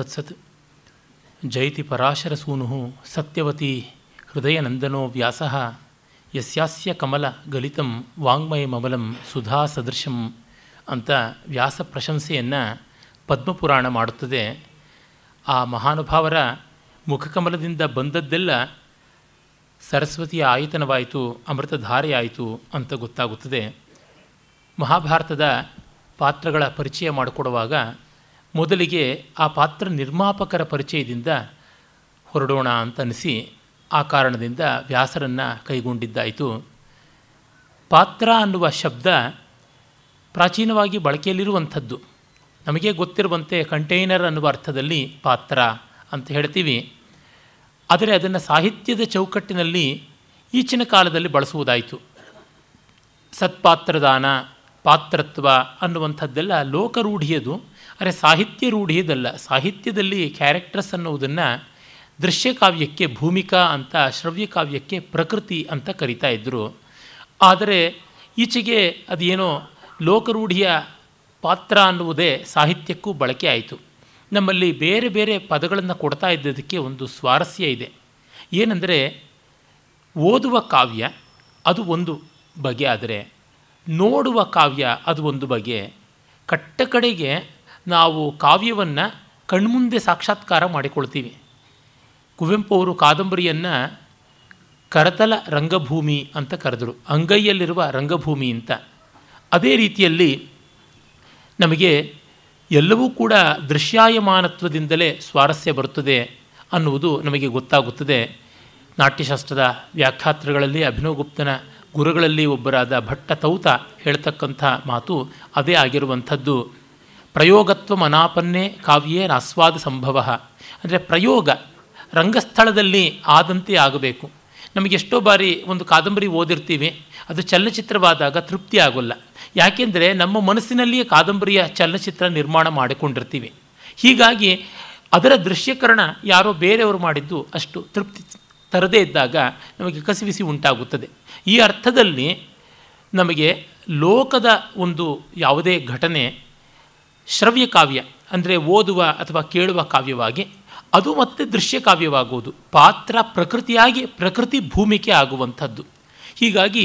ತತ್ಸತ್ ಜಯತಿ ಪರಾಶರಸೂನು ಸತ್ಯವತಿ ಹೃದಯನಂದನೋ ವ್ಯಾಸ ಯಸ್ಯಾಸ್ಯ ಕಮಲ ಗಲಿತಂ ವಾಂಗ್ಮಯ ಮಮಲಂ ಸುಧಾ ಸದೃಶಂ ಅಂತ ವ್ಯಾಸ ಪ್ರಶಂಸೆಯನ್ನು ಪದ್ಮಪುರಾಣ ಮಾಡುತ್ತದೆ ಆ ಮಹಾನುಭಾವರ ಮುಖಕಮಲದಿಂದ ಬಂದದ್ದೆಲ್ಲ ಸರಸ್ವತಿಯ ಆಯತನವಾಯಿತು ಅಮೃತಧಾರೆಯಾಯಿತು ಅಂತ ಗೊತ್ತಾಗುತ್ತದೆ ಮಹಾಭಾರತದ ಪಾತ್ರಗಳ ಪರಿಚಯ ಮಾಡಿಕೊಡುವಾಗ ಮೊದಲಿಗೆ ಆ ಪಾತ್ರ ನಿರ್ಮಾಪಕರ ಪರಿಚಯದಿಂದ ಹೊರಡೋಣ ಅಂತ ಅನಿಸಿ ಆ ಕಾರಣದಿಂದ ವ್ಯಾಸರನ್ನು ಕೈಗೊಂಡಿದ್ದಾಯಿತು ಪಾತ್ರ ಅನ್ನುವ ಶಬ್ದ ಪ್ರಾಚೀನವಾಗಿ ಬಳಕೆಯಲ್ಲಿರುವಂಥದ್ದು ನಮಗೆ ಗೊತ್ತಿರುವಂತೆ ಕಂಟೈನರ್ ಅನ್ನುವ ಅರ್ಥದಲ್ಲಿ ಪಾತ್ರ ಅಂತ ಹೇಳ್ತೀವಿ ಆದರೆ ಅದನ್ನು ಸಾಹಿತ್ಯದ ಚೌಕಟ್ಟಿನಲ್ಲಿ ಈಚಿನ ಕಾಲದಲ್ಲಿ ಬಳಸುವುದಾಯಿತು ಸತ್ಪಾತ್ರದಾನ ಪಾತ್ರತ್ವ ಅನ್ನುವಂಥದ್ದೆಲ್ಲ ಲೋಕರೂಢಿಯದು ಅರೆ ಸಾಹಿತ್ಯ ರೂಢಿಯದಲ್ಲ ಸಾಹಿತ್ಯದಲ್ಲಿ ಕ್ಯಾರೆಕ್ಟರ್ಸ್ ಅನ್ನೋದನ್ನು ದೃಶ್ಯಕಾವ್ಯಕ್ಕೆ ಭೂಮಿಕಾ ಅಂತ ಶ್ರವ್ಯಕಾವ್ಯಕ್ಕೆ ಪ್ರಕೃತಿ ಅಂತ ಕರಿತಾ ಇದ್ದರು ಆದರೆ ಈಚೆಗೆ ಅದೇನೋ ಲೋಕರೂಢಿಯ ಪಾತ್ರ ಅನ್ನುವುದೇ ಸಾಹಿತ್ಯಕ್ಕೂ ಬಳಕೆ ಆಯಿತು ನಮ್ಮಲ್ಲಿ ಬೇರೆ ಬೇರೆ ಪದಗಳನ್ನು ಕೊಡ್ತಾ ಇದ್ದದಕ್ಕೆ ಒಂದು ಸ್ವಾರಸ್ಯ ಇದೆ ಏನೆಂದರೆ ಓದುವ ಕಾವ್ಯ ಅದು ಒಂದು ಬಗೆ ಆದರೆ ನೋಡುವ ಕಾವ್ಯ ಅದು ಒಂದು ಬಗೆ ಕಟ್ಟ ಕಡೆಗೆ ನಾವು ಕಾವ್ಯವನ್ನು ಕಣ್ಮುಂದೆ ಸಾಕ್ಷಾತ್ಕಾರ ಮಾಡಿಕೊಳ್ತೀವಿ ಕುವೆಂಪು ಅವರು ಕಾದಂಬರಿಯನ್ನು ಕರತಲ ರಂಗಭೂಮಿ ಅಂತ ಕರೆದರು ಅಂಗೈಯಲ್ಲಿರುವ ರಂಗಭೂಮಿ ಅಂತ ಅದೇ ರೀತಿಯಲ್ಲಿ ನಮಗೆ ಎಲ್ಲವೂ ಕೂಡ ದೃಶ್ಯಾಯಮಾನತ್ವದಿಂದಲೇ ಸ್ವಾರಸ್ಯ ಬರುತ್ತದೆ ಅನ್ನುವುದು ನಮಗೆ ಗೊತ್ತಾಗುತ್ತದೆ ನಾಟ್ಯಶಾಸ್ತ್ರದ ಅಭಿನವ್ ಅಭಿನವಗುಪ್ತನ ಗುರುಗಳಲ್ಲಿ ಒಬ್ಬರಾದ ಭಟ್ಟ ತೌತ ಹೇಳ್ತಕ್ಕಂಥ ಮಾತು ಅದೇ ಆಗಿರುವಂಥದ್ದು ಪ್ರಯೋಗತ್ವ ಮನಾಪನ್ನೇ ಕಾವ್ಯೇ ಆಸ್ವಾದ ಸಂಭವ ಅಂದರೆ ಪ್ರಯೋಗ ರಂಗಸ್ಥಳದಲ್ಲಿ ಆದಂತೆ ಆಗಬೇಕು ಎಷ್ಟೋ ಬಾರಿ ಒಂದು ಕಾದಂಬರಿ ಓದಿರ್ತೀವಿ ಅದು ಚಲನಚಿತ್ರವಾದಾಗ ತೃಪ್ತಿ ಆಗೋಲ್ಲ ಯಾಕೆಂದರೆ ನಮ್ಮ ಮನಸ್ಸಿನಲ್ಲಿಯೇ ಕಾದಂಬರಿಯ ಚಲನಚಿತ್ರ ನಿರ್ಮಾಣ ಮಾಡಿಕೊಂಡಿರ್ತೀವಿ ಹೀಗಾಗಿ ಅದರ ದೃಶ್ಯೀಕರಣ ಯಾರೋ ಬೇರೆಯವರು ಮಾಡಿದ್ದು ಅಷ್ಟು ತೃಪ್ತಿ ತರದೇ ಇದ್ದಾಗ ನಮಗೆ ಕಸಿವಿಸಿ ಉಂಟಾಗುತ್ತದೆ ಈ ಅರ್ಥದಲ್ಲಿ ನಮಗೆ ಲೋಕದ ಒಂದು ಯಾವುದೇ ಘಟನೆ ಶ್ರವ್ಯ ಕಾವ್ಯ ಅಂದರೆ ಓದುವ ಅಥವಾ ಕೇಳುವ ಕಾವ್ಯವಾಗಿ ಅದು ಮತ್ತೆ ದೃಶ್ಯ ಕಾವ್ಯವಾಗುವುದು ಪಾತ್ರ ಪ್ರಕೃತಿಯಾಗಿ ಪ್ರಕೃತಿ ಭೂಮಿಕೆ ಆಗುವಂಥದ್ದು ಹೀಗಾಗಿ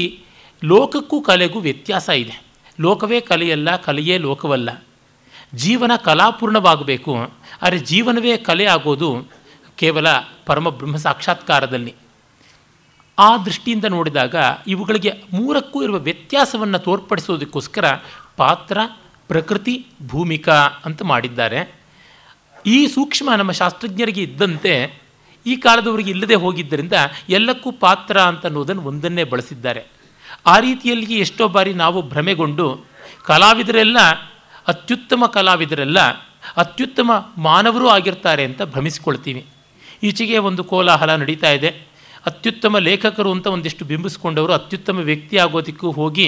ಲೋಕಕ್ಕೂ ಕಲೆಗೂ ವ್ಯತ್ಯಾಸ ಇದೆ ಲೋಕವೇ ಕಲೆಯಲ್ಲ ಕಲೆಯೇ ಲೋಕವಲ್ಲ ಜೀವನ ಕಲಾಪೂರ್ಣವಾಗಬೇಕು ಆದರೆ ಜೀವನವೇ ಕಲೆ ಆಗೋದು ಕೇವಲ ಪರಮಬ್ರಹ್ಮ ಸಾಕ್ಷಾತ್ಕಾರದಲ್ಲಿ ಆ ದೃಷ್ಟಿಯಿಂದ ನೋಡಿದಾಗ ಇವುಗಳಿಗೆ ಮೂರಕ್ಕೂ ಇರುವ ವ್ಯತ್ಯಾಸವನ್ನು ತೋರ್ಪಡಿಸೋದಕ್ಕೋಸ್ಕರ ಪಾತ್ರ ಪ್ರಕೃತಿ ಭೂಮಿಕಾ ಅಂತ ಮಾಡಿದ್ದಾರೆ ಈ ಸೂಕ್ಷ್ಮ ನಮ್ಮ ಶಾಸ್ತ್ರಜ್ಞರಿಗೆ ಇದ್ದಂತೆ ಈ ಕಾಲದವರಿಗೆ ಇಲ್ಲದೆ ಹೋಗಿದ್ದರಿಂದ ಎಲ್ಲಕ್ಕೂ ಪಾತ್ರ ಅಂತ ಅನ್ನೋದನ್ನು ಒಂದನ್ನೇ ಬಳಸಿದ್ದಾರೆ ಆ ರೀತಿಯಲ್ಲಿ ಎಷ್ಟೋ ಬಾರಿ ನಾವು ಭ್ರಮೆಗೊಂಡು ಕಲಾವಿದರೆಲ್ಲ ಅತ್ಯುತ್ತಮ ಕಲಾವಿದರೆಲ್ಲ ಅತ್ಯುತ್ತಮ ಮಾನವರೂ ಆಗಿರ್ತಾರೆ ಅಂತ ಭ್ರಮಿಸಿಕೊಳ್ತೀವಿ ಈಚೆಗೆ ಒಂದು ಕೋಲಾಹಲ ನಡೀತಾ ಇದೆ ಅತ್ಯುತ್ತಮ ಲೇಖಕರು ಅಂತ ಒಂದಿಷ್ಟು ಬಿಂಬಿಸ್ಕೊಂಡವರು ಅತ್ಯುತ್ತಮ ವ್ಯಕ್ತಿ ಆಗೋದಕ್ಕೂ ಹೋಗಿ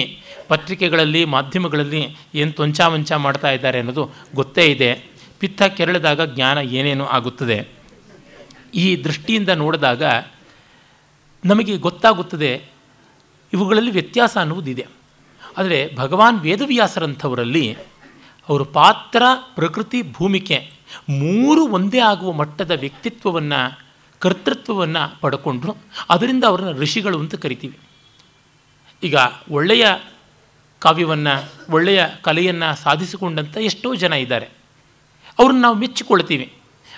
ಪತ್ರಿಕೆಗಳಲ್ಲಿ ಮಾಧ್ಯಮಗಳಲ್ಲಿ ಏನು ವಂಚ ಮಾಡ್ತಾ ಇದ್ದಾರೆ ಅನ್ನೋದು ಗೊತ್ತೇ ಇದೆ ಪಿತ್ತ ಕೆರಳಿದಾಗ ಜ್ಞಾನ ಏನೇನು ಆಗುತ್ತದೆ ಈ ದೃಷ್ಟಿಯಿಂದ ನೋಡಿದಾಗ ನಮಗೆ ಗೊತ್ತಾಗುತ್ತದೆ ಇವುಗಳಲ್ಲಿ ವ್ಯತ್ಯಾಸ ಅನ್ನುವುದಿದೆ ಆದರೆ ಭಗವಾನ್ ವೇದವ್ಯಾಸರಂಥವರಲ್ಲಿ ಅವರು ಪಾತ್ರ ಪ್ರಕೃತಿ ಭೂಮಿಕೆ ಮೂರು ಒಂದೇ ಆಗುವ ಮಟ್ಟದ ವ್ಯಕ್ತಿತ್ವವನ್ನು ಕರ್ತೃತ್ವವನ್ನು ಪಡ್ಕೊಂಡ್ರು ಅದರಿಂದ ಅವರನ್ನು ಋಷಿಗಳು ಅಂತ ಕರಿತೀವಿ ಈಗ ಒಳ್ಳೆಯ ಕಾವ್ಯವನ್ನು ಒಳ್ಳೆಯ ಕಲೆಯನ್ನು ಸಾಧಿಸಿಕೊಂಡಂಥ ಎಷ್ಟೋ ಜನ ಇದ್ದಾರೆ ಅವ್ರನ್ನ ನಾವು ಮೆಚ್ಚಿಕೊಳ್ತೀವಿ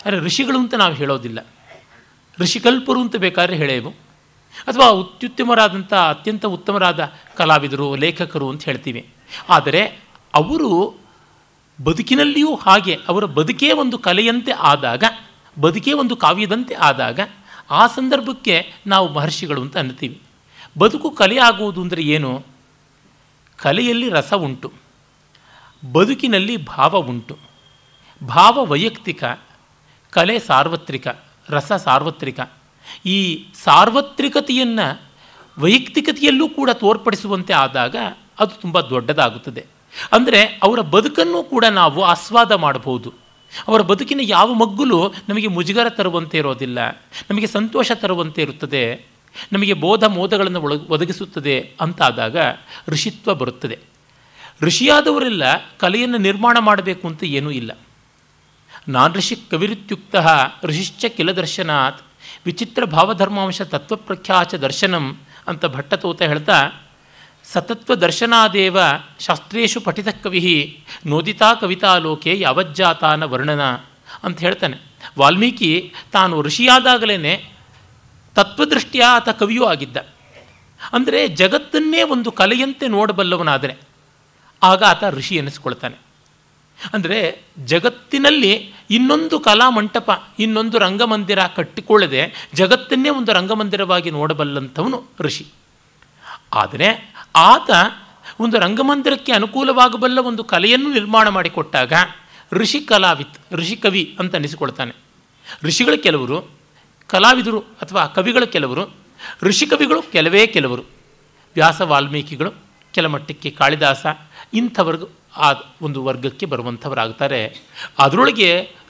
ಆದರೆ ಋಷಿಗಳು ಅಂತ ನಾವು ಹೇಳೋದಿಲ್ಲ ಋಷಿಕಲ್ಪರು ಅಂತ ಬೇಕಾದ್ರೆ ಹೇಳೇವು ಅಥವಾ ಅತ್ಯುತ್ತಮರಾದಂಥ ಅತ್ಯಂತ ಉತ್ತಮರಾದ ಕಲಾವಿದರು ಲೇಖಕರು ಅಂತ ಹೇಳ್ತೀವಿ ಆದರೆ ಅವರು ಬದುಕಿನಲ್ಲಿಯೂ ಹಾಗೆ ಅವರ ಬದುಕೇ ಒಂದು ಕಲೆಯಂತೆ ಆದಾಗ ಬದುಕೇ ಒಂದು ಕಾವ್ಯದಂತೆ ಆದಾಗ ಆ ಸಂದರ್ಭಕ್ಕೆ ನಾವು ಮಹರ್ಷಿಗಳು ಅಂತ ಅನ್ನತೀವಿ ಬದುಕು ಕಲೆ ಆಗುವುದು ಅಂದರೆ ಏನು ಕಲೆಯಲ್ಲಿ ರಸ ಉಂಟು ಬದುಕಿನಲ್ಲಿ ಭಾವ ಉಂಟು ಭಾವ ವೈಯಕ್ತಿಕ ಕಲೆ ಸಾರ್ವತ್ರಿಕ ರಸ ಸಾರ್ವತ್ರಿಕ ಈ ಸಾರ್ವತ್ರಿಕತೆಯನ್ನು ವೈಯಕ್ತಿಕತೆಯಲ್ಲೂ ಕೂಡ ತೋರ್ಪಡಿಸುವಂತೆ ಆದಾಗ ಅದು ತುಂಬ ದೊಡ್ಡದಾಗುತ್ತದೆ ಅಂದರೆ ಅವರ ಬದುಕನ್ನು ಕೂಡ ನಾವು ಆಸ್ವಾದ ಮಾಡಬಹುದು ಅವರ ಬದುಕಿನ ಯಾವ ಮಗ್ಗುಲು ನಮಗೆ ಮುಜುಗರ ತರುವಂತೆ ಇರೋದಿಲ್ಲ ನಮಗೆ ಸಂತೋಷ ತರುವಂತೆ ಇರುತ್ತದೆ ನಮಗೆ ಬೋಧ ಮೋದಗಳನ್ನು ಒಳ ಒದಗಿಸುತ್ತದೆ ಅಂತಾದಾಗ ಋಷಿತ್ವ ಬರುತ್ತದೆ ಋಷಿಯಾದವರೆಲ್ಲ ಕಲೆಯನ್ನು ನಿರ್ಮಾಣ ಮಾಡಬೇಕು ಅಂತ ಏನೂ ಇಲ್ಲ ನಾನ್ ಋಷಿ ಕವಿರುತ್ಯುಕ್ತ ಋಷಿಶ್ಚ ಕಿಲ ದರ್ಶನಾತ್ ವಿಚಿತ್ರ ಭಾವಧರ್ಮಾಂಶ ತತ್ವಪ್ರಖ್ಯಾಚ ದರ್ಶನಂ ಅಂತ ಭಟ್ಟ ತೋತ ಹೇಳ್ತಾ ಸತತ್ವ ದರ್ಶನಾದೇವ ಶಾಸ್ತ್ರೇಶು ಪಠಿತ ಕವಿ ನೋದಿತಾ ಲೋಕೆ ಯಾವಜ್ಜಾತಾನ ವರ್ಣನ ಅಂತ ಹೇಳ್ತಾನೆ ವಾಲ್ಮೀಕಿ ತಾನು ಋಷಿಯಾದಾಗಲೇ ತತ್ವದೃಷ್ಟಿಯ ಆತ ಕವಿಯೂ ಆಗಿದ್ದ ಅಂದರೆ ಜಗತ್ತನ್ನೇ ಒಂದು ಕಲೆಯಂತೆ ನೋಡಬಲ್ಲವನಾದರೆ ಆಗ ಆತ ಋಷಿ ಎನಿಸ್ಕೊಳ್ತಾನೆ ಅಂದರೆ ಜಗತ್ತಿನಲ್ಲಿ ಇನ್ನೊಂದು ಕಲಾ ಮಂಟಪ ಇನ್ನೊಂದು ರಂಗಮಂದಿರ ಕಟ್ಟಿಕೊಳ್ಳದೆ ಜಗತ್ತನ್ನೇ ಒಂದು ರಂಗಮಂದಿರವಾಗಿ ನೋಡಬಲ್ಲಂಥವನು ಋಷಿ ಆದರೆ ಆತ ಒಂದು ರಂಗಮಂದಿರಕ್ಕೆ ಅನುಕೂಲವಾಗಬಲ್ಲ ಒಂದು ಕಲೆಯನ್ನು ನಿರ್ಮಾಣ ಮಾಡಿಕೊಟ್ಟಾಗ ಋಷಿ ಕಲಾವಿತ್ ಋಷಿ ಕವಿ ಅಂತ ಅನ್ನಿಸಿಕೊಳ್ತಾನೆ ಋಷಿಗಳ ಕೆಲವರು ಕಲಾವಿದರು ಅಥವಾ ಕವಿಗಳ ಕೆಲವರು ಋಷಿ ಕವಿಗಳು ಕೆಲವೇ ಕೆಲವರು ವ್ಯಾಸ ವಾಲ್ಮೀಕಿಗಳು ಕೆಲಮಟ್ಟಕ್ಕೆ ಕಾಳಿದಾಸ ಇಂಥವರ್ಗು ಆ ಒಂದು ವರ್ಗಕ್ಕೆ ಬರುವಂಥವರಾಗ್ತಾರೆ ಅದರೊಳಗೆ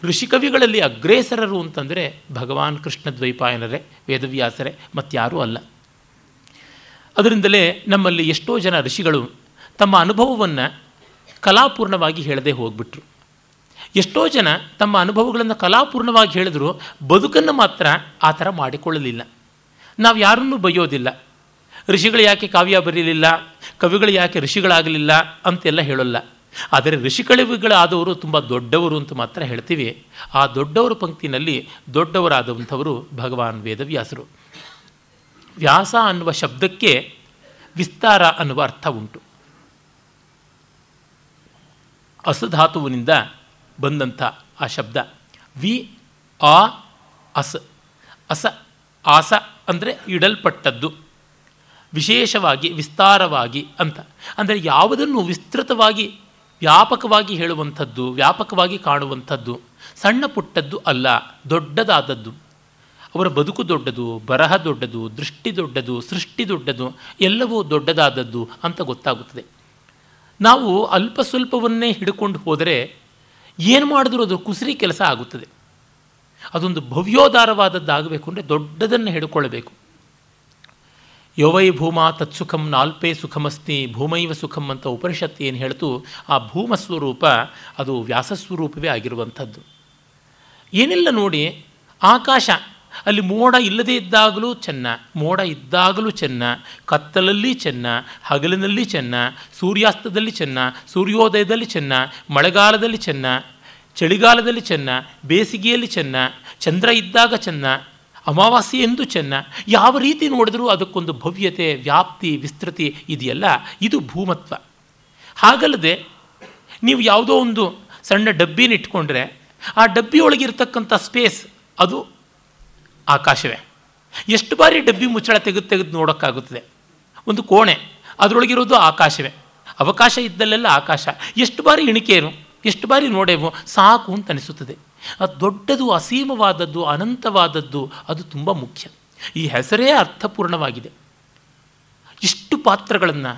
ಋಷಿಕವಿಗಳಲ್ಲಿ ಅಗ್ರೇಸರರು ಅಂತಂದರೆ ಭಗವಾನ್ ಕೃಷ್ಣ ದ್ವೈಪಾಯನರೇ ವೇದವ್ಯಾಸರೇ ಮತ್ತಾರೂ ಅಲ್ಲ ಅದರಿಂದಲೇ ನಮ್ಮಲ್ಲಿ ಎಷ್ಟೋ ಜನ ಋಷಿಗಳು ತಮ್ಮ ಅನುಭವವನ್ನು ಕಲಾಪೂರ್ಣವಾಗಿ ಹೇಳದೆ ಹೋಗ್ಬಿಟ್ರು ಎಷ್ಟೋ ಜನ ತಮ್ಮ ಅನುಭವಗಳನ್ನು ಕಲಾಪೂರ್ಣವಾಗಿ ಹೇಳಿದ್ರು ಬದುಕನ್ನು ಮಾತ್ರ ಆ ಥರ ಮಾಡಿಕೊಳ್ಳಲಿಲ್ಲ ನಾವು ಯಾರನ್ನೂ ಬಯ್ಯೋದಿಲ್ಲ ಋಷಿಗಳು ಯಾಕೆ ಕಾವ್ಯ ಬರೀಲಿಲ್ಲ ಕವಿಗಳು ಯಾಕೆ ಋಷಿಗಳಾಗಲಿಲ್ಲ ಅಂತೆಲ್ಲ ಹೇಳೋಲ್ಲ ಆದರೆ ಋಷಿಕಳಿಗಳಾದವರು ತುಂಬ ದೊಡ್ಡವರು ಅಂತ ಮಾತ್ರ ಹೇಳ್ತೀವಿ ಆ ದೊಡ್ಡವರ ಪಂಕ್ತಿನಲ್ಲಿ ದೊಡ್ಡವರಾದಂಥವರು ಭಗವಾನ್ ವೇದವ್ಯಾಸರು ವ್ಯಾಸ ಅನ್ನುವ ಶಬ್ದಕ್ಕೆ ವಿಸ್ತಾರ ಅನ್ನುವ ಅರ್ಥ ಉಂಟು ಅಸಧಾತುವಿನಿಂದ ಬಂದಂಥ ಆ ಶಬ್ದ ವಿ ಆ ಅಸ ಅಸ ಆಸ ಅಂದರೆ ಇಡಲ್ಪಟ್ಟದ್ದು ವಿಶೇಷವಾಗಿ ವಿಸ್ತಾರವಾಗಿ ಅಂತ ಅಂದರೆ ಯಾವುದನ್ನು ವಿಸ್ತೃತವಾಗಿ ವ್ಯಾಪಕವಾಗಿ ಹೇಳುವಂಥದ್ದು ವ್ಯಾಪಕವಾಗಿ ಕಾಣುವಂಥದ್ದು ಸಣ್ಣ ಪುಟ್ಟದ್ದು ಅಲ್ಲ ದೊಡ್ಡದಾದದ್ದು ಅವರ ಬದುಕು ದೊಡ್ಡದು ಬರಹ ದೊಡ್ಡದು ದೃಷ್ಟಿ ದೊಡ್ಡದು ಸೃಷ್ಟಿ ದೊಡ್ಡದು ಎಲ್ಲವೂ ದೊಡ್ಡದಾದದ್ದು ಅಂತ ಗೊತ್ತಾಗುತ್ತದೆ ನಾವು ಅಲ್ಪ ಸ್ವಲ್ಪವನ್ನೇ ಹಿಡ್ಕೊಂಡು ಹೋದರೆ ಏನು ಮಾಡಿದ್ರೂ ಅದು ಕುಸಿರಿ ಕೆಲಸ ಆಗುತ್ತದೆ ಅದೊಂದು ಭವ್ಯೋದಾರವಾದದ್ದಾಗಬೇಕು ಅಂದರೆ ದೊಡ್ಡದನ್ನು ಹಿಡ್ಕೊಳ್ಬೇಕು ಯೋವೈ ಭೂಮ ತತ್ಸುಖಂ ನಾಲ್ಪೇ ಸುಖಮಸ್ತಿ ಭೂಮೈವ ಸುಖಂ ಅಂತ ಉಪನಿಷತ್ತು ಏನು ಹೇಳ್ತು ಆ ಭೂಮ ಸ್ವರೂಪ ಅದು ವ್ಯಾಸಸ್ವರೂಪವೇ ಆಗಿರುವಂಥದ್ದು ಏನಿಲ್ಲ ನೋಡಿ ಆಕಾಶ ಅಲ್ಲಿ ಮೋಡ ಇಲ್ಲದೇ ಇದ್ದಾಗಲೂ ಚೆನ್ನ ಮೋಡ ಇದ್ದಾಗಲೂ ಚೆನ್ನ ಕತ್ತಲಲ್ಲಿ ಚೆನ್ನ ಹಗಲಿನಲ್ಲಿ ಚೆನ್ನ ಸೂರ್ಯಾಸ್ತದಲ್ಲಿ ಚೆನ್ನ ಸೂರ್ಯೋದಯದಲ್ಲಿ ಚೆನ್ನ ಮಳೆಗಾಲದಲ್ಲಿ ಚೆನ್ನ ಚಳಿಗಾಲದಲ್ಲಿ ಚೆನ್ನ ಬೇಸಿಗೆಯಲ್ಲಿ ಚೆನ್ನ ಚಂದ್ರ ಇದ್ದಾಗ ಚೆನ್ನ ಎಂದು ಚೆನ್ನ ಯಾವ ರೀತಿ ನೋಡಿದರೂ ಅದಕ್ಕೊಂದು ಭವ್ಯತೆ ವ್ಯಾಪ್ತಿ ವಿಸ್ತೃತಿ ಇದೆಯಲ್ಲ ಇದು ಭೂಮತ್ವ ಹಾಗಲ್ಲದೆ ನೀವು ಯಾವುದೋ ಒಂದು ಸಣ್ಣ ಡಬ್ಬಿನ ಇಟ್ಕೊಂಡ್ರೆ ಆ ಡಬ್ಬಿಯೊಳಗಿರ್ತಕ್ಕಂಥ ಸ್ಪೇಸ್ ಅದು ಆಕಾಶವೇ ಎಷ್ಟು ಬಾರಿ ಡಬ್ಬಿ ಮುಚ್ಚಳ ತೆಗೆದು ತೆಗೆದು ನೋಡೋಕ್ಕಾಗುತ್ತದೆ ಒಂದು ಕೋಣೆ ಅದರೊಳಗಿರೋದು ಆಕಾಶವೇ ಅವಕಾಶ ಇದ್ದಲ್ಲೆಲ್ಲ ಆಕಾಶ ಎಷ್ಟು ಬಾರಿ ಇಣಿಕೇನು ಎಷ್ಟು ಬಾರಿ ನೋಡೇವೋ ಸಾಕು ಅಂತ ಅನಿಸುತ್ತದೆ ದೊಡ್ಡದು ಅಸೀಮವಾದದ್ದು ಅನಂತವಾದದ್ದು ಅದು ತುಂಬ ಮುಖ್ಯ ಈ ಹೆಸರೇ ಅರ್ಥಪೂರ್ಣವಾಗಿದೆ ಇಷ್ಟು ಪಾತ್ರಗಳನ್ನು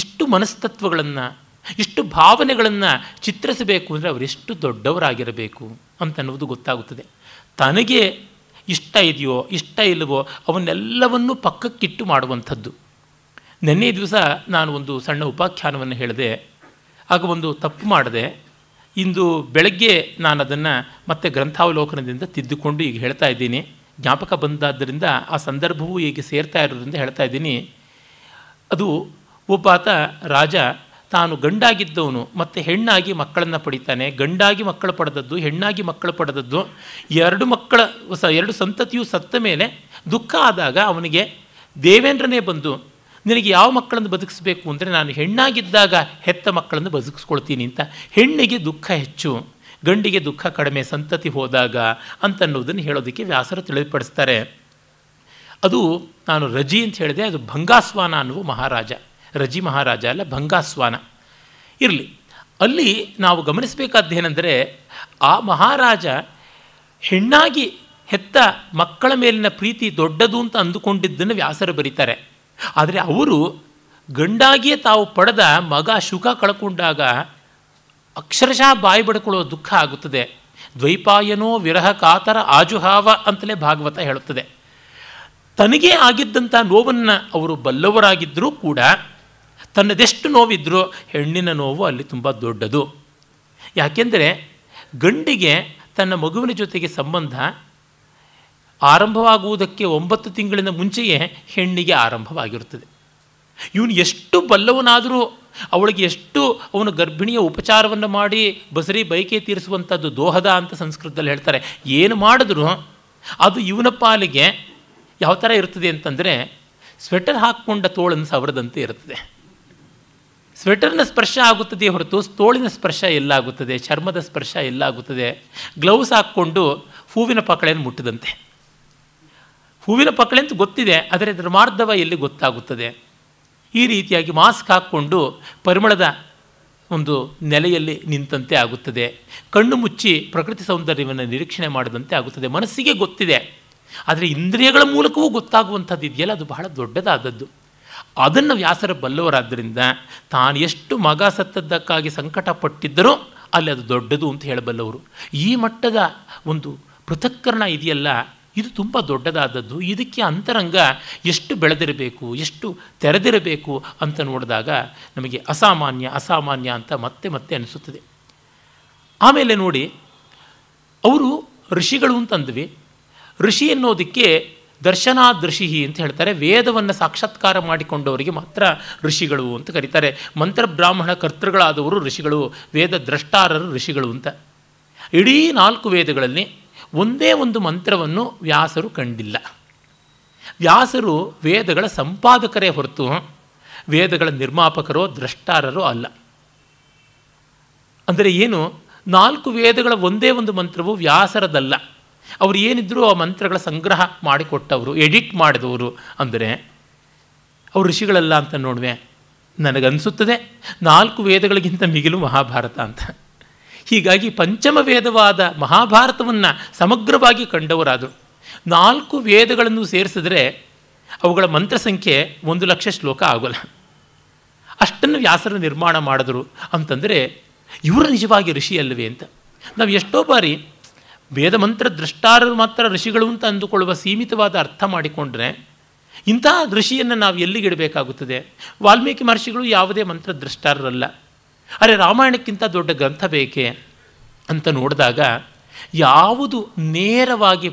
ಇಷ್ಟು ಮನಸ್ತತ್ವಗಳನ್ನು ಇಷ್ಟು ಭಾವನೆಗಳನ್ನು ಚಿತ್ರಿಸಬೇಕು ಅಂದರೆ ಅವರೆಷ್ಟು ದೊಡ್ಡವರಾಗಿರಬೇಕು ಅಂತನ್ನುವುದು ಗೊತ್ತಾಗುತ್ತದೆ ತನಗೆ ಇಷ್ಟ ಇದೆಯೋ ಇಷ್ಟ ಇಲ್ಲವೋ ಅವನ್ನೆಲ್ಲವನ್ನೂ ಪಕ್ಕಕ್ಕಿಟ್ಟು ಮಾಡುವಂಥದ್ದು ನೆನ್ನೆ ದಿವಸ ನಾನು ಒಂದು ಸಣ್ಣ ಉಪಾಖ್ಯಾನವನ್ನು ಹೇಳಿದೆ ಆಗ ಒಂದು ತಪ್ಪು ಮಾಡಿದೆ ಇಂದು ಬೆಳಗ್ಗೆ ನಾನು ಅದನ್ನು ಮತ್ತೆ ಗ್ರಂಥಾವಲೋಕನದಿಂದ ತಿದ್ದುಕೊಂಡು ಈಗ ಹೇಳ್ತಾ ಇದ್ದೀನಿ ಜ್ಞಾಪಕ ಬಂದಾದ್ದರಿಂದ ಆ ಸಂದರ್ಭವೂ ಈಗ ಸೇರ್ತಾ ಇರೋದ್ರಿಂದ ಹೇಳ್ತಾ ಇದ್ದೀನಿ ಅದು ಒಬ್ಬಾತ ರಾಜ ತಾನು ಗಂಡಾಗಿದ್ದವನು ಮತ್ತು ಹೆಣ್ಣಾಗಿ ಮಕ್ಕಳನ್ನು ಪಡಿತಾನೆ ಗಂಡಾಗಿ ಮಕ್ಕಳು ಪಡೆದದ್ದು ಹೆಣ್ಣಾಗಿ ಮಕ್ಕಳು ಪಡೆದದ್ದು ಎರಡು ಮಕ್ಕಳ ಸ ಎರಡು ಸಂತತಿಯು ಸತ್ತ ಮೇಲೆ ದುಃಖ ಆದಾಗ ಅವನಿಗೆ ದೇವೇಂದ್ರನೇ ಬಂದು ನಿನಗೆ ಯಾವ ಮಕ್ಕಳನ್ನು ಬದುಕಿಸ್ಬೇಕು ಅಂದರೆ ನಾನು ಹೆಣ್ಣಾಗಿದ್ದಾಗ ಹೆತ್ತ ಮಕ್ಕಳನ್ನು ಬದುಕಿಸ್ಕೊಳ್ತೀನಿ ಅಂತ ಹೆಣ್ಣಿಗೆ ದುಃಖ ಹೆಚ್ಚು ಗಂಡಿಗೆ ದುಃಖ ಕಡಿಮೆ ಸಂತತಿ ಹೋದಾಗ ಅಂತನ್ನುವುದನ್ನು ಹೇಳೋದಕ್ಕೆ ವ್ಯಾಸರು ತಿಳಿಪಡಿಸ್ತಾರೆ ಅದು ನಾನು ರಜಿ ಅಂತ ಹೇಳಿದೆ ಅದು ಭಂಗಾಸ್ವಾನ ಅನ್ನುವ ಮಹಾರಾಜ ರಜಿ ಮಹಾರಾಜ ಅಲ್ಲ ಭಂಗಾಸ್ವಾನ ಇರಲಿ ಅಲ್ಲಿ ನಾವು ಗಮನಿಸಬೇಕಾದ್ದೇನೆಂದರೆ ಆ ಮಹಾರಾಜ ಹೆಣ್ಣಾಗಿ ಹೆತ್ತ ಮಕ್ಕಳ ಮೇಲಿನ ಪ್ರೀತಿ ದೊಡ್ಡದು ಅಂತ ಅಂದುಕೊಂಡಿದ್ದನ್ನು ವ್ಯಾಸರು ಬರೀತಾರೆ ಆದರೆ ಅವರು ಗಂಡಾಗಿಯೇ ತಾವು ಪಡೆದ ಮಗ ಶುಕ ಕಳ್ಕೊಂಡಾಗ ಅಕ್ಷರಶಃ ಬಾಯಿ ಬಡ್ಕೊಳ್ಳೋ ದುಃಖ ಆಗುತ್ತದೆ ದ್ವೈಪಾಯನೋ ವಿರಹ ಕಾತರ ಆಜುಹಾವ ಅಂತಲೇ ಭಾಗವತ ಹೇಳುತ್ತದೆ ತನಗೇ ಆಗಿದ್ದಂಥ ನೋವನ್ನು ಅವರು ಬಲ್ಲವರಾಗಿದ್ದರೂ ಕೂಡ ತನ್ನದೆಷ್ಟು ನೋವಿದ್ರೂ ಹೆಣ್ಣಿನ ನೋವು ಅಲ್ಲಿ ತುಂಬ ದೊಡ್ಡದು ಯಾಕೆಂದರೆ ಗಂಡಿಗೆ ತನ್ನ ಮಗುವಿನ ಜೊತೆಗೆ ಸಂಬಂಧ ಆರಂಭವಾಗುವುದಕ್ಕೆ ಒಂಬತ್ತು ತಿಂಗಳಿನ ಮುಂಚೆಯೇ ಹೆಣ್ಣಿಗೆ ಆರಂಭವಾಗಿರುತ್ತದೆ ಇವನು ಎಷ್ಟು ಬಲ್ಲವನಾದರೂ ಅವಳಿಗೆ ಎಷ್ಟು ಅವನು ಗರ್ಭಿಣಿಯ ಉಪಚಾರವನ್ನು ಮಾಡಿ ಬಸರಿ ಬೈಕೆ ತೀರಿಸುವಂಥದ್ದು ದೋಹದ ಅಂತ ಸಂಸ್ಕೃತದಲ್ಲಿ ಹೇಳ್ತಾರೆ ಏನು ಮಾಡಿದ್ರು ಅದು ಇವನ ಪಾಲಿಗೆ ಯಾವ ಥರ ಇರ್ತದೆ ಅಂತಂದರೆ ಸ್ವೆಟರ್ ಹಾಕ್ಕೊಂಡ ತೋಳನ್ನು ಸವರದಂತೆ ಇರ್ತದೆ ಸ್ವೆಟರ್ನ ಸ್ಪರ್ಶ ಆಗುತ್ತದೆ ಹೊರತು ತೋಳಿನ ಸ್ಪರ್ಶ ಎಲ್ಲಾಗುತ್ತದೆ ಚರ್ಮದ ಸ್ಪರ್ಶ ಎಲ್ಲಾಗುತ್ತದೆ ಗ್ಲೌಸ್ ಹಾಕ್ಕೊಂಡು ಹೂವಿನ ಪಕಳೆಯನ್ನು ಮುಟ್ಟದಂತೆ ಹೂವಿನ ಪಕಳೆ ಅಂತ ಗೊತ್ತಿದೆ ಆದರೆ ಧರ್ಮಾರ್ಧವ ಎಲ್ಲಿ ಗೊತ್ತಾಗುತ್ತದೆ ಈ ರೀತಿಯಾಗಿ ಮಾಸ್ಕ್ ಹಾಕ್ಕೊಂಡು ಪರಿಮಳದ ಒಂದು ನೆಲೆಯಲ್ಲಿ ನಿಂತಂತೆ ಆಗುತ್ತದೆ ಕಣ್ಣು ಮುಚ್ಚಿ ಪ್ರಕೃತಿ ಸೌಂದರ್ಯವನ್ನು ನಿರೀಕ್ಷಣೆ ಮಾಡದಂತೆ ಆಗುತ್ತದೆ ಮನಸ್ಸಿಗೆ ಗೊತ್ತಿದೆ ಆದರೆ ಇಂದ್ರಿಯಗಳ ಮೂಲಕವೂ ಗೊತ್ತಾಗುವಂಥದ್ದು ಇದೆಯಲ್ಲ ಅದು ಬಹಳ ದೊಡ್ಡದಾದದ್ದು ಅದನ್ನು ವ್ಯಾಸರ ಬಲ್ಲವರಾದ್ದರಿಂದ ತಾನು ಎಷ್ಟು ಮಗ ಸತ್ತದ್ದಕ್ಕಾಗಿ ಸಂಕಟ ಅಲ್ಲಿ ಅದು ದೊಡ್ಡದು ಅಂತ ಹೇಳಬಲ್ಲವರು ಈ ಮಟ್ಟದ ಒಂದು ಪೃಥಕ್ಕರಣ ಇದೆಯಲ್ಲ ಇದು ತುಂಬ ದೊಡ್ಡದಾದದ್ದು ಇದಕ್ಕೆ ಅಂತರಂಗ ಎಷ್ಟು ಬೆಳೆದಿರಬೇಕು ಎಷ್ಟು ತೆರೆದಿರಬೇಕು ಅಂತ ನೋಡಿದಾಗ ನಮಗೆ ಅಸಾಮಾನ್ಯ ಅಸಾಮಾನ್ಯ ಅಂತ ಮತ್ತೆ ಮತ್ತೆ ಅನಿಸುತ್ತದೆ ಆಮೇಲೆ ನೋಡಿ ಅವರು ಋಷಿಗಳು ಅಂತಂದ್ವಿ ಋಷಿ ಅನ್ನೋದಕ್ಕೆ ದರ್ಶನಾ ಅಂತ ಹೇಳ್ತಾರೆ ವೇದವನ್ನು ಸಾಕ್ಷಾತ್ಕಾರ ಮಾಡಿಕೊಂಡವರಿಗೆ ಮಾತ್ರ ಋಷಿಗಳು ಅಂತ ಕರೀತಾರೆ ಮಂತ್ರಬ್ರಾಹ್ಮಣ ಕರ್ತೃಗಳಾದವರು ಋಷಿಗಳು ವೇದ ದ್ರಷ್ಟಾರರು ಋಷಿಗಳು ಅಂತ ಇಡೀ ನಾಲ್ಕು ವೇದಗಳಲ್ಲಿ ಒಂದೇ ಒಂದು ಮಂತ್ರವನ್ನು ವ್ಯಾಸರು ಕಂಡಿಲ್ಲ ವ್ಯಾಸರು ವೇದಗಳ ಸಂಪಾದಕರೇ ಹೊರತು ವೇದಗಳ ನಿರ್ಮಾಪಕರೋ ದ್ರಷ್ಟಾರರೋ ಅಲ್ಲ ಅಂದರೆ ಏನು ನಾಲ್ಕು ವೇದಗಳ ಒಂದೇ ಒಂದು ಮಂತ್ರವು ವ್ಯಾಸರದಲ್ಲ ಅವರು ಏನಿದ್ರು ಆ ಮಂತ್ರಗಳ ಸಂಗ್ರಹ ಮಾಡಿಕೊಟ್ಟವರು ಎಡಿಟ್ ಮಾಡಿದವರು ಅಂದರೆ ಅವರು ಋಷಿಗಳಲ್ಲ ಅಂತ ನೋಡುವೆ ನನಗನ್ಸುತ್ತದೆ ನಾಲ್ಕು ವೇದಗಳಿಗಿಂತ ಮಿಗಿಲು ಮಹಾಭಾರತ ಅಂತ ಹೀಗಾಗಿ ಪಂಚಮ ವೇದವಾದ ಮಹಾಭಾರತವನ್ನು ಸಮಗ್ರವಾಗಿ ಕಂಡವರಾದರು ನಾಲ್ಕು ವೇದಗಳನ್ನು ಸೇರಿಸಿದ್ರೆ ಅವುಗಳ ಮಂತ್ರ ಸಂಖ್ಯೆ ಒಂದು ಲಕ್ಷ ಶ್ಲೋಕ ಆಗೋಲ್ಲ ಅಷ್ಟನ್ನು ವ್ಯಾಸರು ನಿರ್ಮಾಣ ಮಾಡಿದ್ರು ಅಂತಂದರೆ ಇವರ ನಿಜವಾಗಿ ಋಷಿ ಅಲ್ಲವೇ ಅಂತ ನಾವು ಎಷ್ಟೋ ಬಾರಿ ಮಂತ್ರ ದೃಷ್ಟಾರರು ಮಾತ್ರ ಋಷಿಗಳು ಅಂತ ಅಂದುಕೊಳ್ಳುವ ಸೀಮಿತವಾದ ಅರ್ಥ ಮಾಡಿಕೊಂಡ್ರೆ ಇಂತಹ ಋಷಿಯನ್ನು ನಾವು ಎಲ್ಲಿಗಿಡಬೇಕಾಗುತ್ತದೆ ವಾಲ್ಮೀಕಿ ಮಹರ್ಷಿಗಳು ಯಾವುದೇ ಮಂತ್ರ ದೃಷ್ಟಾರರಲ್ಲ ಅರೆ ರಾಮಾಯಣಕ್ಕಿಂತ ದೊಡ್ಡ ಗ್ರಂಥ ಬೇಕೇ ಅಂತ ನೋಡಿದಾಗ ಯಾವುದು ನೇರವಾಗಿ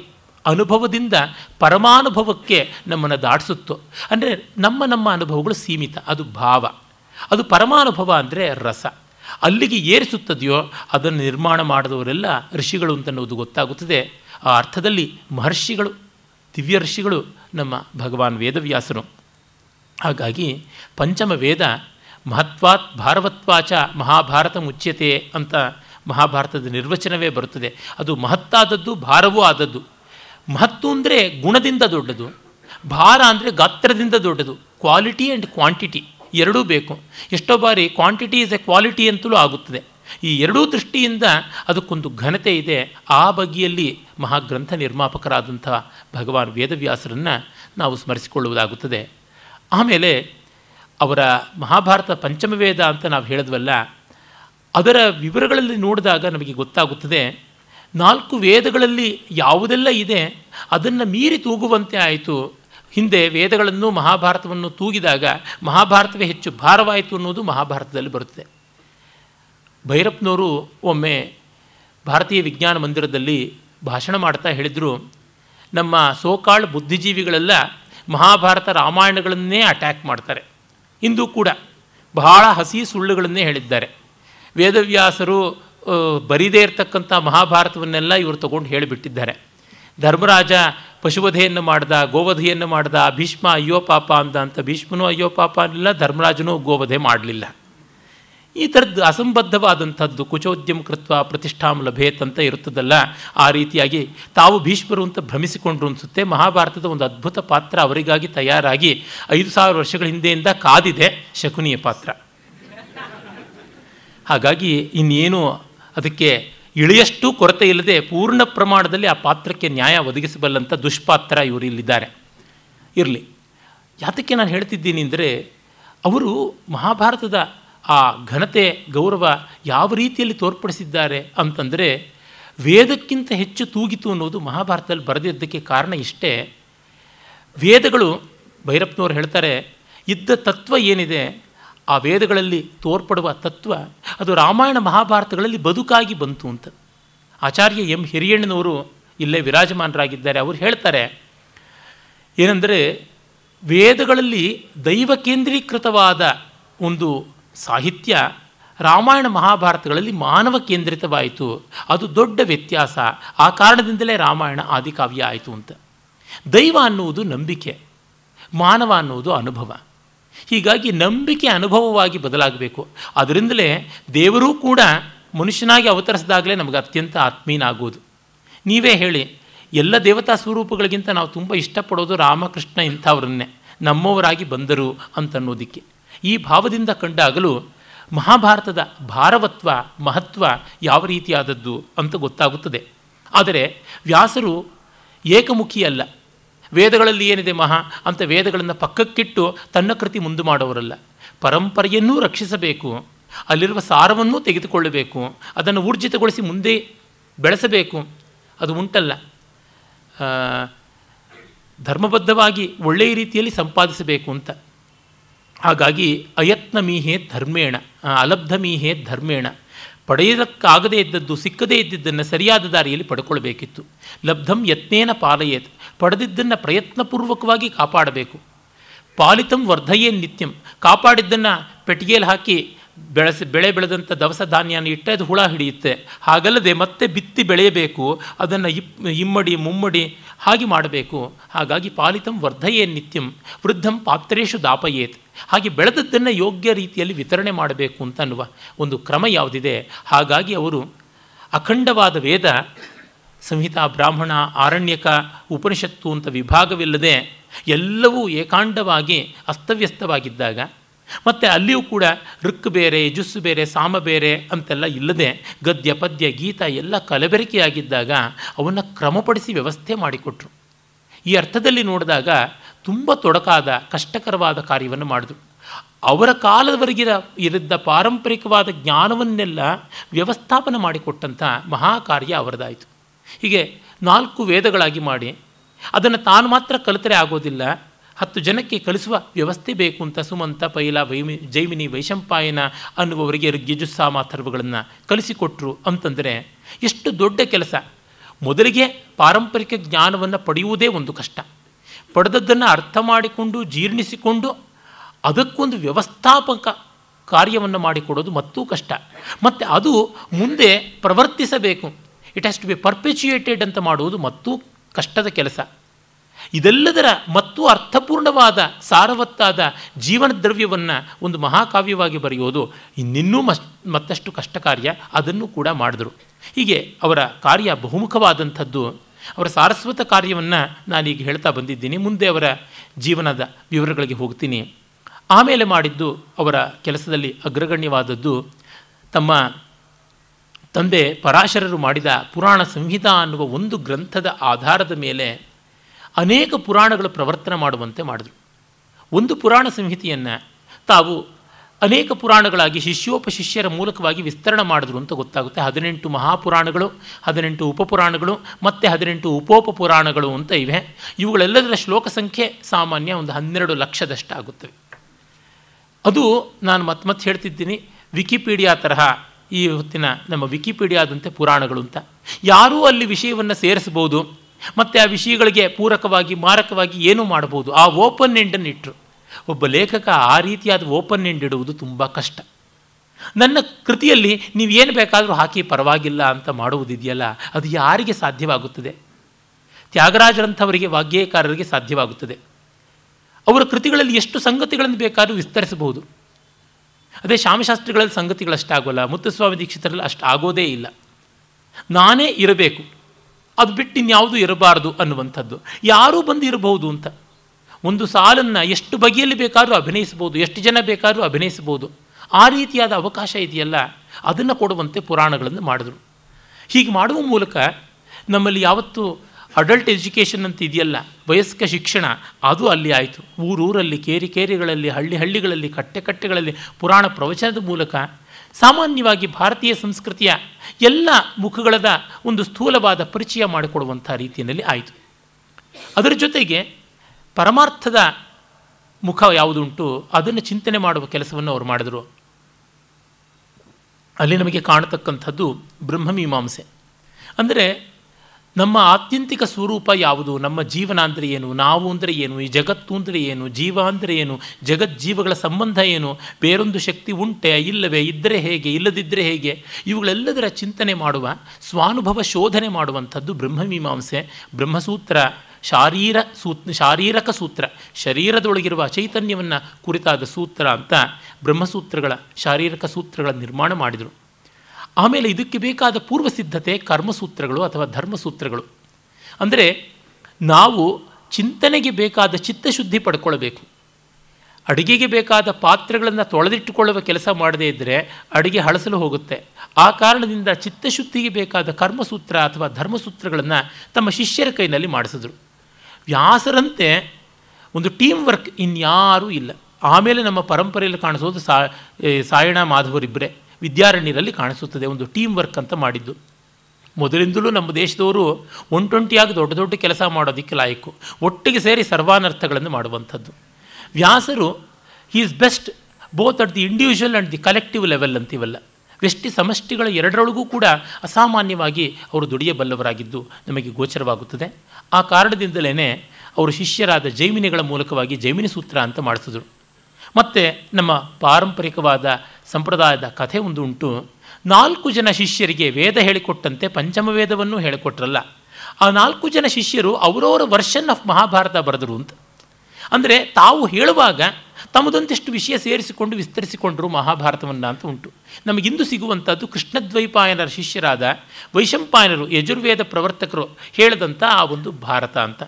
ಅನುಭವದಿಂದ ಪರಮಾನುಭವಕ್ಕೆ ನಮ್ಮನ್ನು ದಾಟಿಸುತ್ತೋ ಅಂದರೆ ನಮ್ಮ ನಮ್ಮ ಅನುಭವಗಳು ಸೀಮಿತ ಅದು ಭಾವ ಅದು ಪರಮಾನುಭವ ಅಂದರೆ ರಸ ಅಲ್ಲಿಗೆ ಏರಿಸುತ್ತದೆಯೋ ಅದನ್ನು ನಿರ್ಮಾಣ ಮಾಡಿದವರೆಲ್ಲ ಋಷಿಗಳು ಅಂತನ್ನುವುದು ಗೊತ್ತಾಗುತ್ತದೆ ಆ ಅರ್ಥದಲ್ಲಿ ಮಹರ್ಷಿಗಳು ದಿವ್ಯ ಋಷಿಗಳು ನಮ್ಮ ಭಗವಾನ್ ವೇದವ್ಯಾಸರು ಹಾಗಾಗಿ ಪಂಚಮ ವೇದ ಮಹತ್ವಾತ್ ಭಾರವತ್ವಾಚ ಮಹಾಭಾರತ ಮುಚ್ಯತೆ ಅಂತ ಮಹಾಭಾರತದ ನಿರ್ವಚನವೇ ಬರುತ್ತದೆ ಅದು ಮಹತ್ತಾದದ್ದು ಭಾರವೂ ಆದದ್ದು ಮಹತ್ತು ಅಂದರೆ ಗುಣದಿಂದ ದೊಡ್ಡದು ಭಾರ ಅಂದರೆ ಗಾತ್ರದಿಂದ ದೊಡ್ಡದು ಕ್ವಾಲಿಟಿ ಆ್ಯಂಡ್ ಕ್ವಾಂಟಿಟಿ ಎರಡೂ ಬೇಕು ಎಷ್ಟೋ ಬಾರಿ ಕ್ವಾಂಟಿಟಿ ಇಸ್ ಎ ಕ್ವಾಲಿಟಿ ಅಂತಲೂ ಆಗುತ್ತದೆ ಈ ಎರಡೂ ದೃಷ್ಟಿಯಿಂದ ಅದಕ್ಕೊಂದು ಘನತೆ ಇದೆ ಆ ಬಗೆಯಲ್ಲಿ ಮಹಾಗ್ರಂಥ ನಿರ್ಮಾಪಕರಾದಂಥ ಭಗವಾನ್ ವೇದವ್ಯಾಸರನ್ನು ನಾವು ಸ್ಮರಿಸಿಕೊಳ್ಳುವುದಾಗುತ್ತದೆ ಆಮೇಲೆ ಅವರ ಮಹಾಭಾರತ ವೇದ ಅಂತ ನಾವು ಹೇಳಿದ್ವಲ್ಲ ಅದರ ವಿವರಗಳಲ್ಲಿ ನೋಡಿದಾಗ ನಮಗೆ ಗೊತ್ತಾಗುತ್ತದೆ ನಾಲ್ಕು ವೇದಗಳಲ್ಲಿ ಯಾವುದೆಲ್ಲ ಇದೆ ಅದನ್ನು ಮೀರಿ ತೂಗುವಂತೆ ಆಯಿತು ಹಿಂದೆ ವೇದಗಳನ್ನು ಮಹಾಭಾರತವನ್ನು ತೂಗಿದಾಗ ಮಹಾಭಾರತವೇ ಹೆಚ್ಚು ಭಾರವಾಯಿತು ಅನ್ನೋದು ಮಹಾಭಾರತದಲ್ಲಿ ಬರುತ್ತದೆ ಭೈರಪ್ಪನವರು ಒಮ್ಮೆ ಭಾರತೀಯ ವಿಜ್ಞಾನ ಮಂದಿರದಲ್ಲಿ ಭಾಷಣ ಮಾಡ್ತಾ ಹೇಳಿದರು ನಮ್ಮ ಸೋಕಾಳ್ ಬುದ್ಧಿಜೀವಿಗಳೆಲ್ಲ ಮಹಾಭಾರತ ರಾಮಾಯಣಗಳನ್ನೇ ಅಟ್ಯಾಕ್ ಮಾಡ್ತಾರೆ ಇಂದು ಕೂಡ ಬಹಳ ಹಸಿ ಸುಳ್ಳುಗಳನ್ನೇ ಹೇಳಿದ್ದಾರೆ ವೇದವ್ಯಾಸರು ಬರೀದೇ ಇರತಕ್ಕಂಥ ಮಹಾಭಾರತವನ್ನೆಲ್ಲ ಇವರು ತಗೊಂಡು ಹೇಳಿಬಿಟ್ಟಿದ್ದಾರೆ ಧರ್ಮರಾಜ ಪಶುವಧೆಯನ್ನು ಮಾಡ್ದ ಗೋವಧೆಯನ್ನು ಮಾಡ್ದ ಭೀಷ್ಮ ಅಯ್ಯೋ ಪಾಪ ಅಂದ ಅಂತ ಭೀಷ್ಮನೂ ಅಯ್ಯೋ ಪಾಪ ಅನ್ನಲಿಲ್ಲ ಧರ್ಮರಾಜನೂ ಗೋವಧೆ ಮಾಡಲಿಲ್ಲ ಈ ಥರದ್ದು ಅಸಂಬದ್ಧವಾದಂಥದ್ದು ಕುಚೋದ್ಯಮ ಕೃತ್ವ ಪ್ರತಿಷ್ಠಾಂ ಲಭೇತ್ ಅಂತ ಇರುತ್ತದಲ್ಲ ಆ ರೀತಿಯಾಗಿ ತಾವು ಭೀಷ್ಮರು ಅಂತ ಭ್ರಮಿಸಿಕೊಂಡ್ರು ಅನಿಸುತ್ತೆ ಮಹಾಭಾರತದ ಒಂದು ಅದ್ಭುತ ಪಾತ್ರ ಅವರಿಗಾಗಿ ತಯಾರಾಗಿ ಐದು ಸಾವಿರ ವರ್ಷಗಳ ಹಿಂದೆಯಿಂದ ಕಾದಿದೆ ಶಕುನಿಯ ಪಾತ್ರ ಹಾಗಾಗಿ ಇನ್ನೇನು ಅದಕ್ಕೆ ಇಳಿಯಷ್ಟು ಕೊರತೆ ಇಲ್ಲದೆ ಪೂರ್ಣ ಪ್ರಮಾಣದಲ್ಲಿ ಆ ಪಾತ್ರಕ್ಕೆ ನ್ಯಾಯ ಒದಗಿಸಬಲ್ಲಂಥ ದುಷ್ಪಾತ್ರ ಇವರು ಇಲ್ಲಿದ್ದಾರೆ ಇರಲಿ ಯಾತಕ್ಕೆ ನಾನು ಹೇಳ್ತಿದ್ದೀನಿ ಅಂದರೆ ಅವರು ಮಹಾಭಾರತದ ಆ ಘನತೆ ಗೌರವ ಯಾವ ರೀತಿಯಲ್ಲಿ ತೋರ್ಪಡಿಸಿದ್ದಾರೆ ಅಂತಂದರೆ ವೇದಕ್ಕಿಂತ ಹೆಚ್ಚು ತೂಗಿತು ಅನ್ನೋದು ಮಹಾಭಾರತದಲ್ಲಿ ಬರೆದಿದ್ದಕ್ಕೆ ಕಾರಣ ಇಷ್ಟೇ ವೇದಗಳು ಭೈರಪ್ಪನವ್ರು ಹೇಳ್ತಾರೆ ಇದ್ದ ತತ್ವ ಏನಿದೆ ಆ ವೇದಗಳಲ್ಲಿ ತೋರ್ಪಡುವ ತತ್ವ ಅದು ರಾಮಾಯಣ ಮಹಾಭಾರತಗಳಲ್ಲಿ ಬದುಕಾಗಿ ಬಂತು ಅಂತ ಆಚಾರ್ಯ ಎಂ ಹಿರಿಯಣ್ಣನವರು ಇಲ್ಲೇ ವಿರಾಜಮಾನರಾಗಿದ್ದಾರೆ ಅವರು ಹೇಳ್ತಾರೆ ಏನೆಂದರೆ ವೇದಗಳಲ್ಲಿ ದೈವ ಕೇಂದ್ರೀಕೃತವಾದ ಒಂದು ಸಾಹಿತ್ಯ ರಾಮಾಯಣ ಮಹಾಭಾರತಗಳಲ್ಲಿ ಮಾನವ ಕೇಂದ್ರಿತವಾಯಿತು ಅದು ದೊಡ್ಡ ವ್ಯತ್ಯಾಸ ಆ ಕಾರಣದಿಂದಲೇ ರಾಮಾಯಣ ಆದಿಕಾವ್ಯ ಆಯಿತು ಅಂತ ದೈವ ಅನ್ನುವುದು ನಂಬಿಕೆ ಮಾನವ ಅನ್ನುವುದು ಅನುಭವ ಹೀಗಾಗಿ ನಂಬಿಕೆ ಅನುಭವವಾಗಿ ಬದಲಾಗಬೇಕು ಅದರಿಂದಲೇ ದೇವರೂ ಕೂಡ ಮನುಷ್ಯನಾಗಿ ಅವತರಿಸಿದಾಗಲೇ ನಮಗೆ ಅತ್ಯಂತ ಆತ್ಮೀಯನಾಗುವುದು ನೀವೇ ಹೇಳಿ ಎಲ್ಲ ದೇವತಾ ಸ್ವರೂಪಗಳಿಗಿಂತ ನಾವು ತುಂಬ ಇಷ್ಟಪಡೋದು ರಾಮಕೃಷ್ಣ ಇಂಥವರನ್ನೇ ನಮ್ಮವರಾಗಿ ಬಂದರು ಅಂತನ್ನೋದಕ್ಕೆ ಈ ಭಾವದಿಂದ ಕಂಡಾಗಲೂ ಮಹಾಭಾರತದ ಭಾರವತ್ವ ಮಹತ್ವ ಯಾವ ರೀತಿಯಾದದ್ದು ಅಂತ ಗೊತ್ತಾಗುತ್ತದೆ ಆದರೆ ವ್ಯಾಸರು ಏಕಮುಖಿಯಲ್ಲ ವೇದಗಳಲ್ಲಿ ಏನಿದೆ ಮಹಾ ಅಂತ ವೇದಗಳನ್ನು ಪಕ್ಕಕ್ಕಿಟ್ಟು ತನ್ನ ಕೃತಿ ಮುಂದೆ ಮಾಡೋರಲ್ಲ ಪರಂಪರೆಯನ್ನೂ ರಕ್ಷಿಸಬೇಕು ಅಲ್ಲಿರುವ ಸಾರವನ್ನು ತೆಗೆದುಕೊಳ್ಳಬೇಕು ಅದನ್ನು ಊರ್ಜಿತಗೊಳಿಸಿ ಮುಂದೆ ಬೆಳೆಸಬೇಕು ಅದು ಉಂಟಲ್ಲ ಧರ್ಮಬದ್ಧವಾಗಿ ಒಳ್ಳೆಯ ರೀತಿಯಲ್ಲಿ ಸಂಪಾದಿಸಬೇಕು ಅಂತ ಹಾಗಾಗಿ ಅಯತ್ನ ಮೀಹೆ ಧರ್ಮೇಣ ಅಲಬ್ಧ ಧರ್ಮೇಣ ಪಡೆಯದಕ್ಕಾಗದೇ ಇದ್ದದ್ದು ಸಿಕ್ಕದೇ ಇದ್ದದ್ದನ್ನು ಸರಿಯಾದ ದಾರಿಯಲ್ಲಿ ಪಡ್ಕೊಳ್ಬೇಕಿತ್ತು ಲಬ್ಧಂ ಯತ್ನೇನ ಪಾಲಯೇತ್ ಪಡೆದಿದ್ದನ್ನು ಪ್ರಯತ್ನಪೂರ್ವಕವಾಗಿ ಕಾಪಾಡಬೇಕು ಪಾಲಿತಂ ವರ್ಧಯೇ ನಿತ್ಯಂ ಕಾಪಾಡಿದ್ದನ್ನು ಪೆಟ್ಟಿಗೆಯಲ್ಲಿ ಹಾಕಿ ಬೆಳೆಸಿ ಬೆಳೆ ಬೆಳೆದಂಥ ದವಸ ಧಾನ್ಯನ ಇಟ್ಟರೆ ಅದು ಹುಳ ಹಿಡಿಯುತ್ತೆ ಹಾಗಲ್ಲದೆ ಮತ್ತೆ ಬಿತ್ತಿ ಬೆಳೆಯಬೇಕು ಅದನ್ನು ಇಪ್ ಇಮ್ಮಡಿ ಮುಮ್ಮಡಿ ಹಾಗೆ ಮಾಡಬೇಕು ಹಾಗಾಗಿ ಪಾಲಿತಂ ವರ್ಧಯೇ ನಿತ್ಯಂ ವೃದ್ಧಂ ಪಾತ್ರೇಶು ದಾಪಯೇತ್ ಹಾಗೆ ಬೆಳೆದದ್ದನ್ನು ಯೋಗ್ಯ ರೀತಿಯಲ್ಲಿ ವಿತರಣೆ ಮಾಡಬೇಕು ಅಂತ ಅನ್ನುವ ಒಂದು ಕ್ರಮ ಯಾವುದಿದೆ ಹಾಗಾಗಿ ಅವರು ಅಖಂಡವಾದ ವೇದ ಸಂಹಿತಾ ಬ್ರಾಹ್ಮಣ ಆರಣ್ಯಕ ಉಪನಿಷತ್ತು ಅಂತ ವಿಭಾಗವಿಲ್ಲದೆ ಎಲ್ಲವೂ ಏಕಾಂಡವಾಗಿ ಅಸ್ತವ್ಯಸ್ತವಾಗಿದ್ದಾಗ ಮತ್ತು ಅಲ್ಲಿಯೂ ಕೂಡ ಋಕ್ ಬೇರೆ ಜುಸ್ಸು ಬೇರೆ ಸಾಮ ಬೇರೆ ಅಂತೆಲ್ಲ ಇಲ್ಲದೆ ಗದ್ಯ ಪದ್ಯ ಗೀತ ಎಲ್ಲ ಕಲಬೆರಕೆಯಾಗಿದ್ದಾಗ ಅವನ್ನು ಕ್ರಮಪಡಿಸಿ ವ್ಯವಸ್ಥೆ ಮಾಡಿಕೊಟ್ರು ಈ ಅರ್ಥದಲ್ಲಿ ನೋಡಿದಾಗ ತುಂಬ ತೊಡಕಾದ ಕಷ್ಟಕರವಾದ ಕಾರ್ಯವನ್ನು ಮಾಡಿದ್ರು ಅವರ ಕಾಲದವರೆಗಿರ ಇರಿದ್ದ ಪಾರಂಪರಿಕವಾದ ಜ್ಞಾನವನ್ನೆಲ್ಲ ವ್ಯವಸ್ಥಾಪನೆ ಮಾಡಿಕೊಟ್ಟಂಥ ಮಹಾಕಾರ್ಯ ಅವರದಾಯಿತು ಹೀಗೆ ನಾಲ್ಕು ವೇದಗಳಾಗಿ ಮಾಡಿ ಅದನ್ನು ತಾನು ಮಾತ್ರ ಕಲಿತರೆ ಆಗೋದಿಲ್ಲ ಹತ್ತು ಜನಕ್ಕೆ ಕಲಿಸುವ ವ್ಯವಸ್ಥೆ ಬೇಕು ಅಂತ ಸುಮಂತ ಪೈಲ ವೈಮಿ ಜೈಮಿನಿ ವೈಶಂಪಾಯನ ಅನ್ನುವವರಿಗೆ ಗಿಜುಸ್ಸಾಮಾಥರ್ವಗಳನ್ನು ಕಲಿಸಿಕೊಟ್ರು ಅಂತಂದರೆ ಎಷ್ಟು ದೊಡ್ಡ ಕೆಲಸ ಮೊದಲಿಗೆ ಪಾರಂಪರಿಕ ಜ್ಞಾನವನ್ನು ಪಡೆಯುವುದೇ ಒಂದು ಕಷ್ಟ ಪಡೆದದ್ದನ್ನು ಅರ್ಥ ಮಾಡಿಕೊಂಡು ಜೀರ್ಣಿಸಿಕೊಂಡು ಅದಕ್ಕೊಂದು ವ್ಯವಸ್ಥಾಪಕ ಕಾರ್ಯವನ್ನು ಮಾಡಿಕೊಡೋದು ಮತ್ತೂ ಕಷ್ಟ ಮತ್ತು ಅದು ಮುಂದೆ ಪ್ರವರ್ತಿಸಬೇಕು it has to be perpetuated ಅಂತ ಮಾಡುವುದು ಮತ್ತೂ ಕಷ್ಟದ ಕೆಲಸ ಇದೆಲ್ಲದರ ಮತ್ತೂ ಅರ್ಥಪೂರ್ಣವಾದ ಸಾರವತ್ತಾದ ಜೀವನ ದ್ರವ್ಯವನ್ನು ಒಂದು ಮಹಾಕಾವ್ಯವಾಗಿ ಬರೆಯೋದು ಇನ್ನಿನ್ನೂ ಮಸ್ ಮತ್ತಷ್ಟು ಕಷ್ಟ ಕಾರ್ಯ ಅದನ್ನು ಕೂಡ ಮಾಡಿದರು ಹೀಗೆ ಅವರ ಕಾರ್ಯ ಬಹುಮುಖವಾದಂಥದ್ದು ಅವರ ಸಾರಸ್ವತ ಕಾರ್ಯವನ್ನು ನಾನೀಗ ಹೇಳ್ತಾ ಬಂದಿದ್ದೀನಿ ಮುಂದೆ ಅವರ ಜೀವನದ ವಿವರಗಳಿಗೆ ಹೋಗ್ತೀನಿ ಆಮೇಲೆ ಮಾಡಿದ್ದು ಅವರ ಕೆಲಸದಲ್ಲಿ ಅಗ್ರಗಣ್ಯವಾದದ್ದು ತಮ್ಮ ತಂದೆ ಪರಾಶರರು ಮಾಡಿದ ಪುರಾಣ ಸಂಹಿತ ಅನ್ನುವ ಒಂದು ಗ್ರಂಥದ ಆಧಾರದ ಮೇಲೆ ಅನೇಕ ಪುರಾಣಗಳು ಪ್ರವರ್ತನ ಮಾಡುವಂತೆ ಮಾಡಿದರು ಒಂದು ಪುರಾಣ ಸಂಹಿತೆಯನ್ನು ತಾವು ಅನೇಕ ಪುರಾಣಗಳಾಗಿ ಶಿಷ್ಯೋಪಶಿಷ್ಯರ ಮೂಲಕವಾಗಿ ವಿಸ್ತರಣೆ ಮಾಡಿದ್ರು ಅಂತ ಗೊತ್ತಾಗುತ್ತೆ ಹದಿನೆಂಟು ಮಹಾಪುರಾಣಗಳು ಹದಿನೆಂಟು ಉಪಪುರಾಣಗಳು ಮತ್ತು ಹದಿನೆಂಟು ಉಪೋಪ ಅಂತ ಇವೆ ಇವುಗಳೆಲ್ಲದರ ಶ್ಲೋಕ ಸಂಖ್ಯೆ ಸಾಮಾನ್ಯ ಒಂದು ಹನ್ನೆರಡು ಲಕ್ಷದಷ್ಟಾಗುತ್ತವೆ ಅದು ನಾನು ಮತ್ತೆ ಮತ್ತೆ ಹೇಳ್ತಿದ್ದೀನಿ ವಿಕಿಪೀಡಿಯಾ ತರಹ ಈ ಹೊತ್ತಿನ ನಮ್ಮ ವಿಕಿಪೀಡಿಯಾದಂತೆ ಪುರಾಣಗಳು ಅಂತ ಯಾರೂ ಅಲ್ಲಿ ವಿಷಯವನ್ನು ಸೇರಿಸ್ಬೋದು ಮತ್ತು ಆ ವಿಷಯಗಳಿಗೆ ಪೂರಕವಾಗಿ ಮಾರಕವಾಗಿ ಏನೂ ಮಾಡ್ಬೋದು ಆ ಓಪನ್ ಎಂಡನ್ನು ಇಟ್ಟರು ಒಬ್ಬ ಲೇಖಕ ಆ ರೀತಿಯಾದ ಓಪನ್ ಎಂಡ್ ಇಡುವುದು ತುಂಬ ಕಷ್ಟ ನನ್ನ ಕೃತಿಯಲ್ಲಿ ನೀವು ಏನು ಬೇಕಾದರೂ ಹಾಕಿ ಪರವಾಗಿಲ್ಲ ಅಂತ ಮಾಡುವುದಿದೆಯಲ್ಲ ಅದು ಯಾರಿಗೆ ಸಾಧ್ಯವಾಗುತ್ತದೆ ತ್ಯಾಗರಾಜರಂಥವರಿಗೆ ವಾಗ್ಯಕಾರರಿಗೆ ಸಾಧ್ಯವಾಗುತ್ತದೆ ಅವರ ಕೃತಿಗಳಲ್ಲಿ ಎಷ್ಟು ಸಂಗತಿಗಳನ್ನು ಬೇಕಾದರೂ ವಿಸ್ತರಿಸಬಹುದು ಅದೇ ಸಂಗತಿಗಳು ಸಂಗತಿಗಳಷ್ಟಾಗೋಲ್ಲ ಮುತ್ತುಸ್ವಾಮಿ ದೀಕ್ಷಿತರಲ್ಲಿ ಅಷ್ಟು ಆಗೋದೇ ಇಲ್ಲ ನಾನೇ ಇರಬೇಕು ಅದು ಬಿಟ್ಟು ಇನ್ಯಾವುದು ಇರಬಾರ್ದು ಅನ್ನುವಂಥದ್ದು ಯಾರೂ ಬಂದು ಇರಬಹುದು ಅಂತ ಒಂದು ಸಾಲನ್ನು ಎಷ್ಟು ಬಗೆಯಲ್ಲಿ ಬೇಕಾದರೂ ಅಭಿನಯಿಸಬಹುದು ಎಷ್ಟು ಜನ ಬೇಕಾದರೂ ಅಭಿನಯಿಸಬಹುದು ಆ ರೀತಿಯಾದ ಅವಕಾಶ ಇದೆಯಲ್ಲ ಅದನ್ನು ಕೊಡುವಂತೆ ಪುರಾಣಗಳನ್ನು ಮಾಡಿದರು ಹೀಗೆ ಮಾಡುವ ಮೂಲಕ ನಮ್ಮಲ್ಲಿ ಯಾವತ್ತೂ ಅಡಲ್ಟ್ ಎಜುಕೇಷನ್ ಅಂತ ಇದೆಯಲ್ಲ ವಯಸ್ಕ ಶಿಕ್ಷಣ ಅದು ಅಲ್ಲಿ ಆಯಿತು ಊರೂರಲ್ಲಿ ಕೇರಿ ಕೇರಿಗಳಲ್ಲಿ ಹಳ್ಳಿ ಹಳ್ಳಿಗಳಲ್ಲಿ ಕಟ್ಟೆ ಕಟ್ಟೆಗಳಲ್ಲಿ ಪುರಾಣ ಪ್ರವಚನದ ಮೂಲಕ ಸಾಮಾನ್ಯವಾಗಿ ಭಾರತೀಯ ಸಂಸ್ಕೃತಿಯ ಎಲ್ಲ ಮುಖಗಳದ ಒಂದು ಸ್ಥೂಲವಾದ ಪರಿಚಯ ಮಾಡಿಕೊಡುವಂಥ ರೀತಿಯಲ್ಲಿ ಆಯಿತು ಅದರ ಜೊತೆಗೆ ಪರಮಾರ್ಥದ ಮುಖ ಯಾವುದುಂಟು ಅದನ್ನು ಚಿಂತನೆ ಮಾಡುವ ಕೆಲಸವನ್ನು ಅವರು ಮಾಡಿದರು ಅಲ್ಲಿ ನಮಗೆ ಕಾಣತಕ್ಕಂಥದ್ದು ಬ್ರಹ್ಮಮೀಮಾಂಸೆ ಅಂದರೆ ನಮ್ಮ ಆತ್ಯಂತಿಕ ಸ್ವರೂಪ ಯಾವುದು ನಮ್ಮ ಜೀವನ ಅಂದರೆ ಏನು ನಾವು ಅಂದರೆ ಏನು ಈ ಜಗತ್ತು ಅಂದರೆ ಏನು ಜೀವ ಅಂದರೆ ಏನು ಜಗಜ್ಜೀವಗಳ ಸಂಬಂಧ ಏನು ಬೇರೊಂದು ಶಕ್ತಿ ಉಂಟೆ ಇಲ್ಲವೇ ಇದ್ದರೆ ಹೇಗೆ ಇಲ್ಲದಿದ್ದರೆ ಹೇಗೆ ಇವುಗಳೆಲ್ಲದರ ಚಿಂತನೆ ಮಾಡುವ ಸ್ವಾನುಭವ ಶೋಧನೆ ಮಾಡುವಂಥದ್ದು ಬ್ರಹ್ಮಮೀಮಾಂಸೆ ಬ್ರಹ್ಮಸೂತ್ರ ಶಾರೀರ ಸೂತ್ ಶಾರೀರಕ ಸೂತ್ರ ಶರೀರದೊಳಗಿರುವ ಚೈತನ್ಯವನ್ನು ಕುರಿತಾದ ಸೂತ್ರ ಅಂತ ಬ್ರಹ್ಮಸೂತ್ರಗಳ ಶಾರೀರಕ ಸೂತ್ರಗಳ ನಿರ್ಮಾಣ ಮಾಡಿದರು ಆಮೇಲೆ ಇದಕ್ಕೆ ಬೇಕಾದ ಪೂರ್ವ ಸಿದ್ಧತೆ ಕರ್ಮಸೂತ್ರಗಳು ಅಥವಾ ಧರ್ಮಸೂತ್ರಗಳು ಅಂದರೆ ನಾವು ಚಿಂತನೆಗೆ ಬೇಕಾದ ಚಿತ್ತಶುದ್ಧಿ ಪಡ್ಕೊಳ್ಬೇಕು ಅಡುಗೆಗೆ ಬೇಕಾದ ಪಾತ್ರೆಗಳನ್ನು ತೊಳೆದಿಟ್ಟುಕೊಳ್ಳುವ ಕೆಲಸ ಮಾಡದೇ ಇದ್ದರೆ ಅಡುಗೆ ಹಳಸಲು ಹೋಗುತ್ತೆ ಆ ಕಾರಣದಿಂದ ಚಿತ್ತಶುದ್ಧಿಗೆ ಬೇಕಾದ ಕರ್ಮಸೂತ್ರ ಅಥವಾ ಧರ್ಮಸೂತ್ರಗಳನ್ನು ತಮ್ಮ ಶಿಷ್ಯರ ಕೈನಲ್ಲಿ ಮಾಡಿಸಿದ್ರು ವ್ಯಾಸರಂತೆ ಒಂದು ಟೀಮ್ ವರ್ಕ್ ಇನ್ಯಾರೂ ಇಲ್ಲ ಆಮೇಲೆ ನಮ್ಮ ಪರಂಪರೆಯಲ್ಲಿ ಕಾಣಿಸೋದು ಸಾ ಸಾಯಣ ಮಾಧವರಿಬ್ಬರೇ ವಿದ್ಯಾರಣ್ಯರಲ್ಲಿ ಕಾಣಿಸುತ್ತದೆ ಒಂದು ಟೀಮ್ ವರ್ಕ್ ಅಂತ ಮಾಡಿದ್ದು ಮೊದಲಿಂದಲೂ ನಮ್ಮ ದೇಶದವರು ಟ್ವೆಂಟಿಯಾಗಿ ದೊಡ್ಡ ದೊಡ್ಡ ಕೆಲಸ ಮಾಡೋದಕ್ಕೆ ಲಾಯಕು ಒಟ್ಟಿಗೆ ಸೇರಿ ಸರ್ವಾನರ್ಥಗಳನ್ನು ಮಾಡುವಂಥದ್ದು ವ್ಯಾಸರು he is best both at the individual and the collective level ಅಂತೀವಲ್ಲ ವ್ಯಷ್ಟಿ ಸಮಷ್ಟಿಗಳ ಎರಡರೊಳಗೂ ಕೂಡ ಅಸಾಮಾನ್ಯವಾಗಿ ಅವರು ದುಡಿಯಬಲ್ಲವರಾಗಿದ್ದು ನಮಗೆ ಗೋಚರವಾಗುತ್ತದೆ ಆ ಕಾರಣದಿಂದಲೇ ಅವರು ಶಿಷ್ಯರಾದ ಜೈಮಿನಿಗಳ ಮೂಲಕವಾಗಿ ಜೈಮಿನಿ ಸೂತ್ರ ಅಂತ ಮಾಡಿಸಿದ್ರು ಮತ್ತು ನಮ್ಮ ಪಾರಂಪರಿಕವಾದ ಸಂಪ್ರದಾಯದ ಕಥೆ ಒಂದು ಉಂಟು ನಾಲ್ಕು ಜನ ಶಿಷ್ಯರಿಗೆ ವೇದ ಹೇಳಿಕೊಟ್ಟಂತೆ ಪಂಚಮ ವೇದವನ್ನು ಹೇಳಿಕೊಟ್ರಲ್ಲ ಆ ನಾಲ್ಕು ಜನ ಶಿಷ್ಯರು ಅವರವರ ವರ್ಷನ್ ಆಫ್ ಮಹಾಭಾರತ ಬರೆದರು ಅಂತ ಅಂದರೆ ತಾವು ಹೇಳುವಾಗ ತಮ್ಮದೊಂದಿಷ್ಟು ವಿಷಯ ಸೇರಿಸಿಕೊಂಡು ವಿಸ್ತರಿಸಿಕೊಂಡರು ಮಹಾಭಾರತವನ್ನು ಅಂತ ಉಂಟು ನಮಗಿಂದು ಸಿಗುವಂಥದ್ದು ಕೃಷ್ಣದ್ವೈಪಾಯನರ ಶಿಷ್ಯರಾದ ವೈಶಂಪಾಯನರು ಯಜುರ್ವೇದ ಪ್ರವರ್ತಕರು ಹೇಳಿದಂಥ ಆ ಒಂದು ಭಾರತ ಅಂತ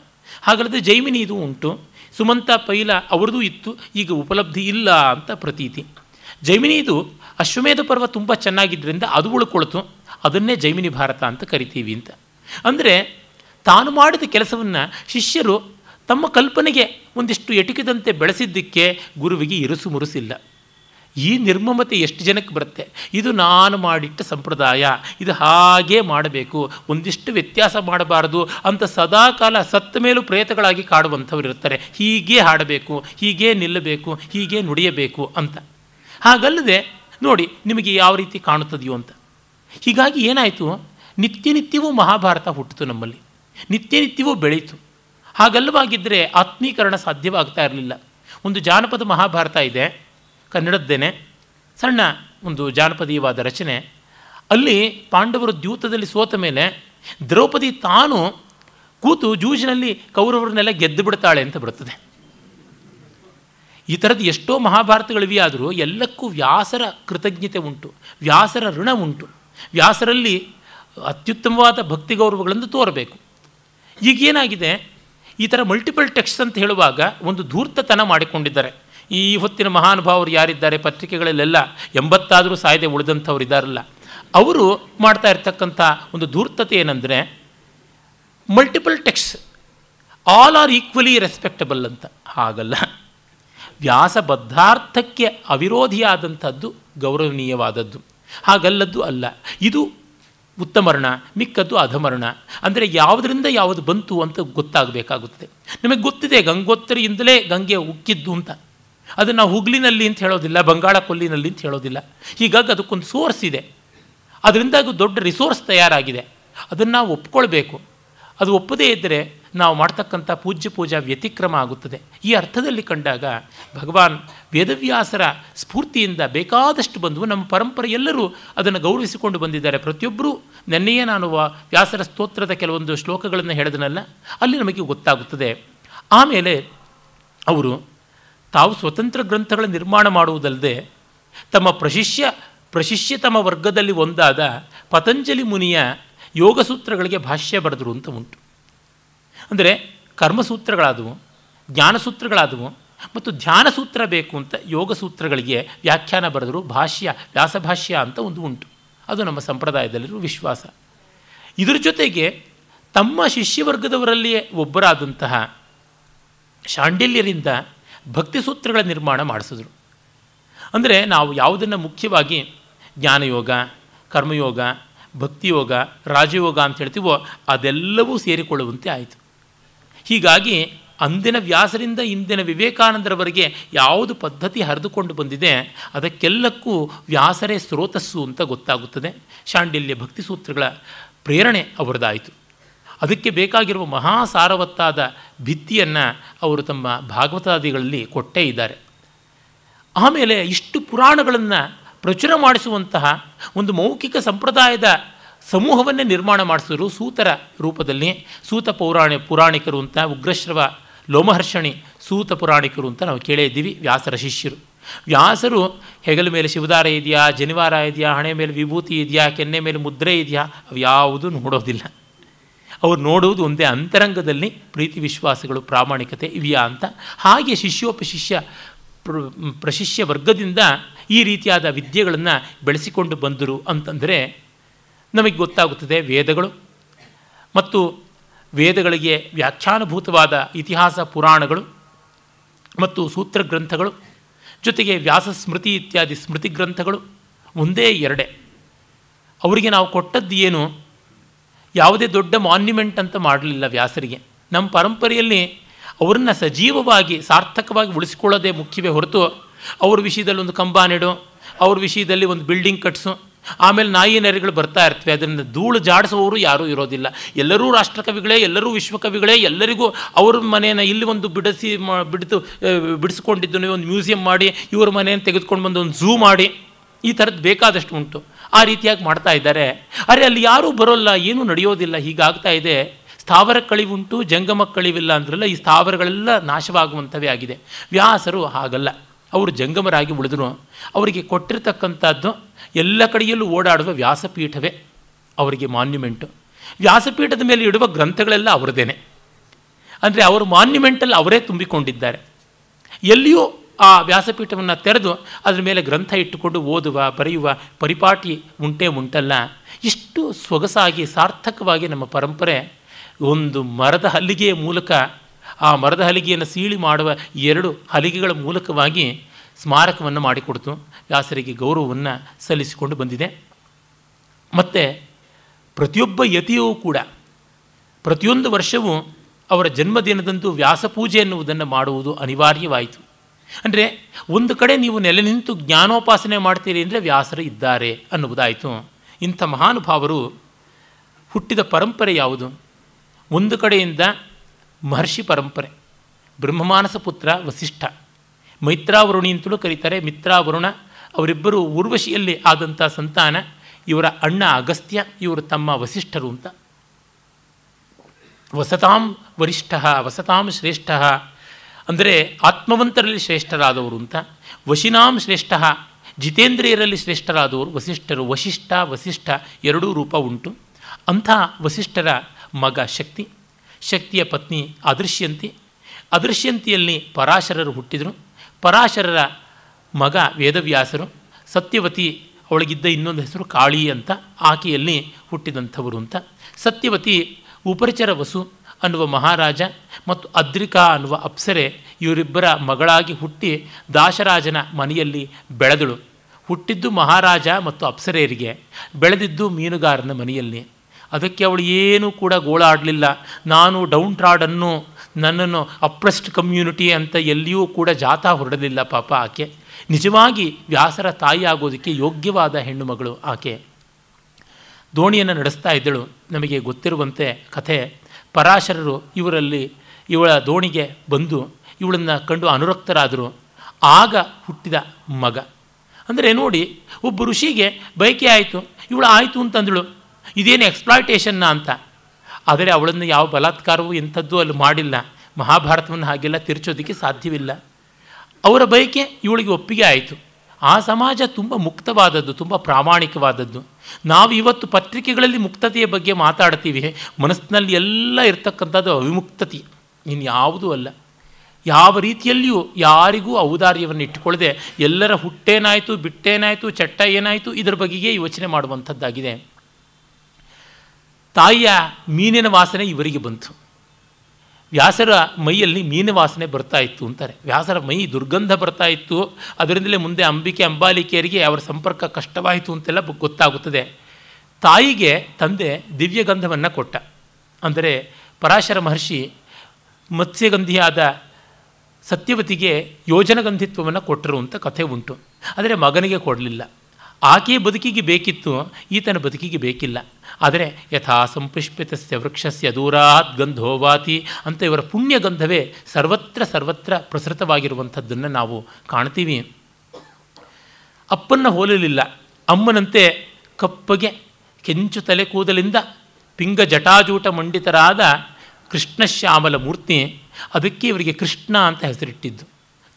ಹಾಗಲ್ಲದೆ ಇದು ಉಂಟು ಸುಮಂತ ಪೈಲ ಅವ್ರದ್ದು ಇತ್ತು ಈಗ ಉಪಲಬ್ಧಿ ಇಲ್ಲ ಅಂತ ಪ್ರತೀತಿ ಜೈಮಿನಿದು ಅಶ್ವಮೇಧ ಪರ್ವ ತುಂಬ ಚೆನ್ನಾಗಿದ್ದರಿಂದ ಅದು ಉಳ್ಕೊಳ್ತು ಅದನ್ನೇ ಜೈಮಿನಿ ಭಾರತ ಅಂತ ಕರಿತೀವಿ ಅಂತ ಅಂದರೆ ತಾನು ಮಾಡಿದ ಕೆಲಸವನ್ನು ಶಿಷ್ಯರು ತಮ್ಮ ಕಲ್ಪನೆಗೆ ಒಂದಿಷ್ಟು ಎಟುಕಿದಂತೆ ಬೆಳೆಸಿದ್ದಕ್ಕೆ ಗುರುವಿಗೆ ಇರುಸು ಮುರುಸಿಲ್ಲ ಈ ನಿರ್ಮಮತೆ ಎಷ್ಟು ಜನಕ್ಕೆ ಬರುತ್ತೆ ಇದು ನಾನು ಮಾಡಿಟ್ಟ ಸಂಪ್ರದಾಯ ಇದು ಹಾಗೇ ಮಾಡಬೇಕು ಒಂದಿಷ್ಟು ವ್ಯತ್ಯಾಸ ಮಾಡಬಾರದು ಅಂತ ಸದಾ ಕಾಲ ಸತ್ತ ಮೇಲೂ ಪ್ರೇತಗಳಾಗಿ ಕಾಡುವಂಥವ್ರು ಇರ್ತಾರೆ ಹೀಗೆ ಹಾಡಬೇಕು ಹೀಗೆ ನಿಲ್ಲಬೇಕು ಹೀಗೆ ನುಡಿಯಬೇಕು ಅಂತ ಹಾಗಲ್ಲದೆ ನೋಡಿ ನಿಮಗೆ ಯಾವ ರೀತಿ ಕಾಣುತ್ತದೆಯೋ ಅಂತ ಹೀಗಾಗಿ ಏನಾಯಿತು ನಿತ್ಯ ನಿತ್ಯವೂ ಮಹಾಭಾರತ ಹುಟ್ಟಿತು ನಮ್ಮಲ್ಲಿ ನಿತ್ಯ ನಿತ್ಯವೂ ಬೆಳೀತು ಹಾಗಲ್ಲವಾಗಿದ್ದರೆ ಆತ್ಮೀಕರಣ ಸಾಧ್ಯವಾಗ್ತಾ ಇರಲಿಲ್ಲ ಒಂದು ಜಾನಪದ ಮಹಾಭಾರತ ಇದೆ ಕನ್ನಡದ್ದೇನೆ ಸಣ್ಣ ಒಂದು ಜಾನಪದೀಯವಾದ ರಚನೆ ಅಲ್ಲಿ ಪಾಂಡವರು ದ್ಯೂತದಲ್ಲಿ ಸೋತ ಮೇಲೆ ದ್ರೌಪದಿ ತಾನು ಕೂತು ಜೂಜಿನಲ್ಲಿ ಕೌರವರನ್ನೆಲ್ಲ ಗೆದ್ದು ಬಿಡ್ತಾಳೆ ಅಂತ ಬರುತ್ತದೆ ಈ ಥರದ್ದು ಎಷ್ಟೋ ಮಹಾಭಾರತಗಳಿವೆ ಆದರೂ ಎಲ್ಲಕ್ಕೂ ವ್ಯಾಸರ ಕೃತಜ್ಞತೆ ಉಂಟು ವ್ಯಾಸರ ಋಣ ಉಂಟು ವ್ಯಾಸರಲ್ಲಿ ಅತ್ಯುತ್ತಮವಾದ ಭಕ್ತಿ ಗೌರವಗಳನ್ನು ತೋರಬೇಕು ಈಗೇನಾಗಿದೆ ಈ ಥರ ಮಲ್ಟಿಪಲ್ ಟೆಕ್ಸ್ಟ್ ಅಂತ ಹೇಳುವಾಗ ಒಂದು ಧೂರ್ತತನ ಮಾಡಿಕೊಂಡಿದ್ದಾರೆ ಈ ಹೊತ್ತಿನ ಮಹಾನುಭಾವರು ಯಾರಿದ್ದಾರೆ ಪತ್ರಿಕೆಗಳಲ್ಲೆಲ್ಲ ಎಂಬತ್ತಾದರೂ ಸಾಯದೆ ಉಳಿದಂಥವ್ರು ಇದ್ದಾರಲ್ಲ ಅವರು ಮಾಡ್ತಾ ಇರ್ತಕ್ಕಂಥ ಒಂದು ಧೂರ್ತತೆ ಏನಂದರೆ multiple texts all are equally respectable ಅಂತ ಹಾಗಲ್ಲ ವ್ಯಾಸಬದ್ಧಾರ್ಥಕ್ಕೆ ಅವಿರೋಧಿಯಾದಂಥದ್ದು ಗೌರವನೀಯವಾದದ್ದು ಹಾಗಲ್ಲದ್ದು ಅಲ್ಲ ಇದು ಉತ್ತಮರಣ ಮಿಕ್ಕದ್ದು ಅಧಮರಣ ಅಂದರೆ ಯಾವುದರಿಂದ ಯಾವುದು ಬಂತು ಅಂತ ಗೊತ್ತಾಗಬೇಕಾಗುತ್ತದೆ ನಿಮಗೆ ಗೊತ್ತಿದೆ ಗಂಗೋತ್ತರಿಯಿಂದಲೇ ಗಂಗೆ ಉಕ್ಕಿದ್ದು ಅಂತ ಅದನ್ನು ಹುಗ್ಲಿನಲ್ಲಿ ಅಂತ ಹೇಳೋದಿಲ್ಲ ಬಂಗಾಳ ಕೊಲ್ಲಿನಲ್ಲಿ ಅಂತ ಹೇಳೋದಿಲ್ಲ ಹೀಗಾಗಿ ಅದಕ್ಕೊಂದು ಸೋರ್ಸ್ ಇದೆ ಅದರಿಂದಾಗೂ ದೊಡ್ಡ ರಿಸೋರ್ಸ್ ತಯಾರಾಗಿದೆ ಅದನ್ನು ನಾವು ಒಪ್ಕೊಳ್ಬೇಕು ಅದು ಒಪ್ಪದೇ ಇದ್ದರೆ ನಾವು ಮಾಡ್ತಕ್ಕಂಥ ಪೂಜ್ಯ ಪೂಜಾ ವ್ಯತಿಕ್ರಮ ಆಗುತ್ತದೆ ಈ ಅರ್ಥದಲ್ಲಿ ಕಂಡಾಗ ಭಗವಾನ್ ವೇದವ್ಯಾಸರ ಸ್ಫೂರ್ತಿಯಿಂದ ಬೇಕಾದಷ್ಟು ಬಂದು ನಮ್ಮ ಪರಂಪರೆ ಎಲ್ಲರೂ ಅದನ್ನು ಗೌರವಿಸಿಕೊಂಡು ಬಂದಿದ್ದಾರೆ ಪ್ರತಿಯೊಬ್ಬರೂ ನೆನ್ನೆಯೇ ನಾನು ವ್ಯಾಸರ ಸ್ತೋತ್ರದ ಕೆಲವೊಂದು ಶ್ಲೋಕಗಳನ್ನು ಹೇಳಿದನಲ್ಲ ಅಲ್ಲಿ ನಮಗೆ ಗೊತ್ತಾಗುತ್ತದೆ ಆಮೇಲೆ ಅವರು ತಾವು ಸ್ವತಂತ್ರ ಗ್ರಂಥಗಳ ನಿರ್ಮಾಣ ಮಾಡುವುದಲ್ಲದೆ ತಮ್ಮ ಪ್ರಶಿಷ್ಯ ಪ್ರಶಿಷ್ಯತಮ ವರ್ಗದಲ್ಲಿ ಒಂದಾದ ಪತಂಜಲಿ ಮುನಿಯ ಯೋಗಸೂತ್ರಗಳಿಗೆ ಭಾಷ್ಯ ಬರೆದರು ಅಂತ ಉಂಟು ಅಂದರೆ ಕರ್ಮಸೂತ್ರಗಳಾದವು ಜ್ಞಾನಸೂತ್ರಗಳಾದವು ಮತ್ತು ಧ್ಯಾನ ಸೂತ್ರ ಬೇಕು ಅಂತ ಯೋಗ ಸೂತ್ರಗಳಿಗೆ ವ್ಯಾಖ್ಯಾನ ಬರೆದರು ಭಾಷ್ಯ ವ್ಯಾಸಭಾಷ್ಯ ಅಂತ ಒಂದು ಉಂಟು ಅದು ನಮ್ಮ ಸಂಪ್ರದಾಯದಲ್ಲಿರುವ ವಿಶ್ವಾಸ ಇದರ ಜೊತೆಗೆ ತಮ್ಮ ಶಿಷ್ಯವರ್ಗದವರಲ್ಲಿಯೇ ಒಬ್ಬರಾದಂತಹ ಶಾಂಡಿಲ್ಯರಿಂದ ಭಕ್ತಿ ಸೂತ್ರಗಳ ನಿರ್ಮಾಣ ಮಾಡಿಸಿದ್ರು ಅಂದರೆ ನಾವು ಯಾವುದನ್ನು ಮುಖ್ಯವಾಗಿ ಜ್ಞಾನಯೋಗ ಕರ್ಮಯೋಗ ಭಕ್ತಿಯೋಗ ರಾಜಯೋಗ ಅಂತ ಹೇಳ್ತೀವೋ ಅದೆಲ್ಲವೂ ಸೇರಿಕೊಳ್ಳುವಂತೆ ಆಯಿತು ಹೀಗಾಗಿ ಅಂದಿನ ವ್ಯಾಸರಿಂದ ಇಂದಿನ ವಿವೇಕಾನಂದರವರೆಗೆ ಯಾವುದು ಪದ್ಧತಿ ಹರಿದುಕೊಂಡು ಬಂದಿದೆ ಅದಕ್ಕೆಲ್ಲಕ್ಕೂ ವ್ಯಾಸರೇ ಸ್ರೋತಸ್ಸು ಅಂತ ಗೊತ್ತಾಗುತ್ತದೆ ಶಾಂಡಿಲ್ಯ ಭಕ್ತಿ ಸೂತ್ರಗಳ ಪ್ರೇರಣೆ ಅವರದಾಯಿತು ಅದಕ್ಕೆ ಬೇಕಾಗಿರುವ ಮಹಾಸಾರವತ್ತಾದ ಭಿತ್ತಿಯನ್ನು ಅವರು ತಮ್ಮ ಭಾಗವತಾದಿಗಳಲ್ಲಿ ಕೊಟ್ಟೇ ಇದ್ದಾರೆ ಆಮೇಲೆ ಇಷ್ಟು ಪುರಾಣಗಳನ್ನು ಪ್ರಚುರ ಮಾಡಿಸುವಂತಹ ಒಂದು ಮೌಖಿಕ ಸಂಪ್ರದಾಯದ ಸಮೂಹವನ್ನೇ ನಿರ್ಮಾಣ ಮಾಡಿಸಿದರು ಸೂತರ ರೂಪದಲ್ಲಿ ಸೂತ ಪೌರಾಣಿ ಪುರಾಣಿಕರು ಅಂತ ಉಗ್ರಶ್ರವ ಲೋಮಹರ್ಷಣಿ ಸೂತ ಪುರಾಣಿಕರು ಅಂತ ನಾವು ಕೇಳೇ ಇದ್ದೀವಿ ವ್ಯಾಸರ ಶಿಷ್ಯರು ವ್ಯಾಸರು ಹೆಗಲ ಮೇಲೆ ಶಿವದಾರ ಇದೆಯಾ ಜನಿವಾರ ಇದೆಯಾ ಹಣೆ ಮೇಲೆ ವಿಭೂತಿ ಇದೆಯಾ ಕೆನ್ನೆ ಮೇಲೆ ಮುದ್ರೆ ಇದೆಯಾ ಅವು ಯಾವುದೂ ನೋಡೋದಿಲ್ಲ ಅವರು ನೋಡುವುದು ಒಂದೇ ಅಂತರಂಗದಲ್ಲಿ ಪ್ರೀತಿ ವಿಶ್ವಾಸಗಳು ಪ್ರಾಮಾಣಿಕತೆ ಇವೆಯಾ ಅಂತ ಹಾಗೆ ಶಿಷ್ಯೋಪಶಿಷ್ಯ ಪ್ರಶಿಷ್ಯ ವರ್ಗದಿಂದ ಈ ರೀತಿಯಾದ ವಿದ್ಯೆಗಳನ್ನು ಬೆಳೆಸಿಕೊಂಡು ಬಂದರು ಅಂತಂದರೆ ನಮಗೆ ಗೊತ್ತಾಗುತ್ತದೆ ವೇದಗಳು ಮತ್ತು ವೇದಗಳಿಗೆ ವ್ಯಾಖ್ಯಾನುಭೂತವಾದ ಇತಿಹಾಸ ಪುರಾಣಗಳು ಮತ್ತು ಸೂತ್ರ ಗ್ರಂಥಗಳು ಜೊತೆಗೆ ಸ್ಮೃತಿ ಇತ್ಯಾದಿ ಸ್ಮೃತಿ ಗ್ರಂಥಗಳು ಒಂದೇ ಎರಡೇ ಅವರಿಗೆ ನಾವು ಕೊಟ್ಟದ್ದು ಏನು ಯಾವುದೇ ದೊಡ್ಡ ಮಾನ್ಯುಮೆಂಟ್ ಅಂತ ಮಾಡಲಿಲ್ಲ ವ್ಯಾಸರಿಗೆ ನಮ್ಮ ಪರಂಪರೆಯಲ್ಲಿ ಅವ್ರನ್ನ ಸಜೀವವಾಗಿ ಸಾರ್ಥಕವಾಗಿ ಉಳಿಸ್ಕೊಳ್ಳೋದೇ ಮುಖ್ಯವೇ ಹೊರತು ಅವ್ರ ವಿಷಯದಲ್ಲಿ ಒಂದು ಕಂಬ ನೆಡು ಅವ್ರ ವಿಷಯದಲ್ಲಿ ಒಂದು ಬಿಲ್ಡಿಂಗ್ ಕಟ್ಸು ಆಮೇಲೆ ನಾಯಿ ನೆರೆಗಳು ಬರ್ತಾ ಇರ್ತವೆ ಅದರಿಂದ ಧೂಳು ಜಾಡಿಸುವವರು ಯಾರೂ ಇರೋದಿಲ್ಲ ಎಲ್ಲರೂ ರಾಷ್ಟ್ರಕವಿಗಳೇ ಎಲ್ಲರೂ ವಿಶ್ವಕವಿಗಳೇ ಎಲ್ಲರಿಗೂ ಅವ್ರ ಮನೆಯನ್ನು ಇಲ್ಲಿ ಒಂದು ಬಿಡಿಸಿ ಬಿಡಿತು ಬಿಡಿಸ್ಕೊಂಡಿದ್ದು ಒಂದು ಮ್ಯೂಸಿಯಂ ಮಾಡಿ ಇವ್ರ ಮನೆಯನ್ನು ತೆಗೆದುಕೊಂಡು ಬಂದು ಒಂದು ಝೂ ಮಾಡಿ ಈ ಥರದ್ದು ಬೇಕಾದಷ್ಟು ಉಂಟು ಆ ರೀತಿಯಾಗಿ ಮಾಡ್ತಾ ಇದ್ದಾರೆ ಅರೆ ಅಲ್ಲಿ ಯಾರೂ ಬರೋಲ್ಲ ಏನೂ ನಡೆಯೋದಿಲ್ಲ ಹೀಗಾಗ್ತಾ ಇದೆ ಸ್ಥಾವರ ಕಳಿವುಂಟು ಜಂಗಮ ಕಳಿವಿಲ್ಲ ಅಂದ್ರಲ್ಲ ಈ ಸ್ಥಾವರಗಳೆಲ್ಲ ನಾಶವಾಗುವಂಥವೇ ಆಗಿದೆ ವ್ಯಾಸರು ಹಾಗಲ್ಲ ಅವರು ಜಂಗಮರಾಗಿ ಉಳಿದ್ರು ಅವರಿಗೆ ಕೊಟ್ಟಿರತಕ್ಕಂಥದ್ದು ಎಲ್ಲ ಕಡೆಯಲ್ಲೂ ಓಡಾಡುವ ವ್ಯಾಸಪೀಠವೇ ಅವರಿಗೆ ಮಾನ್ಯುಮೆಂಟು ವ್ಯಾಸಪೀಠದ ಮೇಲೆ ಇಡುವ ಗ್ರಂಥಗಳೆಲ್ಲ ಅವರದೇನೆ ಅಂದರೆ ಅವರು ಮಾನ್ಯುಮೆಂಟಲ್ಲಿ ಅವರೇ ತುಂಬಿಕೊಂಡಿದ್ದಾರೆ ಎಲ್ಲಿಯೂ ಆ ವ್ಯಾಸಪೀಠವನ್ನು ತೆರೆದು ಅದರ ಮೇಲೆ ಗ್ರಂಥ ಇಟ್ಟುಕೊಂಡು ಓದುವ ಬರೆಯುವ ಪರಿಪಾಟಿ ಉಂಟೇ ಉಂಟಲ್ಲ ಇಷ್ಟು ಸೊಗಸಾಗಿ ಸಾರ್ಥಕವಾಗಿ ನಮ್ಮ ಪರಂಪರೆ ಒಂದು ಮರದ ಹಲಿಗೆಯ ಮೂಲಕ ಆ ಮರದ ಹಲಿಗೆಯನ್ನು ಸೀಳಿ ಮಾಡುವ ಎರಡು ಹಲಿಗೆಗಳ ಮೂಲಕವಾಗಿ ಸ್ಮಾರಕವನ್ನು ಮಾಡಿಕೊಡ್ತು ವ್ಯಾಸರಿಗೆ ಗೌರವವನ್ನು ಸಲ್ಲಿಸಿಕೊಂಡು ಬಂದಿದೆ ಮತ್ತು ಪ್ರತಿಯೊಬ್ಬ ಯತಿಯೂ ಕೂಡ ಪ್ರತಿಯೊಂದು ವರ್ಷವೂ ಅವರ ಜನ್ಮದಿನದಂದು ವ್ಯಾಸಪೂಜೆ ಎನ್ನುವುದನ್ನು ಮಾಡುವುದು ಅನಿವಾರ್ಯವಾಯಿತು ಅಂದರೆ ಒಂದು ಕಡೆ ನೀವು ನೆಲೆ ನಿಂತು ಜ್ಞಾನೋಪಾಸನೆ ಮಾಡ್ತೀರಿ ಅಂದರೆ ವ್ಯಾಸರು ಇದ್ದಾರೆ ಅನ್ನುವುದಾಯಿತು ಇಂಥ ಮಹಾನುಭಾವರು ಹುಟ್ಟಿದ ಪರಂಪರೆ ಯಾವುದು ಒಂದು ಕಡೆಯಿಂದ ಮಹರ್ಷಿ ಪರಂಪರೆ ಬ್ರಹ್ಮಮಾನಸ ಪುತ್ರ ವಸಿಷ್ಠ ಮೈತ್ರಾವರುಣಿ ಅಂತಲೂ ಕರೀತಾರೆ ಮಿತ್ರಾವರುಣ ಅವರಿಬ್ಬರು ಊರ್ವಶಿಯಲ್ಲಿ ಆದಂಥ ಸಂತಾನ ಇವರ ಅಣ್ಣ ಅಗಸ್ತ್ಯ ಇವರು ತಮ್ಮ ವಸಿಷ್ಠರು ಅಂತ ವಸತಾಂ ವರಿಷ್ಠ ವಸತಾಂ ಶ್ರೇಷ್ಠ ಅಂದರೆ ಆತ್ಮವಂತರಲ್ಲಿ ಶ್ರೇಷ್ಠರಾದವರು ಅಂತ ವಶಿನಾಂ ಶ್ರೇಷ್ಠ ಜಿತೇಂದ್ರಿಯರಲ್ಲಿ ಶ್ರೇಷ್ಠರಾದವರು ವಸಿಷ್ಠರು ವಶಿಷ್ಠ ವಸಿಷ್ಠ ಎರಡೂ ರೂಪ ಉಂಟು ಅಂಥ ವಸಿಷ್ಠರ ಮಗ ಶಕ್ತಿ ಶಕ್ತಿಯ ಪತ್ನಿ ಅದೃಶ್ಯಂತಿ ಅದೃಶ್ಯಂತಿಯಲ್ಲಿ ಪರಾಶರರು ಹುಟ್ಟಿದರು ಪರಾಶರರ ಮಗ ವೇದವ್ಯಾಸರು ಸತ್ಯವತಿ ಅವಳಿಗಿದ್ದ ಇನ್ನೊಂದು ಹೆಸರು ಕಾಳಿ ಅಂತ ಆಕೆಯಲ್ಲಿ ಹುಟ್ಟಿದಂಥವರು ಅಂತ ಸತ್ಯವತಿ ಉಪರಿಚರ ವಸು ಅನ್ನುವ ಮಹಾರಾಜ ಮತ್ತು ಅದ್ರಿಕಾ ಅನ್ನುವ ಅಪ್ಸರೆ ಇವರಿಬ್ಬರ ಮಗಳಾಗಿ ಹುಟ್ಟಿ ದಾಶರಾಜನ ಮನೆಯಲ್ಲಿ ಬೆಳೆದಳು ಹುಟ್ಟಿದ್ದು ಮಹಾರಾಜ ಮತ್ತು ಅಪ್ಸರೆಯರಿಗೆ ಬೆಳೆದಿದ್ದು ಮೀನುಗಾರನ ಮನೆಯಲ್ಲಿ ಅದಕ್ಕೆ ಅವಳು ಏನೂ ಕೂಡ ಗೋಳಾಡಲಿಲ್ಲ ನಾನು ಡೌನ್ ಟ್ರಾಡನ್ನು ನನ್ನನ್ನು ಅಪ್ರೆಸ್ಡ್ ಕಮ್ಯುನಿಟಿ ಅಂತ ಎಲ್ಲಿಯೂ ಕೂಡ ಜಾಥಾ ಹೊರಡಲಿಲ್ಲ ಪಾಪ ಆಕೆ ನಿಜವಾಗಿ ವ್ಯಾಸರ ತಾಯಿ ಆಗೋದಕ್ಕೆ ಯೋಗ್ಯವಾದ ಹೆಣ್ಣು ಮಗಳು ಆಕೆ ದೋಣಿಯನ್ನು ನಡೆಸ್ತಾ ಇದ್ದಳು ನಮಗೆ ಗೊತ್ತಿರುವಂತೆ ಕಥೆ ಪರಾಶರರು ಇವರಲ್ಲಿ ಇವಳ ದೋಣಿಗೆ ಬಂದು ಇವಳನ್ನು ಕಂಡು ಅನುರಕ್ತರಾದರು ಆಗ ಹುಟ್ಟಿದ ಮಗ ಅಂದರೆ ನೋಡಿ ಒಬ್ಬ ಋಷಿಗೆ ಬಯಕೆ ಆಯಿತು ಇವಳು ಆಯಿತು ಅಂತಂದಳು ಇದೇನು ಎಕ್ಸ್ಪ್ಲಾಯ್ಟೇಷನ್ನ ಅಂತ ಆದರೆ ಅವಳನ್ನು ಯಾವ ಬಲಾತ್ಕಾರವೂ ಇಂಥದ್ದು ಅಲ್ಲಿ ಮಾಡಿಲ್ಲ ಮಹಾಭಾರತವನ್ನು ಹಾಗೆಲ್ಲ ತಿರ್ಚೋದಕ್ಕೆ ಸಾಧ್ಯವಿಲ್ಲ ಅವರ ಬಯಕೆ ಇವಳಿಗೆ ಒಪ್ಪಿಗೆ ಆಯಿತು ಆ ಸಮಾಜ ತುಂಬ ಮುಕ್ತವಾದದ್ದು ತುಂಬ ಪ್ರಾಮಾಣಿಕವಾದದ್ದು ನಾವು ಇವತ್ತು ಪತ್ರಿಕೆಗಳಲ್ಲಿ ಮುಕ್ತತೆಯ ಬಗ್ಗೆ ಮಾತಾಡ್ತೀವಿ ಮನಸ್ಸಿನಲ್ಲಿ ಎಲ್ಲ ಇರ್ತಕ್ಕಂಥದ್ದು ಅವಿಮುಕ್ತತೆ ಇನ್ಯಾವುದೂ ಅಲ್ಲ ಯಾವ ರೀತಿಯಲ್ಲಿಯೂ ಯಾರಿಗೂ ಔದಾರ್ಯವನ್ನು ಇಟ್ಟುಕೊಳ್ಳದೆ ಎಲ್ಲರ ಹುಟ್ಟೇನಾಯಿತು ಬಿಟ್ಟೇನಾಯಿತು ಚಟ್ಟ ಏನಾಯಿತು ಇದರ ಬಗೆಗೆ ಯೋಚನೆ ಮಾಡುವಂಥದ್ದಾಗಿದೆ ತಾಯಿಯ ಮೀನಿನ ವಾಸನೆ ಇವರಿಗೆ ಬಂತು ವ್ಯಾಸರ ಮೈಯಲ್ಲಿ ಮೀನವಾಸನೆ ವಾಸನೆ ಬರ್ತಾ ಇತ್ತು ಅಂತಾರೆ ವ್ಯಾಸರ ಮೈ ದುರ್ಗಂಧ ಬರ್ತಾ ಇತ್ತು ಅದರಿಂದಲೇ ಮುಂದೆ ಅಂಬಿಕೆ ಅಂಬಾಲಿಕೆಯರಿಗೆ ಅವರ ಸಂಪರ್ಕ ಕಷ್ಟವಾಯಿತು ಅಂತೆಲ್ಲ ಗೊತ್ತಾಗುತ್ತದೆ ತಾಯಿಗೆ ತಂದೆ ದಿವ್ಯಗಂಧವನ್ನು ಕೊಟ್ಟ ಅಂದರೆ ಪರಾಶರ ಮಹರ್ಷಿ ಮತ್ಸ್ಯಗಂಧಿಯಾದ ಸತ್ಯವತಿಗೆ ಯೋಜನಗಂಧಿತ್ವವನ್ನು ಕೊಟ್ಟರು ಅಂತ ಕಥೆ ಉಂಟು ಆದರೆ ಮಗನಿಗೆ ಕೊಡಲಿಲ್ಲ ಆಕೆಯ ಬದುಕಿಗೆ ಬೇಕಿತ್ತು ಈತನ ಬದುಕಿಗೆ ಬೇಕಿಲ್ಲ ಆದರೆ ಯಥಾ ಸಂಪುಷ್ಪಿತಸ್ಯ ವೃಕ್ಷಸ್ಯ ದೂರಾತ್ ಗಂಧೋವಾತಿ ಅಂತ ಇವರ ಪುಣ್ಯ ಗಂಧವೇ ಸರ್ವತ್ರ ಸರ್ವತ್ರ ಪ್ರಸೃತವಾಗಿರುವಂಥದ್ದನ್ನು ನಾವು ಕಾಣ್ತೀವಿ ಅಪ್ಪನ್ನು ಹೋಲಲಿಲ್ಲ ಅಮ್ಮನಂತೆ ಕಪ್ಪಗೆ ಕೆಂಚು ತಲೆ ಕೂದಲಿಂದ ಪಿಂಗ ಜಟಾಜೂಟ ಮಂಡಿತರಾದ ಕೃಷ್ಣಶ್ಯಾಮಲ ಮೂರ್ತಿ ಅದಕ್ಕೆ ಇವರಿಗೆ ಕೃಷ್ಣ ಅಂತ ಹೆಸರಿಟ್ಟಿದ್ದು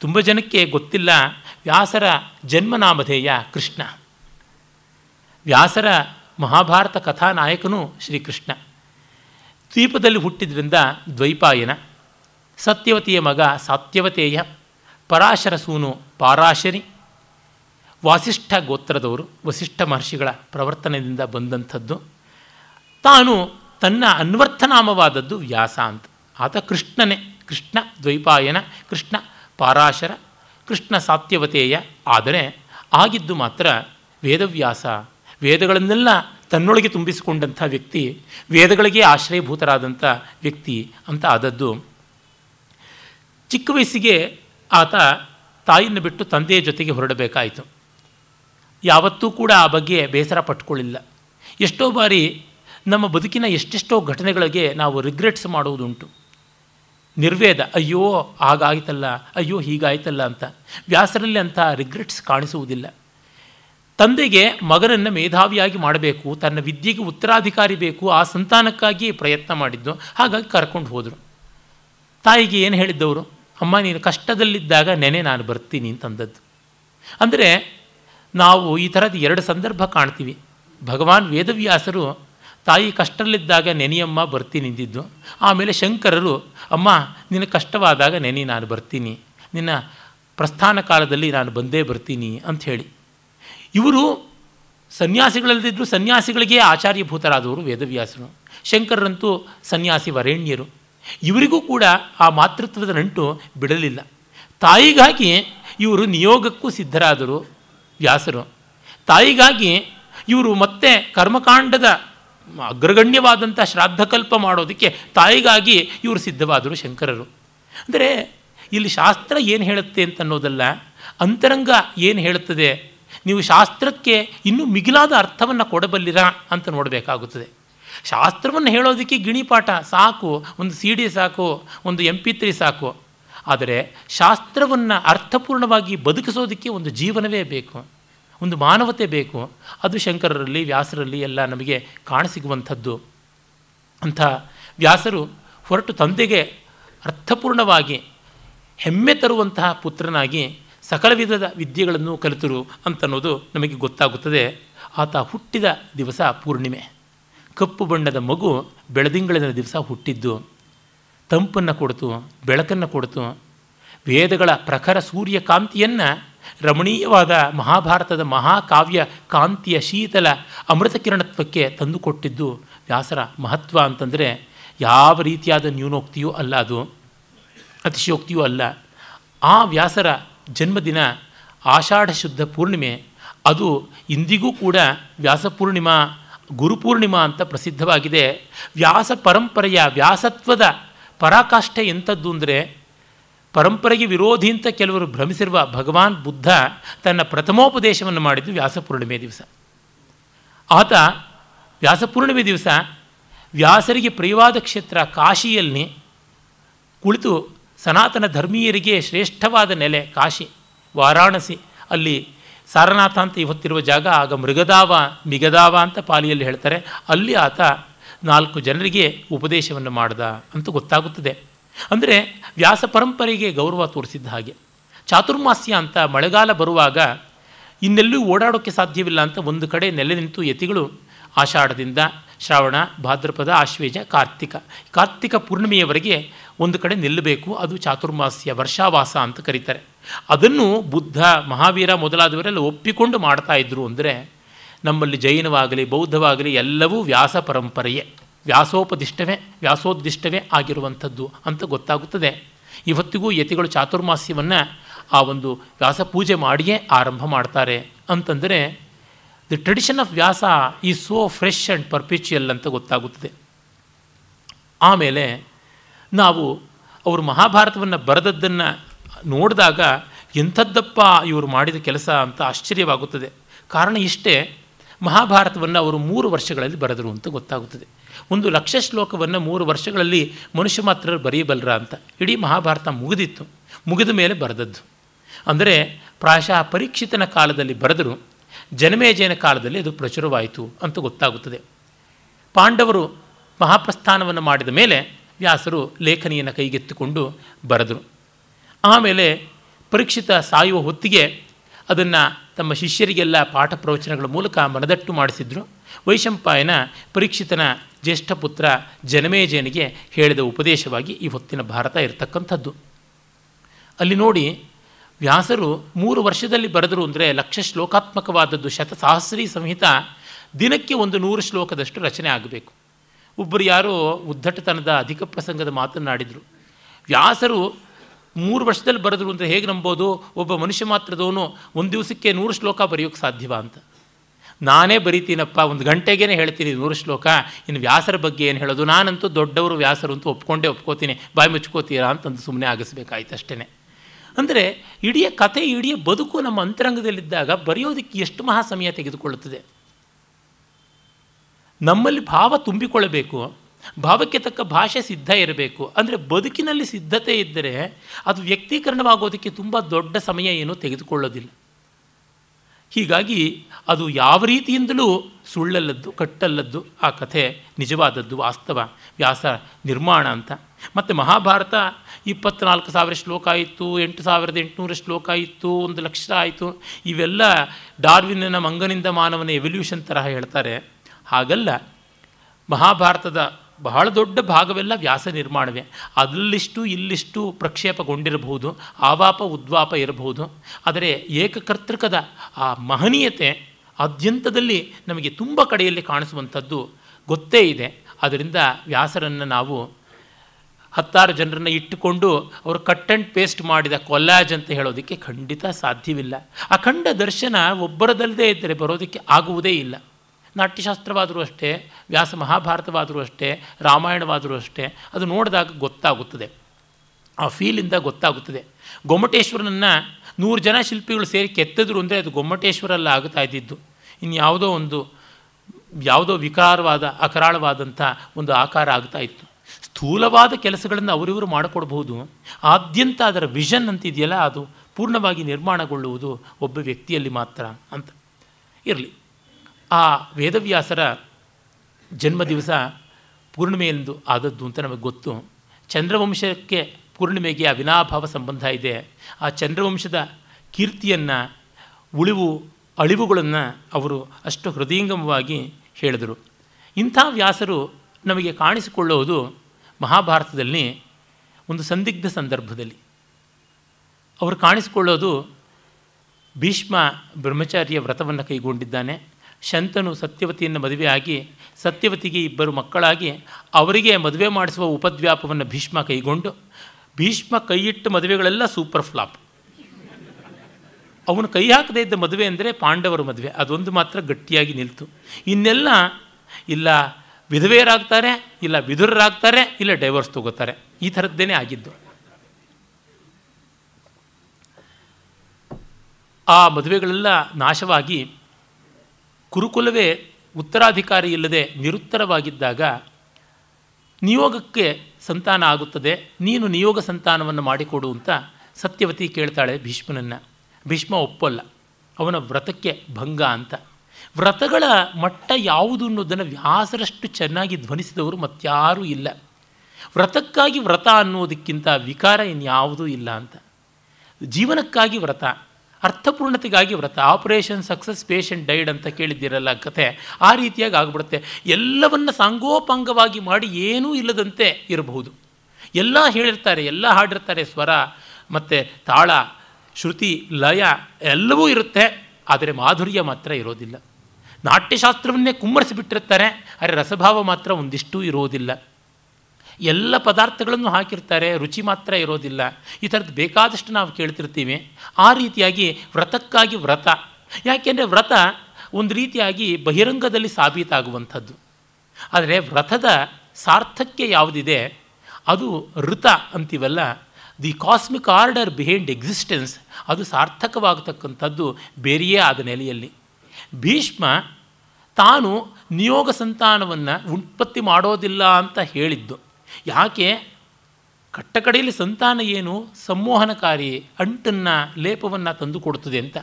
ತುಂಬ ಜನಕ್ಕೆ ಗೊತ್ತಿಲ್ಲ ವ್ಯಾಸರ ಜನ್ಮನಾಮಧೇಯ ಕೃಷ್ಣ ವ್ಯಾಸರ ಮಹಾಭಾರತ ಕಥಾನಾಯಕನೂ ಶ್ರೀಕೃಷ್ಣ ದ್ವೀಪದಲ್ಲಿ ಹುಟ್ಟಿದ್ರಿಂದ ದ್ವೈಪಾಯನ ಸತ್ಯವತಿಯ ಮಗ ಸಾತ್ಯವತೇಯ ಪರಾಶರಸೂನು ಪಾರಾಶರಿ ವಾಸಿಷ್ಠ ಗೋತ್ರದವರು ವಸಿಷ್ಠ ಮಹರ್ಷಿಗಳ ಪ್ರವರ್ತನದಿಂದ ಬಂದಂಥದ್ದು ತಾನು ತನ್ನ ಅನ್ವರ್ಥನಾಮವಾದದ್ದು ವ್ಯಾಸ ಅಂತ ಆತ ಕೃಷ್ಣನೇ ಕೃಷ್ಣ ದ್ವೈಪಾಯನ ಕೃಷ್ಣ ಪಾರಾಶರ ಕೃಷ್ಣ ಸಾತ್ಯವತೇಯ ಆದರೆ ಆಗಿದ್ದು ಮಾತ್ರ ವೇದವ್ಯಾಸ ವೇದಗಳನ್ನೆಲ್ಲ ತನ್ನೊಳಗೆ ತುಂಬಿಸಿಕೊಂಡಂಥ ವ್ಯಕ್ತಿ ವೇದಗಳಿಗೆ ಆಶ್ರಯಭೂತರಾದಂಥ ವ್ಯಕ್ತಿ ಅಂತ ಆದದ್ದು ಚಿಕ್ಕ ವಯಸ್ಸಿಗೆ ಆತ ತಾಯಿಯನ್ನು ಬಿಟ್ಟು ತಂದೆಯ ಜೊತೆಗೆ ಹೊರಡಬೇಕಾಯಿತು ಯಾವತ್ತೂ ಕೂಡ ಆ ಬಗ್ಗೆ ಬೇಸರ ಪಟ್ಕೊಳ್ಳಿಲ್ಲ ಎಷ್ಟೋ ಬಾರಿ ನಮ್ಮ ಬದುಕಿನ ಎಷ್ಟೆಷ್ಟೋ ಘಟನೆಗಳಿಗೆ ನಾವು ರಿಗ್ರೆಟ್ಸ್ ಮಾಡುವುದುಂಟು ನಿರ್ವೇದ ಅಯ್ಯೋ ಹಾಗಾಯಿತಲ್ಲ ಅಯ್ಯೋ ಹೀಗಾಯ್ತಲ್ಲ ಅಂತ ವ್ಯಾಸರಲ್ಲಿ ಅಂತ ರಿಗ್ರೆಟ್ಸ್ ಕಾಣಿಸುವುದಿಲ್ಲ ತಂದೆಗೆ ಮಗನನ್ನು ಮೇಧಾವಿಯಾಗಿ ಮಾಡಬೇಕು ತನ್ನ ವಿದ್ಯೆಗೆ ಉತ್ತರಾಧಿಕಾರಿ ಬೇಕು ಆ ಸಂತಾನಕ್ಕಾಗಿ ಪ್ರಯತ್ನ ಮಾಡಿದ್ದು ಹಾಗಾಗಿ ಕರ್ಕೊಂಡು ಹೋದರು ತಾಯಿಗೆ ಏನು ಹೇಳಿದ್ದವರು ಅಮ್ಮ ನೀನು ಕಷ್ಟದಲ್ಲಿದ್ದಾಗ ನೆನೆ ನಾನು ಬರ್ತೀನಿ ಅಂತಂದದ್ದು ಅಂದರೆ ನಾವು ಈ ಥರದ ಎರಡು ಸಂದರ್ಭ ಕಾಣ್ತೀವಿ ಭಗವಾನ್ ವೇದವ್ಯಾಸರು ತಾಯಿ ಕಷ್ಟದಲ್ಲಿದ್ದಾಗ ನೆನೆಯಮ್ಮ ಬರ್ತೀನಿ ನಿಂತಿದ್ದು ಆಮೇಲೆ ಶಂಕರರು ಅಮ್ಮ ನಿನ್ನ ಕಷ್ಟವಾದಾಗ ನೆನೆ ನಾನು ಬರ್ತೀನಿ ನಿನ್ನ ಪ್ರಸ್ಥಾನ ಕಾಲದಲ್ಲಿ ನಾನು ಬಂದೇ ಬರ್ತೀನಿ ಅಂಥೇಳಿ ಇವರು ಸನ್ಯಾಸಿಗಳಲ್ಲದಿದ್ದರೂ ಸನ್ಯಾಸಿಗಳಿಗೆ ಆಚಾರ್ಯಭೂತರಾದವರು ವೇದವ್ಯಾಸರು ಶಂಕರರಂತೂ ಸನ್ಯಾಸಿ ವರೇಣ್ಯರು ಇವರಿಗೂ ಕೂಡ ಆ ಮಾತೃತ್ವದ ನಂಟು ಬಿಡಲಿಲ್ಲ ತಾಯಿಗಾಗಿ ಇವರು ನಿಯೋಗಕ್ಕೂ ಸಿದ್ಧರಾದರು ವ್ಯಾಸರು ತಾಯಿಗಾಗಿ ಇವರು ಮತ್ತೆ ಕರ್ಮಕಾಂಡದ ಅಗ್ರಗಣ್ಯವಾದಂಥ ಶ್ರಾದ್ದಕಲ್ಪ ಮಾಡೋದಕ್ಕೆ ತಾಯಿಗಾಗಿ ಇವರು ಸಿದ್ಧವಾದರು ಶಂಕರರು ಅಂದರೆ ಇಲ್ಲಿ ಶಾಸ್ತ್ರ ಏನು ಹೇಳುತ್ತೆ ಅಂತ ಅನ್ನೋದಲ್ಲ ಅಂತರಂಗ ಏನು ಹೇಳುತ್ತದೆ ನೀವು ಶಾಸ್ತ್ರಕ್ಕೆ ಇನ್ನೂ ಮಿಗಿಲಾದ ಅರ್ಥವನ್ನು ಕೊಡಬಲ್ಲಿರ ಅಂತ ನೋಡಬೇಕಾಗುತ್ತದೆ ಶಾಸ್ತ್ರವನ್ನು ಹೇಳೋದಕ್ಕೆ ಗಿಣಿಪಾಠ ಸಾಕು ಒಂದು ಸಿ ಡಿ ಸಾಕು ಒಂದು ಎಂ ಪಿ ತ್ರೀ ಸಾಕು ಆದರೆ ಶಾಸ್ತ್ರವನ್ನು ಅರ್ಥಪೂರ್ಣವಾಗಿ ಬದುಕಿಸೋದಕ್ಕೆ ಒಂದು ಜೀವನವೇ ಬೇಕು ಒಂದು ಮಾನವತೆ ಬೇಕು ಅದು ಶಂಕರರಲ್ಲಿ ವ್ಯಾಸರಲ್ಲಿ ಎಲ್ಲ ನಮಗೆ ಕಾಣಸಿಗುವಂಥದ್ದು ಅಂಥ ವ್ಯಾಸರು ಹೊರಟು ತಂದೆಗೆ ಅರ್ಥಪೂರ್ಣವಾಗಿ ಹೆಮ್ಮೆ ತರುವಂತಹ ಪುತ್ರನಾಗಿ ಸಕಲ ವಿಧದ ವಿದ್ಯೆಗಳನ್ನು ಕಲಿತರು ಅಂತನ್ನೋದು ನಮಗೆ ಗೊತ್ತಾಗುತ್ತದೆ ಆತ ಹುಟ್ಟಿದ ದಿವಸ ಪೂರ್ಣಿಮೆ ಕಪ್ಪು ಬಣ್ಣದ ಮಗು ಬೆಳದಿಂಗಳಿನ ದಿವಸ ಹುಟ್ಟಿದ್ದು ತಂಪನ್ನು ಕೊಡ್ತು ಬೆಳಕನ್ನು ಕೊಡ್ತು ವೇದಗಳ ಪ್ರಖರ ಸೂರ್ಯಕಾಂತಿಯನ್ನು ರಮಣೀಯವಾದ ಮಹಾಭಾರತದ ಮಹಾಕಾವ್ಯ ಕಾಂತಿಯ ಶೀತಲ ಅಮೃತ ಕಿರಣತ್ವಕ್ಕೆ ತಂದುಕೊಟ್ಟಿದ್ದು ವ್ಯಾಸರ ಮಹತ್ವ ಅಂತಂದರೆ ಯಾವ ರೀತಿಯಾದ ನ್ಯೂನೋಕ್ತಿಯೂ ಅಲ್ಲ ಅದು ಅತಿಶಯೋಕ್ತಿಯೂ ಅಲ್ಲ ಆ ವ್ಯಾಸರ ಜನ್ಮದಿನ ಆಷಾಢ ಶುದ್ಧ ಪೂರ್ಣಿಮೆ ಅದು ಇಂದಿಗೂ ಕೂಡ ವ್ಯಾಸಪೂರ್ಣಿಮಾ ಗುರುಪೂರ್ಣಿಮಾ ಅಂತ ಪ್ರಸಿದ್ಧವಾಗಿದೆ ವ್ಯಾಸ ಪರಂಪರೆಯ ವ್ಯಾಸತ್ವದ ಪರಾಕಾಷ್ಠೆ ಎಂಥದ್ದು ಅಂದರೆ ಪರಂಪರೆಗೆ ವಿರೋಧಿ ಅಂತ ಕೆಲವರು ಭ್ರಮಿಸಿರುವ ಭಗವಾನ್ ಬುದ್ಧ ತನ್ನ ಪ್ರಥಮೋಪದೇಶವನ್ನು ಮಾಡಿದ್ದು ವ್ಯಾಸಪೂರ್ಣಿಮೆ ದಿವಸ ಆತ ವ್ಯಾಸಪೂರ್ಣಿಮೆ ದಿವಸ ವ್ಯಾಸರಿಗೆ ಪ್ರಿಯವಾದ ಕ್ಷೇತ್ರ ಕಾಶಿಯಲ್ಲಿ ಕುಳಿತು ಸನಾತನ ಧರ್ಮೀಯರಿಗೆ ಶ್ರೇಷ್ಠವಾದ ನೆಲೆ ಕಾಶಿ ವಾರಾಣಸಿ ಅಲ್ಲಿ ಸಾರನಾಥ ಅಂತ ಇವತ್ತಿರುವ ಜಾಗ ಆಗ ಮೃಗದಾವ ಮಿಗದಾವ ಅಂತ ಪಾಲಿಯಲ್ಲಿ ಹೇಳ್ತಾರೆ ಅಲ್ಲಿ ಆತ ನಾಲ್ಕು ಜನರಿಗೆ ಉಪದೇಶವನ್ನು ಮಾಡ್ದ ಅಂತ ಗೊತ್ತಾಗುತ್ತದೆ ಅಂದರೆ ವ್ಯಾಸ ಪರಂಪರೆಗೆ ಗೌರವ ತೋರಿಸಿದ್ದ ಹಾಗೆ ಚಾತುರ್ಮಾಸ್ಯ ಅಂತ ಮಳೆಗಾಲ ಬರುವಾಗ ಇನ್ನೆಲ್ಲೂ ಓಡಾಡೋಕ್ಕೆ ಸಾಧ್ಯವಿಲ್ಲ ಅಂತ ಒಂದು ಕಡೆ ನೆಲೆ ನಿಂತು ಯತಿಗಳು ಆಷಾಢದಿಂದ ಶ್ರಾವಣ ಭಾದ್ರಪದ ಆಶ್ವೇಜ ಕಾರ್ತಿಕ ಕಾರ್ತಿಕ ಪೂರ್ಣಿಮೆಯವರೆಗೆ ಒಂದು ಕಡೆ ನಿಲ್ಲಬೇಕು ಅದು ಚಾತುರ್ಮಾಸ್ಯ ವರ್ಷಾವಾಸ ಅಂತ ಕರೀತಾರೆ ಅದನ್ನು ಬುದ್ಧ ಮಹಾವೀರ ಮೊದಲಾದವರೆಲ್ಲ ಒಪ್ಪಿಕೊಂಡು ಮಾಡ್ತಾ ಇದ್ದರು ಅಂದರೆ ನಮ್ಮಲ್ಲಿ ಜೈನವಾಗಲಿ ಬೌದ್ಧವಾಗಲಿ ಎಲ್ಲವೂ ವ್ಯಾಸ ಪರಂಪರೆಯೇ ವ್ಯಾಸೋಪದಿಷ್ಟವೇ ವ್ಯಾಸೋದ್ದಿಷ್ಟವೇ ಆಗಿರುವಂಥದ್ದು ಅಂತ ಗೊತ್ತಾಗುತ್ತದೆ ಇವತ್ತಿಗೂ ಯತಿಗಳು ಚಾತುರ್ಮಾಸ್ಯವನ್ನು ಆ ಒಂದು ವ್ಯಾಸ ಪೂಜೆ ಮಾಡಿಯೇ ಆರಂಭ ಮಾಡ್ತಾರೆ ಅಂತಂದರೆ the tradition of Vyasa is so fresh and perpetual ಅಂತ ಗೊತ್ತಾಗುತ್ತದೆ ಆಮೇಲೆ ನಾವು ಅವರು ಮಹಾಭಾರತವನ್ನು ಬರೆದದ್ದನ್ನು ನೋಡಿದಾಗ ಎಂಥದ್ದಪ್ಪ ಇವರು ಮಾಡಿದ ಕೆಲಸ ಅಂತ ಆಶ್ಚರ್ಯವಾಗುತ್ತದೆ ಕಾರಣ ಇಷ್ಟೇ ಮಹಾಭಾರತವನ್ನು ಅವರು ಮೂರು ವರ್ಷಗಳಲ್ಲಿ ಬರೆದರು ಅಂತ ಗೊತ್ತಾಗುತ್ತದೆ ಒಂದು ಲಕ್ಷ ಶ್ಲೋಕವನ್ನು ಮೂರು ವರ್ಷಗಳಲ್ಲಿ ಮನುಷ್ಯ ಮಾತ್ರ ಬರೆಯಬಲ್ಲರ ಅಂತ ಇಡೀ ಮಹಾಭಾರತ ಮುಗಿದಿತ್ತು ಮುಗಿದ ಮೇಲೆ ಬರೆದದ್ದು ಅಂದರೆ ಪ್ರಾಯಶಃ ಪರೀಕ್ಷಿತನ ಕಾಲದಲ್ಲಿ ಬರೆದರು ಜನಮೇಜಯನ ಕಾಲದಲ್ಲಿ ಅದು ಪ್ರಚುರವಾಯಿತು ಅಂತ ಗೊತ್ತಾಗುತ್ತದೆ ಪಾಂಡವರು ಮಹಾಪ್ರಸ್ಥಾನವನ್ನು ಮಾಡಿದ ಮೇಲೆ ವ್ಯಾಸರು ಲೇಖನಿಯನ್ನು ಕೈಗೆತ್ತಿಕೊಂಡು ಬರೆದರು ಆಮೇಲೆ ಪರೀಕ್ಷಿತ ಸಾಯುವ ಹೊತ್ತಿಗೆ ಅದನ್ನು ತಮ್ಮ ಶಿಷ್ಯರಿಗೆಲ್ಲ ಪಾಠ ಪ್ರವಚನಗಳ ಮೂಲಕ ಮನದಟ್ಟು ಮಾಡಿಸಿದ್ರು ವೈಶಂಪಾಯನ ಪರೀಕ್ಷಿತನ ಜ್ಯೇಷ್ಠ ಪುತ್ರ ಜನಮೇಜಯನಿಗೆ ಹೇಳಿದ ಉಪದೇಶವಾಗಿ ಈ ಹೊತ್ತಿನ ಭಾರತ ಇರತಕ್ಕಂಥದ್ದು ಅಲ್ಲಿ ನೋಡಿ ವ್ಯಾಸರು ಮೂರು ವರ್ಷದಲ್ಲಿ ಬರೆದರು ಅಂದರೆ ಲಕ್ಷ ಶ್ಲೋಕಾತ್ಮಕವಾದದ್ದು ಶತಸಾಹಸ್ರಿ ಸಂಹಿತ ದಿನಕ್ಕೆ ಒಂದು ನೂರು ಶ್ಲೋಕದಷ್ಟು ರಚನೆ ಆಗಬೇಕು ಒಬ್ಬರು ಯಾರೋ ಉದ್ದಟತನದ ಅಧಿಕ ಪ್ರಸಂಗದ ಮಾತನ್ನಾಡಿದರು ವ್ಯಾಸರು ಮೂರು ವರ್ಷದಲ್ಲಿ ಬರೆದ್ರು ಅಂದರೆ ಹೇಗೆ ನಂಬೋದು ಒಬ್ಬ ಮನುಷ್ಯ ಮಾತ್ರದವನು ಒಂದು ದಿವಸಕ್ಕೆ ನೂರು ಶ್ಲೋಕ ಬರೆಯೋಕ್ಕೆ ಸಾಧ್ಯವಾ ಅಂತ ನಾನೇ ಬರೀತೀನಪ್ಪ ಒಂದು ಗಂಟೆಗೇ ಹೇಳ್ತೀನಿ ನೂರು ಶ್ಲೋಕ ಇನ್ನು ವ್ಯಾಸರ ಬಗ್ಗೆ ಏನು ಹೇಳೋದು ನಾನಂತೂ ದೊಡ್ಡವರು ವ್ಯಾಸರು ಅಂತೂ ಒಪ್ಕೊಂಡೇ ಒಪ್ಕೋತೀನಿ ಬಾಯಿ ಮುಚ್ಕೋತೀರಾ ಅಂತಂದು ಸುಮ್ಮನೆ ಆಗಿಸ್ಬೇಕಾಯ್ತು ಅಷ್ಟೇ ಅಂದರೆ ಇಡೀ ಕತೆ ಇಡೀ ಬದುಕು ನಮ್ಮ ಅಂತರಂಗದಲ್ಲಿದ್ದಾಗ ಬರೆಯೋದಕ್ಕೆ ಎಷ್ಟು ಮಹಾ ಸಮಯ ತೆಗೆದುಕೊಳ್ಳುತ್ತದೆ ನಮ್ಮಲ್ಲಿ ಭಾವ ತುಂಬಿಕೊಳ್ಳಬೇಕು ಭಾವಕ್ಕೆ ತಕ್ಕ ಭಾಷೆ ಸಿದ್ಧ ಇರಬೇಕು ಅಂದರೆ ಬದುಕಿನಲ್ಲಿ ಸಿದ್ಧತೆ ಇದ್ದರೆ ಅದು ವ್ಯಕ್ತೀಕರಣವಾಗೋದಕ್ಕೆ ತುಂಬ ದೊಡ್ಡ ಸಮಯ ಏನು ತೆಗೆದುಕೊಳ್ಳೋದಿಲ್ಲ ಹೀಗಾಗಿ ಅದು ಯಾವ ರೀತಿಯಿಂದಲೂ ಸುಳ್ಳಲ್ಲದ್ದು ಕಟ್ಟಲ್ಲದ್ದು ಆ ಕಥೆ ನಿಜವಾದದ್ದು ವಾಸ್ತವ ವ್ಯಾಸ ನಿರ್ಮಾಣ ಅಂತ ಮತ್ತು ಮಹಾಭಾರತ ಇಪ್ಪತ್ನಾಲ್ಕು ಸಾವಿರ ಶ್ಲೋಕ ಆಯಿತು ಎಂಟು ಸಾವಿರದ ಎಂಟುನೂರು ಶ್ಲೋಕ ಆಯಿತು ಒಂದು ಲಕ್ಷ ಆಯಿತು ಇವೆಲ್ಲ ಡಾರ್ವಿನ್ನ ಮಂಗನಿಂದ ಮಾನವನ ಎವಲ್ಯೂಷನ್ ತರಹ ಹೇಳ್ತಾರೆ ಹಾಗಲ್ಲ ಮಹಾಭಾರತದ ಬಹಳ ದೊಡ್ಡ ಭಾಗವೆಲ್ಲ ವ್ಯಾಸ ನಿರ್ಮಾಣವೇ ಅಲ್ಲಿಷ್ಟು ಇಲ್ಲಿಷ್ಟು ಪ್ರಕ್ಷೇಪಗೊಂಡಿರಬಹುದು ಆವಾಪ ಉದ್ವಾಪ ಇರಬಹುದು ಆದರೆ ಏಕಕರ್ತೃಕದ ಆ ಮಹನೀಯತೆ ಆದ್ಯಂತದಲ್ಲಿ ನಮಗೆ ತುಂಬ ಕಡೆಯಲ್ಲಿ ಕಾಣಿಸುವಂಥದ್ದು ಗೊತ್ತೇ ಇದೆ ಅದರಿಂದ ವ್ಯಾಸರನ್ನು ನಾವು ಹತ್ತಾರು ಜನರನ್ನು ಇಟ್ಟುಕೊಂಡು ಅವರು ಕಟ್ ಆ್ಯಂಡ್ ಪೇಸ್ಟ್ ಮಾಡಿದ ಕೊಲ್ಲಾಜ್ ಅಂತ ಹೇಳೋದಕ್ಕೆ ಖಂಡಿತ ಸಾಧ್ಯವಿಲ್ಲ ಅಖಂಡ ದರ್ಶನ ಒಬ್ಬರದಲ್ಲದೇ ಇದ್ದರೆ ಬರೋದಕ್ಕೆ ಆಗುವುದೇ ಇಲ್ಲ ನಾಟ್ಯಶಾಸ್ತ್ರವಾದರೂ ಅಷ್ಟೇ ವ್ಯಾಸ ಮಹಾಭಾರತವಾದರೂ ಅಷ್ಟೇ ರಾಮಾಯಣವಾದರೂ ಅಷ್ಟೇ ಅದು ನೋಡಿದಾಗ ಗೊತ್ತಾಗುತ್ತದೆ ಆ ಫೀಲಿಂದ ಗೊತ್ತಾಗುತ್ತದೆ ಗೊಮ್ಮಟೇಶ್ವರನನ್ನು ನೂರು ಜನ ಶಿಲ್ಪಿಗಳು ಸೇರಿ ಕೆತ್ತಿದ್ರು ಅಂದರೆ ಅದು ಗೊಮ್ಮಟೇಶ್ವರಲ್ಲ ಆಗ್ತಾ ಇದ್ದಿದ್ದು ಇನ್ಯಾವುದೋ ಒಂದು ಯಾವುದೋ ವಿಕಾರವಾದ ಅಕರಾಳವಾದಂಥ ಒಂದು ಆಕಾರ ಆಗ್ತಾ ಇತ್ತು ಸ್ಥೂಲವಾದ ಕೆಲಸಗಳನ್ನು ಅವರಿವರು ಮಾಡಿಕೊಡ್ಬೋದು ಆದ್ಯಂತ ಅದರ ವಿಷನ್ ಅಂತಿದೆಯಲ್ಲ ಅದು ಪೂರ್ಣವಾಗಿ ನಿರ್ಮಾಣಗೊಳ್ಳುವುದು ಒಬ್ಬ ವ್ಯಕ್ತಿಯಲ್ಲಿ ಮಾತ್ರ ಅಂತ ಇರಲಿ ಆ ವೇದವ್ಯಾಸರ ಜನ್ಮದಿವಸ ದಿವಸ ಪೂರ್ಣಿಮೆಯಂದು ಆದದ್ದು ಅಂತ ನಮಗೆ ಗೊತ್ತು ಚಂದ್ರವಂಶಕ್ಕೆ ಪೂರ್ಣಿಮೆಗೆ ಅವಿನಾಭಾವ ಸಂಬಂಧ ಇದೆ ಆ ಚಂದ್ರವಂಶದ ಕೀರ್ತಿಯನ್ನು ಉಳಿವು ಅಳಿವುಗಳನ್ನು ಅವರು ಅಷ್ಟು ಹೃದಯಂಗಮವಾಗಿ ಹೇಳಿದರು ಇಂಥ ವ್ಯಾಸರು ನಮಗೆ ಕಾಣಿಸಿಕೊಳ್ಳುವುದು ಮಹಾಭಾರತದಲ್ಲಿ ಒಂದು ಸಂದಿಗ್ಧ ಸಂದರ್ಭದಲ್ಲಿ ಅವರು ಕಾಣಿಸಿಕೊಳ್ಳೋದು ಭೀಷ್ಮ ಬ್ರಹ್ಮಚಾರ್ಯ ವ್ರತವನ್ನು ಕೈಗೊಂಡಿದ್ದಾನೆ ಶಂತನು ಸತ್ಯವತಿಯನ್ನು ಮದುವೆಯಾಗಿ ಸತ್ಯವತಿಗೆ ಇಬ್ಬರು ಮಕ್ಕಳಾಗಿ ಅವರಿಗೆ ಮದುವೆ ಮಾಡಿಸುವ ಉಪದ್ವ್ಯಾಪವನ್ನು ಭೀಷ್ಮ ಕೈಗೊಂಡು ಭೀಷ್ಮ ಕೈಯಿಟ್ಟು ಮದುವೆಗಳೆಲ್ಲ ಸೂಪರ್ ಫ್ಲಾಪ್ ಅವನು ಕೈ ಹಾಕದೇ ಇದ್ದ ಮದುವೆ ಅಂದರೆ ಪಾಂಡವರ ಮದುವೆ ಅದೊಂದು ಮಾತ್ರ ಗಟ್ಟಿಯಾಗಿ ನಿಲ್ತು ಇನ್ನೆಲ್ಲ ಇಲ್ಲ ವಿಧವೆಯರಾಗ್ತಾರೆ ಇಲ್ಲ ವಿಧುರರಾಗ್ತಾರೆ ಇಲ್ಲ ಡೈವರ್ಸ್ ತಗೋತಾರೆ ಈ ಥರದ್ದೇ ಆಗಿದ್ದು ಆ ಮದುವೆಗಳೆಲ್ಲ ನಾಶವಾಗಿ ಕುರುಕುಲವೇ ಉತ್ತರಾಧಿಕಾರಿ ಇಲ್ಲದೆ ನಿರುತ್ತರವಾಗಿದ್ದಾಗ ನಿಯೋಗಕ್ಕೆ ಸಂತಾನ ಆಗುತ್ತದೆ ನೀನು ನಿಯೋಗ ಸಂತಾನವನ್ನು ಮಾಡಿಕೊಡು ಅಂತ ಸತ್ಯವತಿ ಕೇಳ್ತಾಳೆ ಭೀಷ್ಮನನ್ನು ಭೀಷ್ಮ ಒಪ್ಪಲ್ಲ ಅವನ ವ್ರತಕ್ಕೆ ಭಂಗ ಅಂತ ವ್ರತಗಳ ಮಟ್ಟ ಯಾವುದು ಅನ್ನೋದನ್ನು ವ್ಯಾಸರಷ್ಟು ಚೆನ್ನಾಗಿ ಧ್ವನಿಸಿದವರು ಮತ್ಯಾರೂ ಇಲ್ಲ ವ್ರತಕ್ಕಾಗಿ ವ್ರತ ಅನ್ನೋದಕ್ಕಿಂತ ವಿಕಾರ ಇನ್ಯಾವುದೂ ಇಲ್ಲ ಅಂತ ಜೀವನಕ್ಕಾಗಿ ವ್ರತ ಅರ್ಥಪೂರ್ಣತೆಗಾಗಿ ಬರುತ್ತೆ ಆಪರೇಷನ್ ಸಕ್ಸಸ್ ಪೇಷಂಟ್ ಡೈಡ್ ಅಂತ ಕೇಳಿದ್ದೀರಲ್ಲ ಕಥೆ ಆ ರೀತಿಯಾಗಿ ಆಗಿಬಿಡುತ್ತೆ ಎಲ್ಲವನ್ನು ಸಾಂಗೋಪಾಂಗವಾಗಿ ಮಾಡಿ ಏನೂ ಇಲ್ಲದಂತೆ ಇರಬಹುದು ಎಲ್ಲ ಹೇಳಿರ್ತಾರೆ ಎಲ್ಲ ಹಾಡಿರ್ತಾರೆ ಸ್ವರ ಮತ್ತು ತಾಳ ಶ್ರುತಿ ಲಯ ಎಲ್ಲವೂ ಇರುತ್ತೆ ಆದರೆ ಮಾಧುರ್ಯ ಮಾತ್ರ ಇರೋದಿಲ್ಲ ನಾಟ್ಯಶಾಸ್ತ್ರವನ್ನೇ ಕುಮ್ಮರಿಸಿಬಿಟ್ಟಿರ್ತಾರೆ ಆದರೆ ರಸಭಾವ ಮಾತ್ರ ಒಂದಿಷ್ಟು ಇರೋದಿಲ್ಲ ಎಲ್ಲ ಪದಾರ್ಥಗಳನ್ನು ಹಾಕಿರ್ತಾರೆ ರುಚಿ ಮಾತ್ರ ಇರೋದಿಲ್ಲ ಈ ಥರದ್ದು ಬೇಕಾದಷ್ಟು ನಾವು ಕೇಳ್ತಿರ್ತೀವಿ ಆ ರೀತಿಯಾಗಿ ವ್ರತಕ್ಕಾಗಿ ವ್ರತ ಯಾಕೆಂದರೆ ವ್ರತ ಒಂದು ರೀತಿಯಾಗಿ ಬಹಿರಂಗದಲ್ಲಿ ಸಾಬೀತಾಗುವಂಥದ್ದು ಆದರೆ ವ್ರತದ ಸಾರ್ಥಕ್ಯ ಯಾವುದಿದೆ ಅದು ಋತ ಅಂತೀವಲ್ಲ the cosmic order behind existence ಅದು ಸಾರ್ಥಕವಾಗತಕ್ಕಂಥದ್ದು ಬೇರೆಯೇ ಆದ ನೆಲೆಯಲ್ಲಿ ಭೀಷ್ಮ ತಾನು ನಿಯೋಗ ಸಂತಾನವನ್ನು ಉತ್ಪತ್ತಿ ಮಾಡೋದಿಲ್ಲ ಅಂತ ಹೇಳಿದ್ದು ಯಾಕೆ ಕಟ್ಟ ಕಡೆಯಲ್ಲಿ ಸಂತಾನ ಏನು ಸಂಮೋಹನಕಾರಿ ಅಂಟನ್ನು ಲೇಪವನ್ನು ತಂದು ಕೊಡುತ್ತದೆ ಅಂತ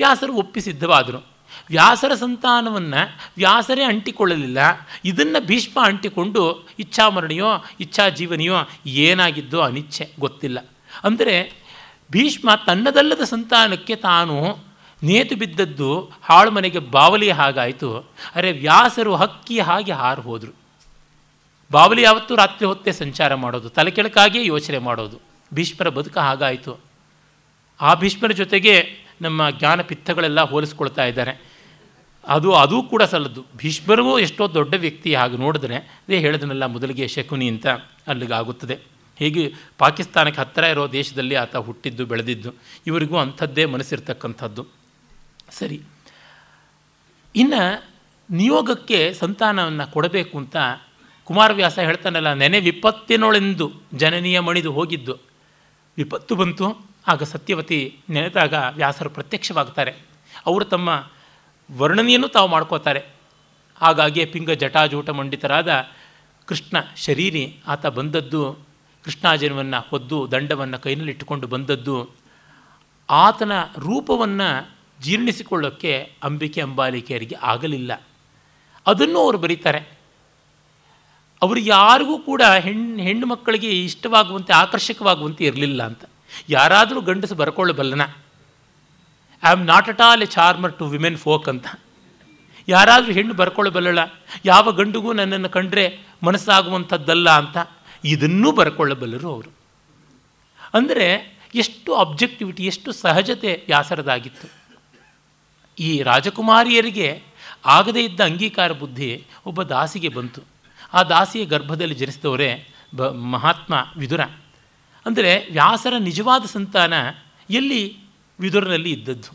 ವ್ಯಾಸರು ಒಪ್ಪಿ ವ್ಯಾಸರ ಸಂತಾನವನ್ನು ವ್ಯಾಸರೇ ಅಂಟಿಕೊಳ್ಳಲಿಲ್ಲ ಇದನ್ನು ಭೀಷ್ಮ ಅಂಟಿಕೊಂಡು ಇಚ್ಛಾಮರಣಿಯೋ ಇಚ್ಛಾ ಜೀವನಿಯೋ ಏನಾಗಿದ್ದೋ ಅನಿಚ್ಛೆ ಗೊತ್ತಿಲ್ಲ ಅಂದರೆ ಭೀಷ್ಮ ತನ್ನದಲ್ಲದ ಸಂತಾನಕ್ಕೆ ತಾನು ನೇತು ಬಿದ್ದದ್ದು ಹಾಳು ಮನೆಗೆ ಬಾವಲಿ ಹಾಗಾಯಿತು ಅರೆ ವ್ಯಾಸರು ಹಕ್ಕಿ ಹಾಗೆ ಹಾರು ಹೋದರು ಬಾವಲಿ ಯಾವತ್ತೂ ರಾತ್ರಿ ಹೊತ್ತೇ ಸಂಚಾರ ಮಾಡೋದು ತಲೆ ಕೆಳಕಾಗಿಯೇ ಯೋಚನೆ ಮಾಡೋದು ಭೀಷ್ಮರ ಬದುಕ ಹಾಗಾಯಿತು ಆ ಭೀಷ್ಮರ ಜೊತೆಗೆ ನಮ್ಮ ಜ್ಞಾನ ಪಿತ್ತಗಳೆಲ್ಲ ಹೋಲಿಸ್ಕೊಳ್ತಾ ಇದ್ದಾರೆ ಅದು ಅದೂ ಕೂಡ ಸಲ್ಲದ್ದು ಭೀಷ್ಮರಿಗೂ ಎಷ್ಟೋ ದೊಡ್ಡ ವ್ಯಕ್ತಿ ಹಾಗೆ ನೋಡಿದ್ರೆ ಅದೇ ಹೇಳಿದನಲ್ಲ ಮೊದಲಿಗೆ ಶಕುನಿ ಅಂತ ಅಲ್ಲಿಗಾಗುತ್ತದೆ ಹೀಗೆ ಪಾಕಿಸ್ತಾನಕ್ಕೆ ಹತ್ತಿರ ಇರೋ ದೇಶದಲ್ಲಿ ಆತ ಹುಟ್ಟಿದ್ದು ಬೆಳೆದಿದ್ದು ಇವರಿಗೂ ಅಂಥದ್ದೇ ಮನಸ್ಸಿರ್ತಕ್ಕಂಥದ್ದು ಸರಿ ಇನ್ನು ನಿಯೋಗಕ್ಕೆ ಸಂತಾನವನ್ನು ಕೊಡಬೇಕು ಅಂತ ಕುಮಾರವ್ಯಾಸ ಹೇಳ್ತಾನಲ್ಲ ನೆನೆ ವಿಪತ್ತಿನೊಳೆಂದು ಜನನೀಯ ಮಣಿದು ಹೋಗಿದ್ದು ವಿಪತ್ತು ಬಂತು ಆಗ ಸತ್ಯವತಿ ನೆನೆದಾಗ ವ್ಯಾಸರು ಪ್ರತ್ಯಕ್ಷವಾಗ್ತಾರೆ ಅವರು ತಮ್ಮ ವರ್ಣನೆಯನ್ನು ತಾವು ಮಾಡ್ಕೋತಾರೆ ಹಾಗಾಗಿ ಪಿಂಗ ಜಟಾಜೂಟ ಮಂಡಿತರಾದ ಕೃಷ್ಣ ಶರೀರಿ ಆತ ಬಂದದ್ದು ಕೃಷ್ಣಾಜನವನ್ನು ಹೊದ್ದು ದಂಡವನ್ನು ಕೈನಲ್ಲಿಟ್ಟುಕೊಂಡು ಬಂದದ್ದು ಆತನ ರೂಪವನ್ನು ಜೀರ್ಣಿಸಿಕೊಳ್ಳೋಕ್ಕೆ ಅಂಬಿಕೆ ಅಂಬಾಲಿಕೆಯರಿಗೆ ಆಗಲಿಲ್ಲ ಅದನ್ನು ಅವರು ಬರೀತಾರೆ ಅವರು ಯಾರಿಗೂ ಕೂಡ ಹೆಣ್ಣು ಹೆಣ್ಣು ಮಕ್ಕಳಿಗೆ ಇಷ್ಟವಾಗುವಂತೆ ಆಕರ್ಷಕವಾಗುವಂತೆ ಇರಲಿಲ್ಲ ಅಂತ ಯಾರಾದರೂ ಗಂಡಸು ಬರ್ಕೊಳ್ಳಬಲ್ಲನ I am not at all a charmer to womenfolk ಅಂತ ಯಾರಾದರೂ ಹೆಣ್ಣು ಬರ್ಕೊಳ್ಳಬಲ್ಲಳ ಯಾವ ಗಂಡಿಗೂ ನನ್ನನ್ನು ಕಂಡ್ರೆ ಮನಸ್ಸಾಗುವಂಥದ್ದಲ್ಲ ಅಂತ ಇದನ್ನೂ ಬರ್ಕೊಳ್ಳಬಲ್ಲರು ಅವರು ಅಂದರೆ ಎಷ್ಟು ಅಬ್ಜೆಕ್ಟಿವಿಟಿ ಎಷ್ಟು ಸಹಜತೆ ವ್ಯಾಸರದಾಗಿತ್ತು ಈ ರಾಜಕುಮಾರಿಯರಿಗೆ ಆಗದೇ ಇದ್ದ ಅಂಗೀಕಾರ ಬುದ್ಧಿ ಒಬ್ಬ ದಾಸಿಗೆ ಬಂತು ಆ ದಾಸಿಯ ಗರ್ಭದಲ್ಲಿ ಜನಿಸಿದವರೇ ಬ ಮಹಾತ್ಮ ವಿದುರ ಅಂದರೆ ವ್ಯಾಸರ ನಿಜವಾದ ಸಂತಾನ ಎಲ್ಲಿ ವಿದುರನಲ್ಲಿ ಇದ್ದದ್ದು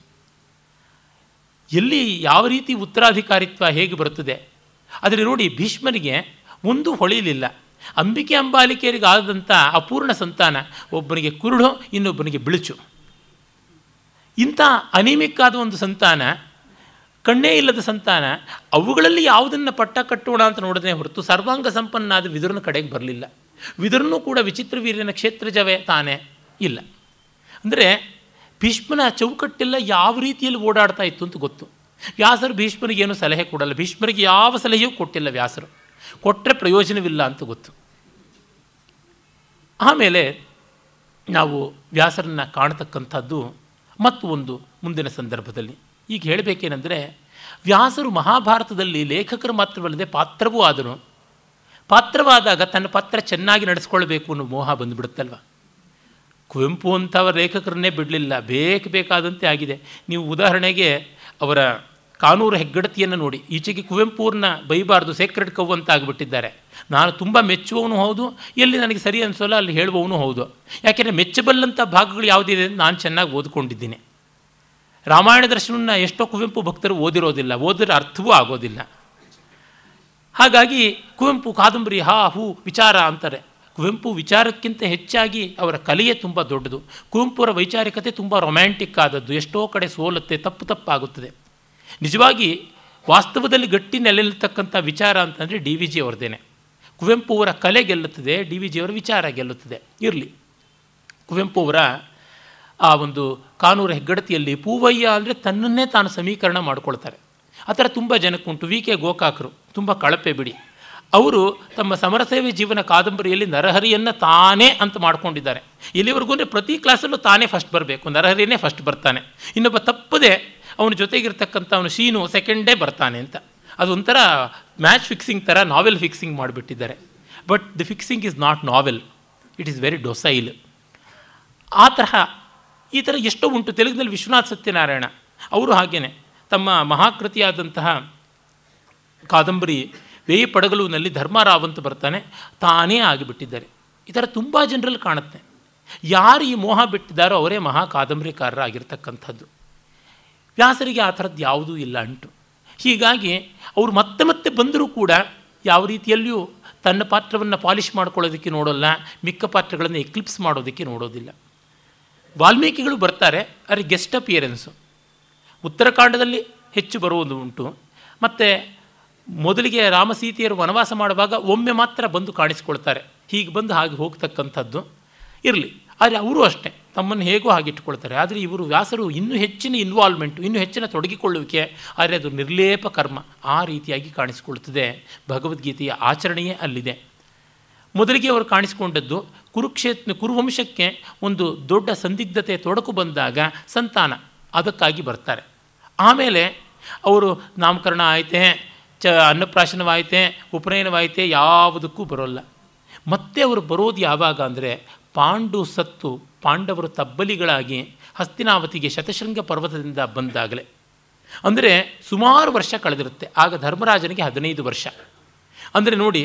ಎಲ್ಲಿ ಯಾವ ರೀತಿ ಉತ್ತರಾಧಿಕಾರಿತ್ವ ಹೇಗೆ ಬರುತ್ತದೆ ಆದರೆ ನೋಡಿ ಭೀಷ್ಮನಿಗೆ ಒಂದು ಹೊಳೆಯಲಿಲ್ಲ ಅಂಬಿಕೆ ಅಂಬಾಲಿಕೆಯರಿಗೆ ಅಪೂರ್ಣ ಸಂತಾನ ಒಬ್ಬನಿಗೆ ಕುರುಡು ಇನ್ನೊಬ್ಬನಿಗೆ ಬಿಳುಚು ಇಂಥ ಅನಿಮಿಕ್ಕಾದ ಒಂದು ಸಂತಾನ ಕಣ್ಣೇ ಇಲ್ಲದ ಸಂತಾನ ಅವುಗಳಲ್ಲಿ ಯಾವುದನ್ನು ಪಟ್ಟ ಕಟ್ಟೋಣ ಅಂತ ನೋಡಿದ್ರೆ ಹೊರತು ಸರ್ವಾಂಗ ಸಂಪನ್ನಾದ ವಿದುರನ ಕಡೆಗೆ ಬರಲಿಲ್ಲ ವಿದುರನೂ ಕೂಡ ವಿಚಿತ್ರ ವೀರ್ಯನ ಕ್ಷೇತ್ರಜವೇ ತಾನೇ ಇಲ್ಲ ಅಂದರೆ ಭೀಷ್ಮನ ಚೌಕಟ್ಟೆಲ್ಲ ಯಾವ ರೀತಿಯಲ್ಲಿ ಓಡಾಡ್ತಾ ಇತ್ತು ಅಂತ ಗೊತ್ತು ವ್ಯಾಸರು ಭೀಷ್ಮನಿಗೆ ಏನು ಸಲಹೆ ಕೊಡಲ್ಲ ಭೀಷ್ಮರಿಗೆ ಯಾವ ಸಲಹೆಯೂ ಕೊಟ್ಟಿಲ್ಲ ವ್ಯಾಸರು ಕೊಟ್ಟರೆ ಪ್ರಯೋಜನವಿಲ್ಲ ಅಂತ ಗೊತ್ತು ಆಮೇಲೆ ನಾವು ವ್ಯಾಸರನ್ನು ಕಾಣತಕ್ಕಂಥದ್ದು ಮತ್ತು ಒಂದು ಮುಂದಿನ ಸಂದರ್ಭದಲ್ಲಿ ಈಗ ಹೇಳಬೇಕೇನೆಂದರೆ ವ್ಯಾಸರು ಮಹಾಭಾರತದಲ್ಲಿ ಲೇಖಕರು ಮಾತ್ರವಲ್ಲದೆ ಪಾತ್ರವೂ ಆದರು ಪಾತ್ರವಾದಾಗ ತನ್ನ ಪಾತ್ರ ಚೆನ್ನಾಗಿ ನಡೆಸ್ಕೊಳ್ಬೇಕು ಅನ್ನೋ ಮೋಹ ಬಂದುಬಿಡುತ್ತಲ್ವ ಕುವೆಂಪು ಅಂಥವ್ರ ಲೇಖಕರನ್ನೇ ಬಿಡಲಿಲ್ಲ ಬೇಕು ಬೇಕಾದಂತೆ ಆಗಿದೆ ನೀವು ಉದಾಹರಣೆಗೆ ಅವರ ಕಾನೂರು ಹೆಗ್ಗಡತಿಯನ್ನು ನೋಡಿ ಈಚೆಗೆ ಕುವೆಂಪೂರ್ನ ಬೈಬಾರ್ದು ಸೇಕ್ರೆಡ್ ಕವ್ ಅಂತ ಆಗಿಬಿಟ್ಟಿದ್ದಾರೆ ನಾನು ತುಂಬ ಮೆಚ್ಚುವವನು ಹೌದು ಎಲ್ಲಿ ನನಗೆ ಸರಿ ಅನಿಸೋಲ್ಲ ಅಲ್ಲಿ ಹೇಳುವವನು ಹೌದು ಯಾಕೆಂದರೆ ಮೆಚ್ಚಬಲ್ಲಂಥ ಭಾಗಗಳು ಯಾವುದಿದೆ ಅಂತ ನಾನು ಚೆನ್ನಾಗಿ ಓದ್ಕೊಂಡಿದ್ದೀನಿ ರಾಮಾಯಣ ದರ್ಶನವನ್ನು ಎಷ್ಟೋ ಕುವೆಂಪು ಭಕ್ತರು ಓದಿರೋದಿಲ್ಲ ಓದಿದ್ರೆ ಅರ್ಥವೂ ಆಗೋದಿಲ್ಲ ಹಾಗಾಗಿ ಕುವೆಂಪು ಕಾದಂಬರಿ ಹಾ ಹೂ ವಿಚಾರ ಅಂತಾರೆ ಕುವೆಂಪು ವಿಚಾರಕ್ಕಿಂತ ಹೆಚ್ಚಾಗಿ ಅವರ ಕಲೆಯೇ ತುಂಬ ದೊಡ್ಡದು ಕುವೆಂಪುರ ವೈಚಾರಿಕತೆ ತುಂಬ ರೊಮ್ಯಾಂಟಿಕ್ ಆದದ್ದು ಎಷ್ಟೋ ಕಡೆ ಸೋಲತ್ತೆ ತಪ್ಪು ತಪ್ಪಾಗುತ್ತದೆ ನಿಜವಾಗಿ ವಾಸ್ತವದಲ್ಲಿ ಗಟ್ಟಿ ನೆಲೆಯಲ್ಲಿರ್ತಕ್ಕಂಥ ವಿಚಾರ ಅಂತಂದರೆ ಡಿ ವಿ ಜಿ ಅವ್ರದ್ದೇನೆ ಕುವೆಂಪು ಅವರ ಕಲೆ ಗೆಲ್ಲುತ್ತದೆ ಡಿ ವಿ ಜಿಯವರ ವಿಚಾರ ಗೆಲ್ಲುತ್ತದೆ ಇರಲಿ ಕುವೆಂಪು ಅವರ ಆ ಒಂದು ಕಾನೂರ ಹೆಗ್ಗಡತಿಯಲ್ಲಿ ಪೂವಯ್ಯ ಅಂದರೆ ತನ್ನನ್ನೇ ತಾನು ಸಮೀಕರಣ ಮಾಡ್ಕೊಳ್ತಾರೆ ಆ ಥರ ತುಂಬ ಜನಕ್ಕುಂಟು ವಿ ಕೆ ಗೋಕಾಕರು ತುಂಬ ಕಳಪೆ ಬಿಡಿ ಅವರು ತಮ್ಮ ಸಮರಸೇವೆ ಜೀವನ ಕಾದಂಬರಿಯಲ್ಲಿ ನರಹರಿಯನ್ನು ತಾನೇ ಅಂತ ಮಾಡ್ಕೊಂಡಿದ್ದಾರೆ ಇಲ್ಲಿವರೆಗೂ ಅಂದರೆ ಪ್ರತಿ ಕ್ಲಾಸಲ್ಲೂ ತಾನೇ ಫಸ್ಟ್ ಬರಬೇಕು ನರಹರಿಯೇ ಫಸ್ಟ್ ಬರ್ತಾನೆ ಇನ್ನೊಬ್ಬ ತಪ್ಪದೆ ಅವನ ಜೊತೆಗಿರ್ತಕ್ಕಂಥ ಅವನು ಶೀನು ಸೆಕೆಂಡೇ ಬರ್ತಾನೆ ಅಂತ ಅದೊಂಥರ ಮ್ಯಾಚ್ ಫಿಕ್ಸಿಂಗ್ ಥರ ನಾವೆಲ್ ಫಿಕ್ಸಿಂಗ್ ಮಾಡಿಬಿಟ್ಟಿದ್ದಾರೆ but the fixing is not novel it is very docile ಆ ತರಹ ಈ ಥರ ಎಷ್ಟೋ ಉಂಟು ತೆಲುಗಿನಲ್ಲಿ ವಿಶ್ವನಾಥ್ ಸತ್ಯನಾರಾಯಣ ಅವರು ಹಾಗೇನೆ ತಮ್ಮ ಮಹಾಕೃತಿಯಾದಂತಹ ಕಾದಂಬರಿ ವೇಯ ಪಡಗಲುವಿನಲ್ಲಿ ಧರ್ಮರಾವ್ ಅಂತ ಬರ್ತಾನೆ ತಾನೇ ಆಗಿಬಿಟ್ಟಿದ್ದಾರೆ ಈ ಥರ ತುಂಬ ಜನರಲ್ಲಿ ಕಾಣುತ್ತೆ ಯಾರು ಈ ಮೋಹ ಬಿಟ್ಟಿದ್ದಾರೋ ಅವರೇ ಮಹಾ ಕಾದಂಬರಿಕಾರರಾಗಿರ್ತಕ್ಕಂಥದ್ದು ವ್ಯಾಸರಿಗೆ ಆ ಥರದ್ದು ಯಾವುದೂ ಇಲ್ಲ ಅಂಟು ಹೀಗಾಗಿ ಅವರು ಮತ್ತೆ ಮತ್ತೆ ಬಂದರೂ ಕೂಡ ಯಾವ ರೀತಿಯಲ್ಲಿಯೂ ತನ್ನ ಪಾತ್ರವನ್ನು ಪಾಲಿಷ್ ಮಾಡ್ಕೊಳ್ಳೋದಕ್ಕೆ ನೋಡೋಲ್ಲ ಮಿಕ್ಕ ಪಾತ್ರಗಳನ್ನು ಎಕ್ಲಿಪ್ಸ್ ಮಾಡೋದಕ್ಕೆ ನೋಡೋದಿಲ್ಲ ವಾಲ್ಮೀಕಿಗಳು ಬರ್ತಾರೆ ಆದರೆ ಗೆಸ್ಟ್ ಅಪಿಯರೆನ್ಸು ಉತ್ತರಕಾಂಡದಲ್ಲಿ ಹೆಚ್ಚು ಬರುವುದು ಉಂಟು ಮತ್ತು ಮೊದಲಿಗೆ ರಾಮಸೀತೆಯರು ವನವಾಸ ಮಾಡುವಾಗ ಒಮ್ಮೆ ಮಾತ್ರ ಬಂದು ಕಾಣಿಸ್ಕೊಳ್ತಾರೆ ಹೀಗೆ ಬಂದು ಹಾಗೆ ಹೋಗ್ತಕ್ಕಂಥದ್ದು ಇರಲಿ ಆದರೆ ಅವರು ಅಷ್ಟೇ ತಮ್ಮನ್ನು ಹೇಗೂ ಇಟ್ಟುಕೊಳ್ತಾರೆ ಆದರೆ ಇವರು ವ್ಯಾಸರು ಇನ್ನೂ ಹೆಚ್ಚಿನ ಇನ್ವಾಲ್ವ್ಮೆಂಟು ಇನ್ನೂ ಹೆಚ್ಚಿನ ತೊಡಗಿಕೊಳ್ಳುವಿಕೆ ಆದರೆ ಅದು ನಿರ್ಲೇಪ ಕರ್ಮ ಆ ರೀತಿಯಾಗಿ ಕಾಣಿಸಿಕೊಳ್ತದೆ ಭಗವದ್ಗೀತೆಯ ಆಚರಣೆಯೇ ಅಲ್ಲಿದೆ ಮೊದಲಿಗೆ ಅವರು ಕಾಣಿಸಿಕೊಂಡದ್ದು ಕುರುಕ್ಷೇತ್ರ ಕುರುವಂಶಕ್ಕೆ ಒಂದು ದೊಡ್ಡ ಸಂದಿಗ್ಧತೆ ತೊಡಕು ಬಂದಾಗ ಸಂತಾನ ಅದಕ್ಕಾಗಿ ಬರ್ತಾರೆ ಆಮೇಲೆ ಅವರು ನಾಮಕರಣ ಆಯಿತೆ ಚ ಅನ್ನಪ್ರಾಶನವಾಯಿತೆ ಉಪನಯನವಾಯಿತೆ ಯಾವುದಕ್ಕೂ ಬರೋಲ್ಲ ಮತ್ತೆ ಅವರು ಬರೋದು ಯಾವಾಗ ಅಂದರೆ ಪಾಂಡು ಸತ್ತು ಪಾಂಡವರು ತಬ್ಬಲಿಗಳಾಗಿ ಹಸ್ತಿನಾವತಿಗೆ ಶತಶೃಂಗ ಪರ್ವತದಿಂದ ಬಂದಾಗಲೇ ಅಂದರೆ ಸುಮಾರು ವರ್ಷ ಕಳೆದಿರುತ್ತೆ ಆಗ ಧರ್ಮರಾಜನಿಗೆ ಹದಿನೈದು ವರ್ಷ ಅಂದರೆ ನೋಡಿ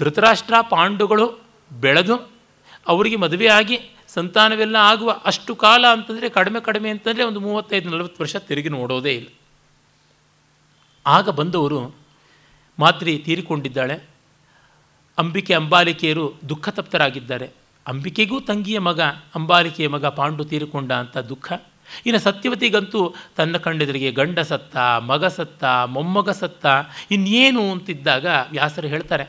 ಧೃತರಾಷ್ಟ್ರ ಪಾಂಡುಗಳು ಬೆಳೆದು ಅವರಿಗೆ ಮದುವೆ ಆಗಿ ಸಂತಾನವೆಲ್ಲ ಆಗುವ ಅಷ್ಟು ಕಾಲ ಅಂತಂದರೆ ಕಡಿಮೆ ಕಡಿಮೆ ಅಂತಂದರೆ ಒಂದು ಮೂವತ್ತೈದು ನಲವತ್ತು ವರ್ಷ ತಿರುಗಿ ನೋಡೋದೇ ಇಲ್ಲ ಆಗ ಬಂದವರು ಮಾತ್ರಿ ತೀರಿಕೊಂಡಿದ್ದಾಳೆ ಅಂಬಿಕೆ ಅಂಬಾಲಿಕೆಯರು ದುಃಖತಪ್ತರಾಗಿದ್ದಾರೆ ಅಂಬಿಕೆಗೂ ತಂಗಿಯ ಮಗ ಅಂಬಾಲಿಕೆಯ ಮಗ ಪಾಂಡು ತೀರಿಕೊಂಡ ಅಂತ ದುಃಖ ಇನ್ನು ಸತ್ಯವತಿಗಂತೂ ತನ್ನ ಕಂಡೆದರಿಗೆ ಗಂಡ ಸತ್ತ ಮಗ ಸತ್ತ ಮೊಮ್ಮಗ ಸತ್ತ ಇನ್ನೇನು ಅಂತಿದ್ದಾಗ ವ್ಯಾಸರು ಹೇಳ್ತಾರೆ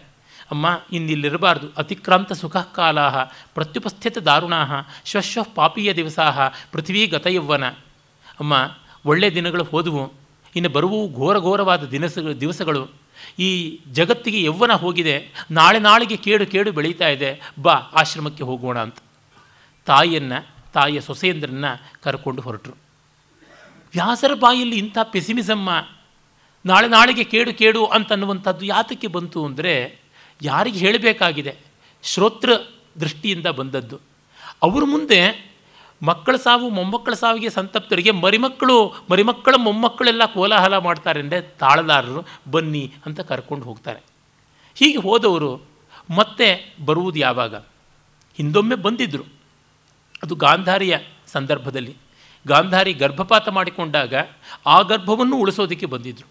ಅಮ್ಮ ಇನ್ನಿಲ್ಲಿರಬಾರ್ದು ಅತಿಕ್ರಾಂತ ಸುಖ ಕಾಲಾ ಪ್ರತ್ಯುಪಸ್ಥಿತ ದಾರುಣಾ ಶ್ವಶ್ವ ಪಾಪೀಯ ದಿವಸ ಪೃಥ್ವೀ ಗತಯೌವನ ಅಮ್ಮ ಒಳ್ಳೆಯ ದಿನಗಳು ಹೋದವು ಇನ್ನು ಬರುವು ಘೋರ ಘೋರವಾದ ದಿನಸ ದಿವಸಗಳು ಈ ಜಗತ್ತಿಗೆ ಯೌವನ ಹೋಗಿದೆ ನಾಳೆ ನಾಳೆಗೆ ಕೇಡು ಕೇಡು ಬೆಳೀತಾ ಇದೆ ಬಾ ಆಶ್ರಮಕ್ಕೆ ಹೋಗೋಣ ಅಂತ ತಾಯಿಯನ್ನು ತಾಯಿಯ ಸೊಸೇಂದ್ರನ್ನ ಕರ್ಕೊಂಡು ಹೊರಟರು ವ್ಯಾಸರ ಬಾಯಲ್ಲಿ ಇಂಥ ಪೆಸಿಮಿಸಮ್ಮ ನಾಳೆ ನಾಳಿಗೆ ಕೇಡು ಕೇಡು ಅಂತನ್ನುವಂಥದ್ದು ಯಾತಕ್ಕೆ ಬಂತು ಅಂದರೆ ಯಾರಿಗೆ ಹೇಳಬೇಕಾಗಿದೆ ಶ್ರೋತೃ ದೃಷ್ಟಿಯಿಂದ ಬಂದದ್ದು ಅವ್ರ ಮುಂದೆ ಮಕ್ಕಳ ಸಾವು ಮೊಮ್ಮಕ್ಕಳ ಸಾವಿಗೆ ಸಂತಪ್ತರಿಗೆ ಮರಿಮಕ್ಕಳು ಮರಿಮಕ್ಕಳ ಮೊಮ್ಮಕ್ಕಳೆಲ್ಲ ಕೋಲಾಹಲ ಮಾಡ್ತಾರೆ ಅಂದರೆ ತಾಳದಾರರು ಬನ್ನಿ ಅಂತ ಕರ್ಕೊಂಡು ಹೋಗ್ತಾರೆ ಹೀಗೆ ಹೋದವರು ಮತ್ತೆ ಬರುವುದು ಯಾವಾಗ ಹಿಂದೊಮ್ಮೆ ಬಂದಿದ್ದರು ಅದು ಗಾಂಧಾರಿಯ ಸಂದರ್ಭದಲ್ಲಿ ಗಾಂಧಾರಿ ಗರ್ಭಪಾತ ಮಾಡಿಕೊಂಡಾಗ ಆ ಗರ್ಭವನ್ನು ಉಳಿಸೋದಕ್ಕೆ ಬಂದಿದ್ದರು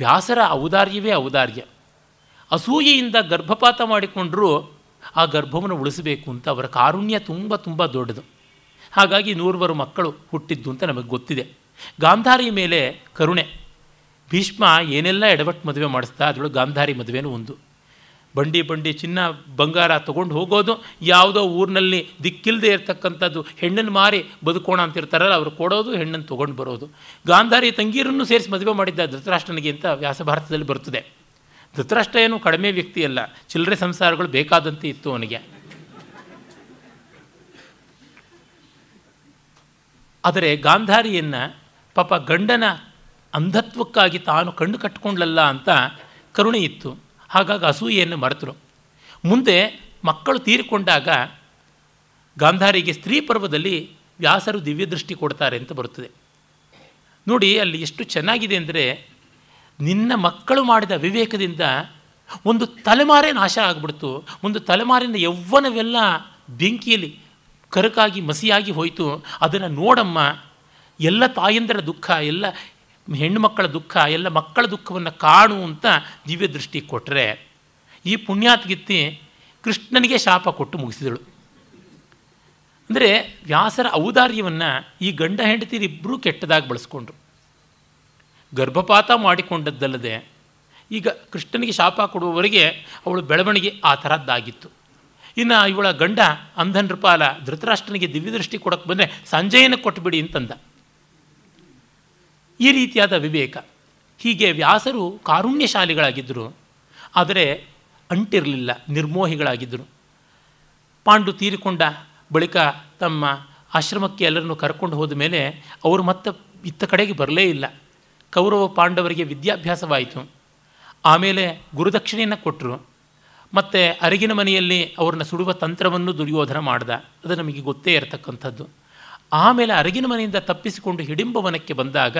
ವ್ಯಾಸರ ಔದಾರ್ಯವೇ ಔದಾರ್ಯ ಅಸೂಯೆಯಿಂದ ಗರ್ಭಪಾತ ಮಾಡಿಕೊಂಡರೂ ಆ ಗರ್ಭವನ್ನು ಉಳಿಸಬೇಕು ಅಂತ ಅವರ ಕಾರುಣ್ಯ ತುಂಬ ತುಂಬ ದೊಡ್ಡದು ಹಾಗಾಗಿ ನೂರ್ವರು ಮಕ್ಕಳು ಹುಟ್ಟಿದ್ದು ಅಂತ ನಮಗೆ ಗೊತ್ತಿದೆ ಗಾಂಧಾರಿ ಮೇಲೆ ಕರುಣೆ ಭೀಷ್ಮ ಏನೆಲ್ಲ ಎಡವಟ್ಟು ಮದುವೆ ಮಾಡಿಸ್ತಾ ಅದರೊಳಗೆ ಗಾಂಧಾರಿ ಮದುವೆನೂ ಒಂದು ಬಂಡಿ ಬಂಡಿ ಚಿನ್ನ ಬಂಗಾರ ತೊಗೊಂಡು ಹೋಗೋದು ಯಾವುದೋ ಊರಿನಲ್ಲಿ ದಿಕ್ಕಿಲ್ಲದೆ ಇರತಕ್ಕಂಥದ್ದು ಹೆಣ್ಣನ್ನು ಮಾರಿ ಬದುಕೋಣ ಅಂತಿರ್ತಾರಲ್ಲ ಅವರು ಕೊಡೋದು ಹೆಣ್ಣನ್ನು ತೊಗೊಂಡು ಬರೋದು ಗಾಂಧಾರಿ ತಂಗೀರನ್ನು ಸೇರಿಸಿ ಮದುವೆ ಮಾಡಿದ್ದ ಧೃತರಾಷ್ಟ್ರನಿಗೆ ಅಂತ ವ್ಯಾಸಭಾರತದಲ್ಲಿ ಬರ್ತದೆ ಧೃತರಾಷ್ಟ್ರ ಏನು ಕಡಿಮೆ ವ್ಯಕ್ತಿಯಲ್ಲ ಚಿಲ್ಲರೆ ಸಂಸಾರಗಳು ಬೇಕಾದಂತೆ ಇತ್ತು ಅವನಿಗೆ ಆದರೆ ಗಾಂಧಾರಿಯನ್ನು ಪಾಪ ಗಂಡನ ಅಂಧತ್ವಕ್ಕಾಗಿ ತಾನು ಕಣ್ಣು ಕಟ್ಕೊಂಡ್ಲಲ್ಲ ಅಂತ ಕರುಣೆ ಇತ್ತು ಹಾಗಾಗಿ ಅಸೂಯೆಯನ್ನು ಮರೆತರು ಮುಂದೆ ಮಕ್ಕಳು ತೀರಿಕೊಂಡಾಗ ಗಾಂಧಾರಿಗೆ ಸ್ತ್ರೀ ಪರ್ವದಲ್ಲಿ ವ್ಯಾಸರು ದಿವ್ಯದೃಷ್ಟಿ ಕೊಡ್ತಾರೆ ಅಂತ ಬರುತ್ತದೆ ನೋಡಿ ಅಲ್ಲಿ ಎಷ್ಟು ಚೆನ್ನಾಗಿದೆ ಅಂದರೆ ನಿನ್ನ ಮಕ್ಕಳು ಮಾಡಿದ ವಿವೇಕದಿಂದ ಒಂದು ತಲೆಮಾರೇ ನಾಶ ಆಗಿಬಿಡ್ತು ಒಂದು ತಲೆಮಾರಿನ ಯೌವ್ವನವೆಲ್ಲ ಬೆಂಕಿಯಲ್ಲಿ ಕರಕಾಗಿ ಮಸಿಯಾಗಿ ಹೋಯಿತು ಅದನ್ನು ನೋಡಮ್ಮ ಎಲ್ಲ ತಾಯಂದರ ದುಃಖ ಎಲ್ಲ ಹೆಣ್ಣು ಮಕ್ಕಳ ದುಃಖ ಎಲ್ಲ ಮಕ್ಕಳ ದುಃಖವನ್ನು ಕಾಣು ಅಂತ ದಿವ್ಯ ದೃಷ್ಟಿ ಕೊಟ್ಟರೆ ಈ ಪುಣ್ಯಾತ್ಗಿತ್ತಿ ಕೃಷ್ಣನಿಗೆ ಶಾಪ ಕೊಟ್ಟು ಮುಗಿಸಿದಳು ಅಂದರೆ ವ್ಯಾಸರ ಔದಾರ್ಯವನ್ನು ಈ ಗಂಡ ಹೆಂಡತಿರಿಬ್ಬರೂ ಕೆಟ್ಟದಾಗಿ ಬಳಸ್ಕೊಂಡ್ರು ಗರ್ಭಪಾತ ಮಾಡಿಕೊಂಡದ್ದಲ್ಲದೆ ಈಗ ಕೃಷ್ಣನಿಗೆ ಶಾಪ ಕೊಡುವವರೆಗೆ ಅವಳು ಬೆಳವಣಿಗೆ ಆ ಥರದ್ದಾಗಿತ್ತು ಇನ್ನು ಇವಳ ಗಂಡ ಅಂಧನ್ ಧೃತರಾಷ್ಟ್ರನಿಗೆ ದಿವ್ಯದೃಷ್ಟಿ ಕೊಡಕ್ಕೆ ಬಂದರೆ ಸಂಜಯನ ಕೊಟ್ಟುಬಿಡಿ ಅಂತಂದ ಈ ರೀತಿಯಾದ ವಿವೇಕ ಹೀಗೆ ವ್ಯಾಸರು ಕಾರುಣ್ಯಶಾಲಿಗಳಾಗಿದ್ದರು ಆದರೆ ಅಂಟಿರಲಿಲ್ಲ ನಿರ್ಮೋಹಿಗಳಾಗಿದ್ದರು ಪಾಂಡು ತೀರಿಕೊಂಡ ಬಳಿಕ ತಮ್ಮ ಆಶ್ರಮಕ್ಕೆ ಎಲ್ಲರನ್ನು ಕರ್ಕೊಂಡು ಹೋದ ಮೇಲೆ ಅವರು ಮತ್ತೆ ಇತ್ತ ಕಡೆಗೆ ಬರಲೇ ಇಲ್ಲ ಕೌರವ ಪಾಂಡವರಿಗೆ ವಿದ್ಯಾಭ್ಯಾಸವಾಯಿತು ಆಮೇಲೆ ಗುರುದಕ್ಷಿಣೆಯನ್ನು ಕೊಟ್ಟರು ಮತ್ತು ಅರಿಗಿನ ಮನೆಯಲ್ಲಿ ಅವ್ರನ್ನ ಸುಡುವ ತಂತ್ರವನ್ನು ದುರ್ಯೋಧನ ಮಾಡ್ದ ಅದು ನಮಗೆ ಗೊತ್ತೇ ಇರತಕ್ಕಂಥದ್ದು ಆಮೇಲೆ ಅರಗಿನ ಮನೆಯಿಂದ ತಪ್ಪಿಸಿಕೊಂಡು ಹಿಡಿಂಬವನಕ್ಕೆ ಬಂದಾಗ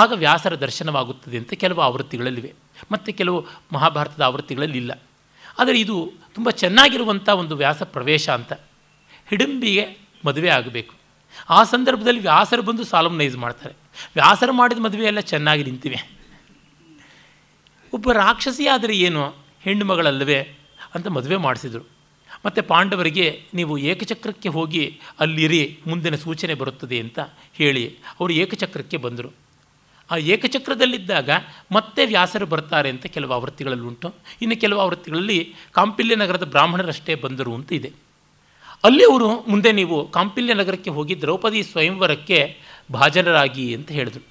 ಆಗ ವ್ಯಾಸರ ದರ್ಶನವಾಗುತ್ತದೆ ಅಂತ ಕೆಲವು ಆವೃತ್ತಿಗಳಲ್ಲಿವೆ ಮತ್ತು ಕೆಲವು ಮಹಾಭಾರತದ ಆವೃತ್ತಿಗಳಲ್ಲಿಲ್ಲ ಇಲ್ಲ ಆದರೆ ಇದು ತುಂಬ ಚೆನ್ನಾಗಿರುವಂಥ ಒಂದು ವ್ಯಾಸ ಪ್ರವೇಶ ಅಂತ ಹಿಡಿಂಬಿಗೆ ಮದುವೆ ಆಗಬೇಕು ಆ ಸಂದರ್ಭದಲ್ಲಿ ವ್ಯಾಸರು ಬಂದು ಸಾಲಮ್ನೈಸ್ ಮಾಡ್ತಾರೆ ವ್ಯಾಸರು ಮಾಡಿದ ಮದುವೆ ಎಲ್ಲ ಚೆನ್ನಾಗಿ ನಿಂತಿವೆ ಒಬ್ಬ ರಾಕ್ಷಸಿ ಆದರೆ ಏನು ಹೆಣ್ಣು ಮಗಳಲ್ಲವೇ ಅಂತ ಮದುವೆ ಮಾಡಿಸಿದರು ಮತ್ತು ಪಾಂಡವರಿಗೆ ನೀವು ಏಕಚಕ್ರಕ್ಕೆ ಹೋಗಿ ಅಲ್ಲಿರಿ ಮುಂದಿನ ಸೂಚನೆ ಬರುತ್ತದೆ ಅಂತ ಹೇಳಿ ಅವರು ಏಕಚಕ್ರಕ್ಕೆ ಬಂದರು ಆ ಏಕಚಕ್ರದಲ್ಲಿದ್ದಾಗ ಮತ್ತೆ ವ್ಯಾಸರು ಬರ್ತಾರೆ ಅಂತ ಕೆಲವು ಆವೃತ್ತಿಗಳಲ್ಲಿ ಉಂಟು ಇನ್ನು ಕೆಲವು ಆವೃತ್ತಿಗಳಲ್ಲಿ ಕಾಂಪಿಲ್ಯ ನಗರದ ಬ್ರಾಹ್ಮಣರಷ್ಟೇ ಬಂದರು ಅಂತ ಇದೆ ಅಲ್ಲಿ ಅವರು ಮುಂದೆ ನೀವು ಕಾಂಪಿಲ್ಯ ನಗರಕ್ಕೆ ಹೋಗಿ ದ್ರೌಪದಿ ಸ್ವಯಂವರಕ್ಕೆ ಭಾಜನರಾಗಿ ಅಂತ ಹೇಳಿದರು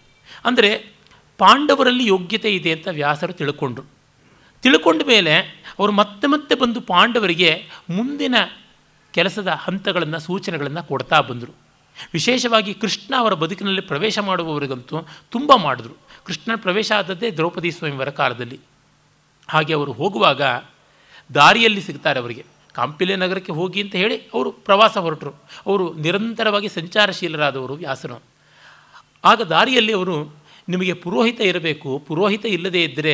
ಅಂದರೆ ಪಾಂಡವರಲ್ಲಿ ಯೋಗ್ಯತೆ ಇದೆ ಅಂತ ವ್ಯಾಸರು ತಿಳ್ಕೊಂಡ್ರು ತಿಳ್ಕೊಂಡ ಮೇಲೆ ಅವರು ಮತ್ತೆ ಮತ್ತೆ ಬಂದು ಪಾಂಡವರಿಗೆ ಮುಂದಿನ ಕೆಲಸದ ಹಂತಗಳನ್ನು ಸೂಚನೆಗಳನ್ನು ಕೊಡ್ತಾ ಬಂದರು ವಿಶೇಷವಾಗಿ ಕೃಷ್ಣ ಅವರ ಬದುಕಿನಲ್ಲಿ ಪ್ರವೇಶ ಮಾಡುವವರಿಗಂತೂ ತುಂಬ ಮಾಡಿದ್ರು ಕೃಷ್ಣನ ಪ್ರವೇಶ ಆದದ್ದೇ ದ್ರೌಪದಿ ಸ್ವಾಮಿಯವರ ಕಾಲದಲ್ಲಿ ಹಾಗೆ ಅವರು ಹೋಗುವಾಗ ದಾರಿಯಲ್ಲಿ ಸಿಗ್ತಾರೆ ಅವರಿಗೆ ಕಾಂಪಿಲೆ ನಗರಕ್ಕೆ ಹೋಗಿ ಅಂತ ಹೇಳಿ ಅವರು ಪ್ರವಾಸ ಹೊರಟರು ಅವರು ನಿರಂತರವಾಗಿ ಸಂಚಾರಶೀಲರಾದವರು ವ್ಯಾಸನು ಆಗ ದಾರಿಯಲ್ಲಿ ಅವರು ನಿಮಗೆ ಪುರೋಹಿತ ಇರಬೇಕು ಪುರೋಹಿತ ಇಲ್ಲದೇ ಇದ್ದರೆ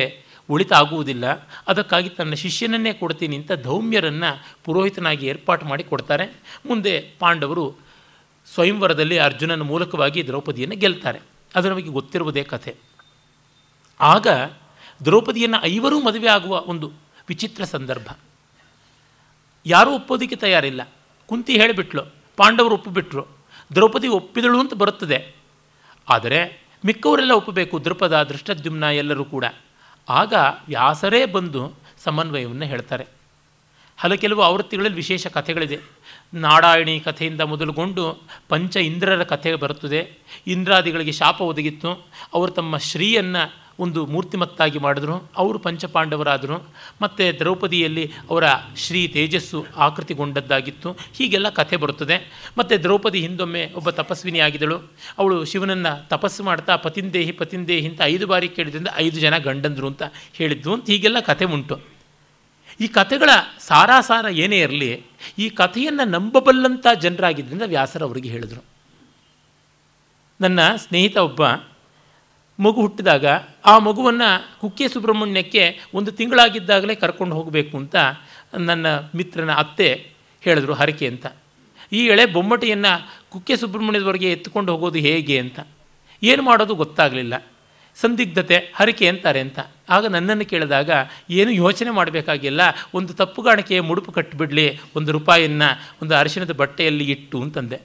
ಉಳಿತಾಗುವುದಿಲ್ಲ ಅದಕ್ಕಾಗಿ ತನ್ನ ಶಿಷ್ಯನನ್ನೇ ಕೊಡ್ತೀನಿ ಅಂತ ಧೌಮ್ಯರನ್ನು ಪುರೋಹಿತನಾಗಿ ಏರ್ಪಾಟು ಮಾಡಿ ಕೊಡ್ತಾರೆ ಮುಂದೆ ಪಾಂಡವರು ಸ್ವಯಂವರದಲ್ಲಿ ಅರ್ಜುನನ ಮೂಲಕವಾಗಿ ದ್ರೌಪದಿಯನ್ನು ಗೆಲ್ತಾರೆ ಅದು ನಮಗೆ ಗೊತ್ತಿರುವುದೇ ಕಥೆ ಆಗ ದ್ರೌಪದಿಯನ್ನು ಐವರೂ ಮದುವೆ ಆಗುವ ಒಂದು ವಿಚಿತ್ರ ಸಂದರ್ಭ ಯಾರೂ ಒಪ್ಪೋದಕ್ಕೆ ತಯಾರಿಲ್ಲ ಕುಂತಿ ಹೇಳಿಬಿಟ್ಲು ಪಾಂಡವರು ಒಪ್ಪಿಬಿಟ್ರು ದ್ರೌಪದಿ ಒಪ್ಪಿದಳು ಅಂತ ಬರುತ್ತದೆ ಆದರೆ ಮಿಕ್ಕವರೆಲ್ಲ ಒಪ್ಪಬೇಕು ದೃಪದ ದೃಷ್ಟದ್ಯುಮ್ನ ಎಲ್ಲರೂ ಕೂಡ ಆಗ ವ್ಯಾಸರೇ ಬಂದು ಸಮನ್ವಯವನ್ನು ಹೇಳ್ತಾರೆ ಹಲ ಕೆಲವು ಆವೃತ್ತಿಗಳಲ್ಲಿ ವಿಶೇಷ ಕಥೆಗಳಿದೆ ನಾಡಾಯಣಿ ಕಥೆಯಿಂದ ಮೊದಲುಗೊಂಡು ಪಂಚ ಇಂದ್ರರ ಕಥೆ ಬರುತ್ತದೆ ಇಂದ್ರಾದಿಗಳಿಗೆ ಶಾಪ ಒದಗಿತ್ತು ಅವರು ತಮ್ಮ ಶ್ರೀಯನ್ನು ಒಂದು ಮೂರ್ತಿಮತ್ತಾಗಿ ಮಾಡಿದ್ರು ಅವರು ಪಂಚಪಾಂಡವರಾದರು ಮತ್ತು ದ್ರೌಪದಿಯಲ್ಲಿ ಅವರ ಶ್ರೀ ತೇಜಸ್ಸು ಆಕೃತಿಗೊಂಡದ್ದಾಗಿತ್ತು ಹೀಗೆಲ್ಲ ಕಥೆ ಬರುತ್ತದೆ ಮತ್ತು ದ್ರೌಪದಿ ಹಿಂದೊಮ್ಮೆ ಒಬ್ಬ ತಪಸ್ವಿನಿ ಆಗಿದಳು ಅವಳು ಶಿವನನ್ನು ತಪಸ್ಸು ಮಾಡ್ತಾ ಪತಿಂದೇಹಿ ಪತಿಂದೇಹಿ ಅಂತ ಐದು ಬಾರಿ ಕೇಳಿದ್ರಿಂದ ಐದು ಜನ ಗಂಡಂದರು ಅಂತ ಹೇಳಿದ್ದು ಅಂತ ಹೀಗೆಲ್ಲ ಕಥೆ ಉಂಟು ಈ ಕಥೆಗಳ ಸಾರಾಸಾರ ಏನೇ ಇರಲಿ ಈ ಕಥೆಯನ್ನು ನಂಬಬಲ್ಲಂಥ ಜನರಾಗಿದ್ದರಿಂದ ವ್ಯಾಸರವರಿಗೆ ಹೇಳಿದರು ನನ್ನ ಸ್ನೇಹಿತ ಒಬ್ಬ ಮಗು ಹುಟ್ಟಿದಾಗ ಆ ಮಗುವನ್ನು ಕುಕ್ಕೆ ಸುಬ್ರಹ್ಮಣ್ಯಕ್ಕೆ ಒಂದು ತಿಂಗಳಾಗಿದ್ದಾಗಲೇ ಕರ್ಕೊಂಡು ಹೋಗಬೇಕು ಅಂತ ನನ್ನ ಮಿತ್ರನ ಅತ್ತೆ ಹೇಳಿದ್ರು ಹರಕೆ ಅಂತ ಈ ಎಳೆ ಬೊಮ್ಮಟಿಯನ್ನು ಕುಕ್ಕೆ ಸುಬ್ರಹ್ಮಣ್ಯದವರೆಗೆ ಎತ್ತುಕೊಂಡು ಹೋಗೋದು ಹೇಗೆ ಅಂತ ಏನು ಮಾಡೋದು ಗೊತ್ತಾಗಲಿಲ್ಲ ಸಂದಿಗ್ಧತೆ ಹರಕೆ ಅಂತಾರೆ ಅಂತ ಆಗ ನನ್ನನ್ನು ಕೇಳಿದಾಗ ಏನು ಯೋಚನೆ ಮಾಡಬೇಕಾಗಿಲ್ಲ ಒಂದು ತಪ್ಪುಗಾಣಿಕೆಯ ಮುಡುಪು ಕಟ್ಟಿಬಿಡಲಿ ಒಂದು ರೂಪಾಯಿಯನ್ನು ಒಂದು ಅರಿಶಿಣದ ಬಟ್ಟೆಯಲ್ಲಿ ಇಟ್ಟು ಅಂತಂದೆ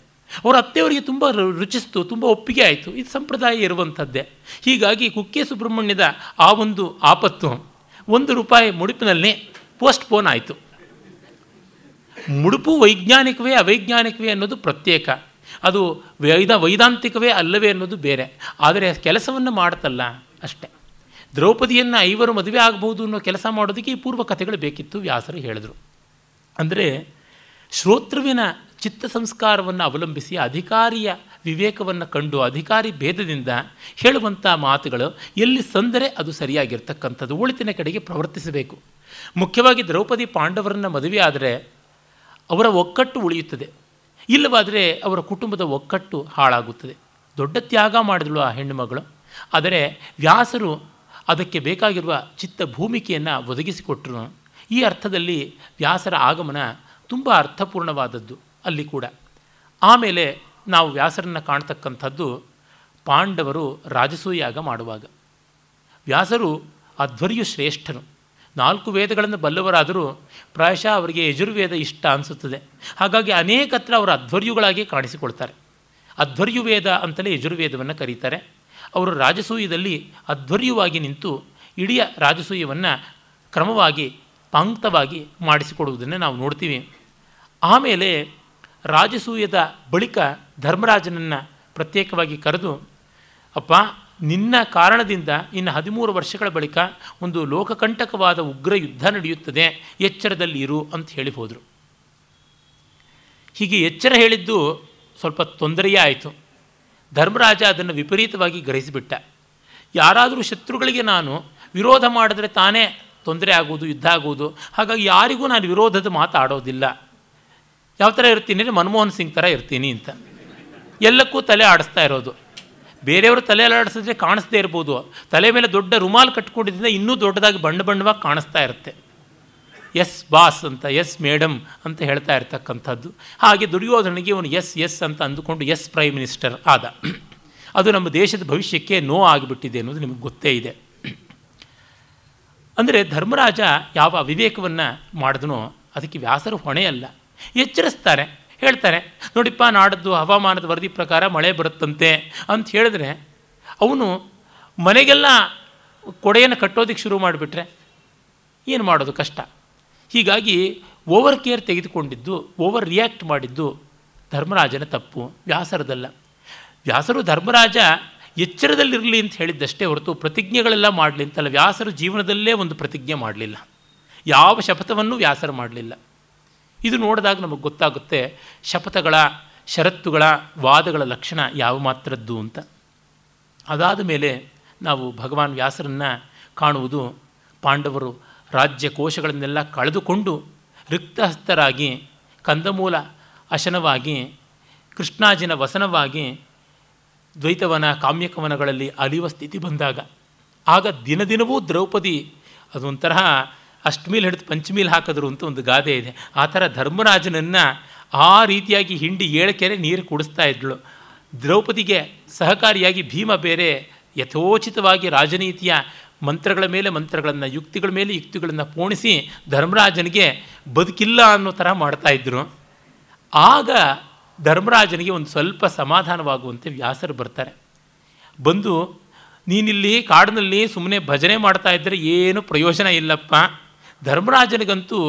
ಅವರ ಅತ್ತೆಯವರಿಗೆ ತುಂಬ ರುಚಿಸ್ತು ತುಂಬ ಒಪ್ಪಿಗೆ ಆಯಿತು ಇದು ಸಂಪ್ರದಾಯ ಇರುವಂಥದ್ದೇ ಹೀಗಾಗಿ ಕುಕ್ಕೆ ಸುಬ್ರಹ್ಮಣ್ಯದ ಆ ಒಂದು ಆಪತ್ತು ಒಂದು ರೂಪಾಯಿ ಮುಡುಪಿನಲ್ಲಿ ಪೋಸ್ಟ್ ಪೋನ್ ಆಯಿತು ಮುಡುಪು ವೈಜ್ಞಾನಿಕವೇ ಅವೈಜ್ಞಾನಿಕವೇ ಅನ್ನೋದು ಪ್ರತ್ಯೇಕ ಅದು ವೈದ ವೈದಾಂತಿಕವೇ ಅಲ್ಲವೇ ಅನ್ನೋದು ಬೇರೆ ಆದರೆ ಕೆಲಸವನ್ನು ಮಾಡ್ತಲ್ಲ ಅಷ್ಟೆ ದ್ರೌಪದಿಯನ್ನು ಐವರು ಮದುವೆ ಆಗ್ಬೋದು ಅನ್ನೋ ಕೆಲಸ ಮಾಡೋದಕ್ಕೆ ಈ ಪೂರ್ವ ಕಥೆಗಳು ಬೇಕಿತ್ತು ವ್ಯಾಸರು ಹೇಳಿದರು ಅಂದರೆ ಶ್ರೋತೃವಿನ ಚಿತ್ತ ಸಂಸ್ಕಾರವನ್ನು ಅವಲಂಬಿಸಿ ಅಧಿಕಾರಿಯ ವಿವೇಕವನ್ನು ಕಂಡು ಅಧಿಕಾರಿ ಭೇದದಿಂದ ಹೇಳುವಂಥ ಮಾತುಗಳು ಎಲ್ಲಿ ಸಂದರೆ ಅದು ಸರಿಯಾಗಿರ್ತಕ್ಕಂಥದ್ದು ಉಳಿತಿನ ಕಡೆಗೆ ಪ್ರವರ್ತಿಸಬೇಕು ಮುಖ್ಯವಾಗಿ ದ್ರೌಪದಿ ಪಾಂಡವರನ್ನ ಮದುವೆ ಆದರೆ ಅವರ ಒಕ್ಕಟ್ಟು ಉಳಿಯುತ್ತದೆ ಇಲ್ಲವಾದರೆ ಅವರ ಕುಟುಂಬದ ಒಕ್ಕಟ್ಟು ಹಾಳಾಗುತ್ತದೆ ದೊಡ್ಡ ತ್ಯಾಗ ಮಾಡಿದಳು ಆ ಹೆಣ್ಣುಮಗಳು ಆದರೆ ವ್ಯಾಸರು ಅದಕ್ಕೆ ಬೇಕಾಗಿರುವ ಚಿತ್ತ ಭೂಮಿಕೆಯನ್ನು ಒದಗಿಸಿಕೊಟ್ಟರು ಈ ಅರ್ಥದಲ್ಲಿ ವ್ಯಾಸರ ಆಗಮನ ತುಂಬ ಅರ್ಥಪೂರ್ಣವಾದದ್ದು ಅಲ್ಲಿ ಕೂಡ ಆಮೇಲೆ ನಾವು ವ್ಯಾಸರನ್ನು ಕಾಣ್ತಕ್ಕಂಥದ್ದು ಪಾಂಡವರು ರಾಜಸೂಯಾಗ ಮಾಡುವಾಗ ವ್ಯಾಸರು ಅಧ್ವರ್ಯು ಶ್ರೇಷ್ಠನು ನಾಲ್ಕು ವೇದಗಳನ್ನು ಬಲ್ಲವರಾದರೂ ಪ್ರಾಯಶಃ ಅವರಿಗೆ ಯಜುರ್ವೇದ ಇಷ್ಟ ಅನಿಸುತ್ತದೆ ಹಾಗಾಗಿ ಅನೇಕತ್ರ ಅವರು ಅಧ್ವರ್ಯುಗಳಾಗಿ ಕಾಣಿಸಿಕೊಳ್ತಾರೆ ವೇದ ಅಂತಲೇ ಯಜುರ್ವೇದವನ್ನು ಕರೀತಾರೆ ಅವರು ರಾಜಸೂಯದಲ್ಲಿ ಅಧ್ವರ್ಯವಾಗಿ ನಿಂತು ಇಡೀ ರಾಜಸೂಯವನ್ನು ಕ್ರಮವಾಗಿ ಪಂಕ್ತವಾಗಿ ಮಾಡಿಸಿಕೊಡುವುದನ್ನು ನಾವು ನೋಡ್ತೀವಿ ಆಮೇಲೆ ರಾಜಸೂಯದ ಬಳಿಕ ಧರ್ಮರಾಜನನ್ನು ಪ್ರತ್ಯೇಕವಾಗಿ ಕರೆದು ಅಪ್ಪ ನಿನ್ನ ಕಾರಣದಿಂದ ಇನ್ನು ಹದಿಮೂರು ವರ್ಷಗಳ ಬಳಿಕ ಒಂದು ಲೋಕಕಂಟಕವಾದ ಉಗ್ರ ಯುದ್ಧ ನಡೆಯುತ್ತದೆ ಎಚ್ಚರದಲ್ಲಿ ಇರು ಅಂತ ಹೇಳಿ ಹೋದರು ಹೀಗೆ ಎಚ್ಚರ ಹೇಳಿದ್ದು ಸ್ವಲ್ಪ ತೊಂದರೆಯೇ ಆಯಿತು ಧರ್ಮರಾಜ ಅದನ್ನು ವಿಪರೀತವಾಗಿ ಗ್ರಹಿಸಿಬಿಟ್ಟ ಯಾರಾದರೂ ಶತ್ರುಗಳಿಗೆ ನಾನು ವಿರೋಧ ಮಾಡಿದ್ರೆ ತಾನೇ ತೊಂದರೆ ಆಗುವುದು ಯುದ್ಧ ಆಗುವುದು ಹಾಗಾಗಿ ಯಾರಿಗೂ ನಾನು ವಿರೋಧದ ಮಾತಾಡೋದಿಲ್ಲ ಯಾವ ಥರ ಇರ್ತೀನಿ ಅಂದರೆ ಮನಮೋಹನ್ ಸಿಂಗ್ ಥರ ಇರ್ತೀನಿ ಅಂತ ಎಲ್ಲಕ್ಕೂ ತಲೆ ಆಡಿಸ್ತಾ ಇರೋದು ಬೇರೆಯವರು ತಲೆ ಆಡಿಸಿದ್ರೆ ಕಾಣಿಸ್ದೇ ಇರ್ಬೋದು ತಲೆ ಮೇಲೆ ದೊಡ್ಡ ರುಮಾಲ್ ಕಟ್ಕೊಂಡಿದ್ದರಿಂದ ಇನ್ನೂ ದೊಡ್ಡದಾಗಿ ಬಣ್ಣ ಬಣ್ಣವಾಗಿ ಕಾಣಿಸ್ತಾ ಇರುತ್ತೆ ಎಸ್ ಬಾಸ್ ಅಂತ ಎಸ್ ಮೇಡಮ್ ಅಂತ ಹೇಳ್ತಾ ಇರ್ತಕ್ಕಂಥದ್ದು ಹಾಗೆ ದುರ್ಯೋಧನಿಗೆ ಅವನು ಎಸ್ ಎಸ್ ಅಂತ ಅಂದುಕೊಂಡು ಎಸ್ ಪ್ರೈಮ್ ಮಿನಿಸ್ಟರ್ ಆದ ಅದು ನಮ್ಮ ದೇಶದ ಭವಿಷ್ಯಕ್ಕೆ ನೋ ಆಗಿಬಿಟ್ಟಿದೆ ಅನ್ನೋದು ನಿಮಗೆ ಗೊತ್ತೇ ಇದೆ ಅಂದರೆ ಧರ್ಮರಾಜ ಯಾವ ಅವಿವೇಕವನ್ನು ಮಾಡಿದನೋ ಅದಕ್ಕೆ ವ್ಯಾಸರು ಹೊಣೆಯಲ್ಲ ಎಚ್ಚರಿಸ್ತಾರೆ ಹೇಳ್ತಾರೆ ನೋಡಿಪ್ಪ ನಾಡದ್ದು ಹವಾಮಾನದ ವರದಿ ಪ್ರಕಾರ ಮಳೆ ಬರುತ್ತಂತೆ ಅಂತ ಹೇಳಿದ್ರೆ ಅವನು ಮನೆಗೆಲ್ಲ ಕೊಡೆಯನ್ನು ಕಟ್ಟೋದಕ್ಕೆ ಶುರು ಮಾಡಿಬಿಟ್ರೆ ಏನು ಮಾಡೋದು ಕಷ್ಟ ಹೀಗಾಗಿ ಓವರ್ ಕೇರ್ ತೆಗೆದುಕೊಂಡಿದ್ದು ಓವರ್ ರಿಯಾಕ್ಟ್ ಮಾಡಿದ್ದು ಧರ್ಮರಾಜನ ತಪ್ಪು ವ್ಯಾಸರದಲ್ಲ ವ್ಯಾಸರು ಧರ್ಮರಾಜ ಎಚ್ಚರದಲ್ಲಿರಲಿ ಅಂತ ಹೇಳಿದ್ದಷ್ಟೇ ಹೊರತು ಪ್ರತಿಜ್ಞೆಗಳೆಲ್ಲ ಮಾಡಲಿ ಅಂತಲ್ಲ ವ್ಯಾಸರು ಜೀವನದಲ್ಲೇ ಒಂದು ಪ್ರತಿಜ್ಞೆ ಮಾಡಲಿಲ್ಲ ಯಾವ ಶಪಥವನ್ನು ವ್ಯಾಸರು ಮಾಡಲಿಲ್ಲ ಇದು ನೋಡಿದಾಗ ನಮಗೆ ಗೊತ್ತಾಗುತ್ತೆ ಶಪಥಗಳ ಷರತ್ತುಗಳ ವಾದಗಳ ಲಕ್ಷಣ ಯಾವ ಮಾತ್ರದ್ದು ಅಂತ ಅದಾದ ಮೇಲೆ ನಾವು ಭಗವಾನ್ ವ್ಯಾಸರನ್ನು ಕಾಣುವುದು ಪಾಂಡವರು ರಾಜ್ಯ ಕೋಶಗಳನ್ನೆಲ್ಲ ಕಳೆದುಕೊಂಡು ರಿಕ್ತಹಸ್ತರಾಗಿ ಕಂದಮೂಲ ಅಶನವಾಗಿ ಕೃಷ್ಣಾಜಿನ ವಸನವಾಗಿ ದ್ವೈತವನ ಕಾಮ್ಯಕವನಗಳಲ್ಲಿ ಅಲಿಯುವ ಸ್ಥಿತಿ ಬಂದಾಗ ಆಗ ದಿನದಿನವೂ ದ್ರೌಪದಿ ಅದೊಂಥರ ಅಷ್ಟಮೀಲ್ ಹಿಡಿದು ಪಂಚಮೀಲ್ ಹಾಕಿದ್ರು ಅಂತ ಒಂದು ಗಾದೆ ಇದೆ ಆ ಥರ ಧರ್ಮರಾಜನನ್ನು ಆ ರೀತಿಯಾಗಿ ಹಿಂಡಿ ಏಳಕೆರೆ ನೀರು ಕುಡಿಸ್ತಾ ಇದ್ಳು ದ್ರೌಪದಿಗೆ ಸಹಕಾರಿಯಾಗಿ ಭೀಮ ಬೇರೆ ಯಥೋಚಿತವಾಗಿ ರಾಜನೀತಿಯ ಮಂತ್ರಗಳ ಮೇಲೆ ಮಂತ್ರಗಳನ್ನು ಯುಕ್ತಿಗಳ ಮೇಲೆ ಯುಕ್ತಿಗಳನ್ನು ಪೋಣಿಸಿ ಧರ್ಮರಾಜನಿಗೆ ಬದುಕಿಲ್ಲ ಅನ್ನೋ ಥರ ಮಾಡ್ತಾಯಿದ್ರು ಆಗ ಧರ್ಮರಾಜನಿಗೆ ಒಂದು ಸ್ವಲ್ಪ ಸಮಾಧಾನವಾಗುವಂತೆ ವ್ಯಾಸರು ಬರ್ತಾರೆ ಬಂದು ನೀನಿಲ್ಲಿ ಕಾಡಿನಲ್ಲಿ ಸುಮ್ಮನೆ ಭಜನೆ ಮಾಡ್ತಾ ಇದ್ದರೆ ಏನು ಪ್ರಯೋಜನ ಇಲ್ಲಪ್ಪ ಧರ್ಮರಾಜನಿಗಂತೂ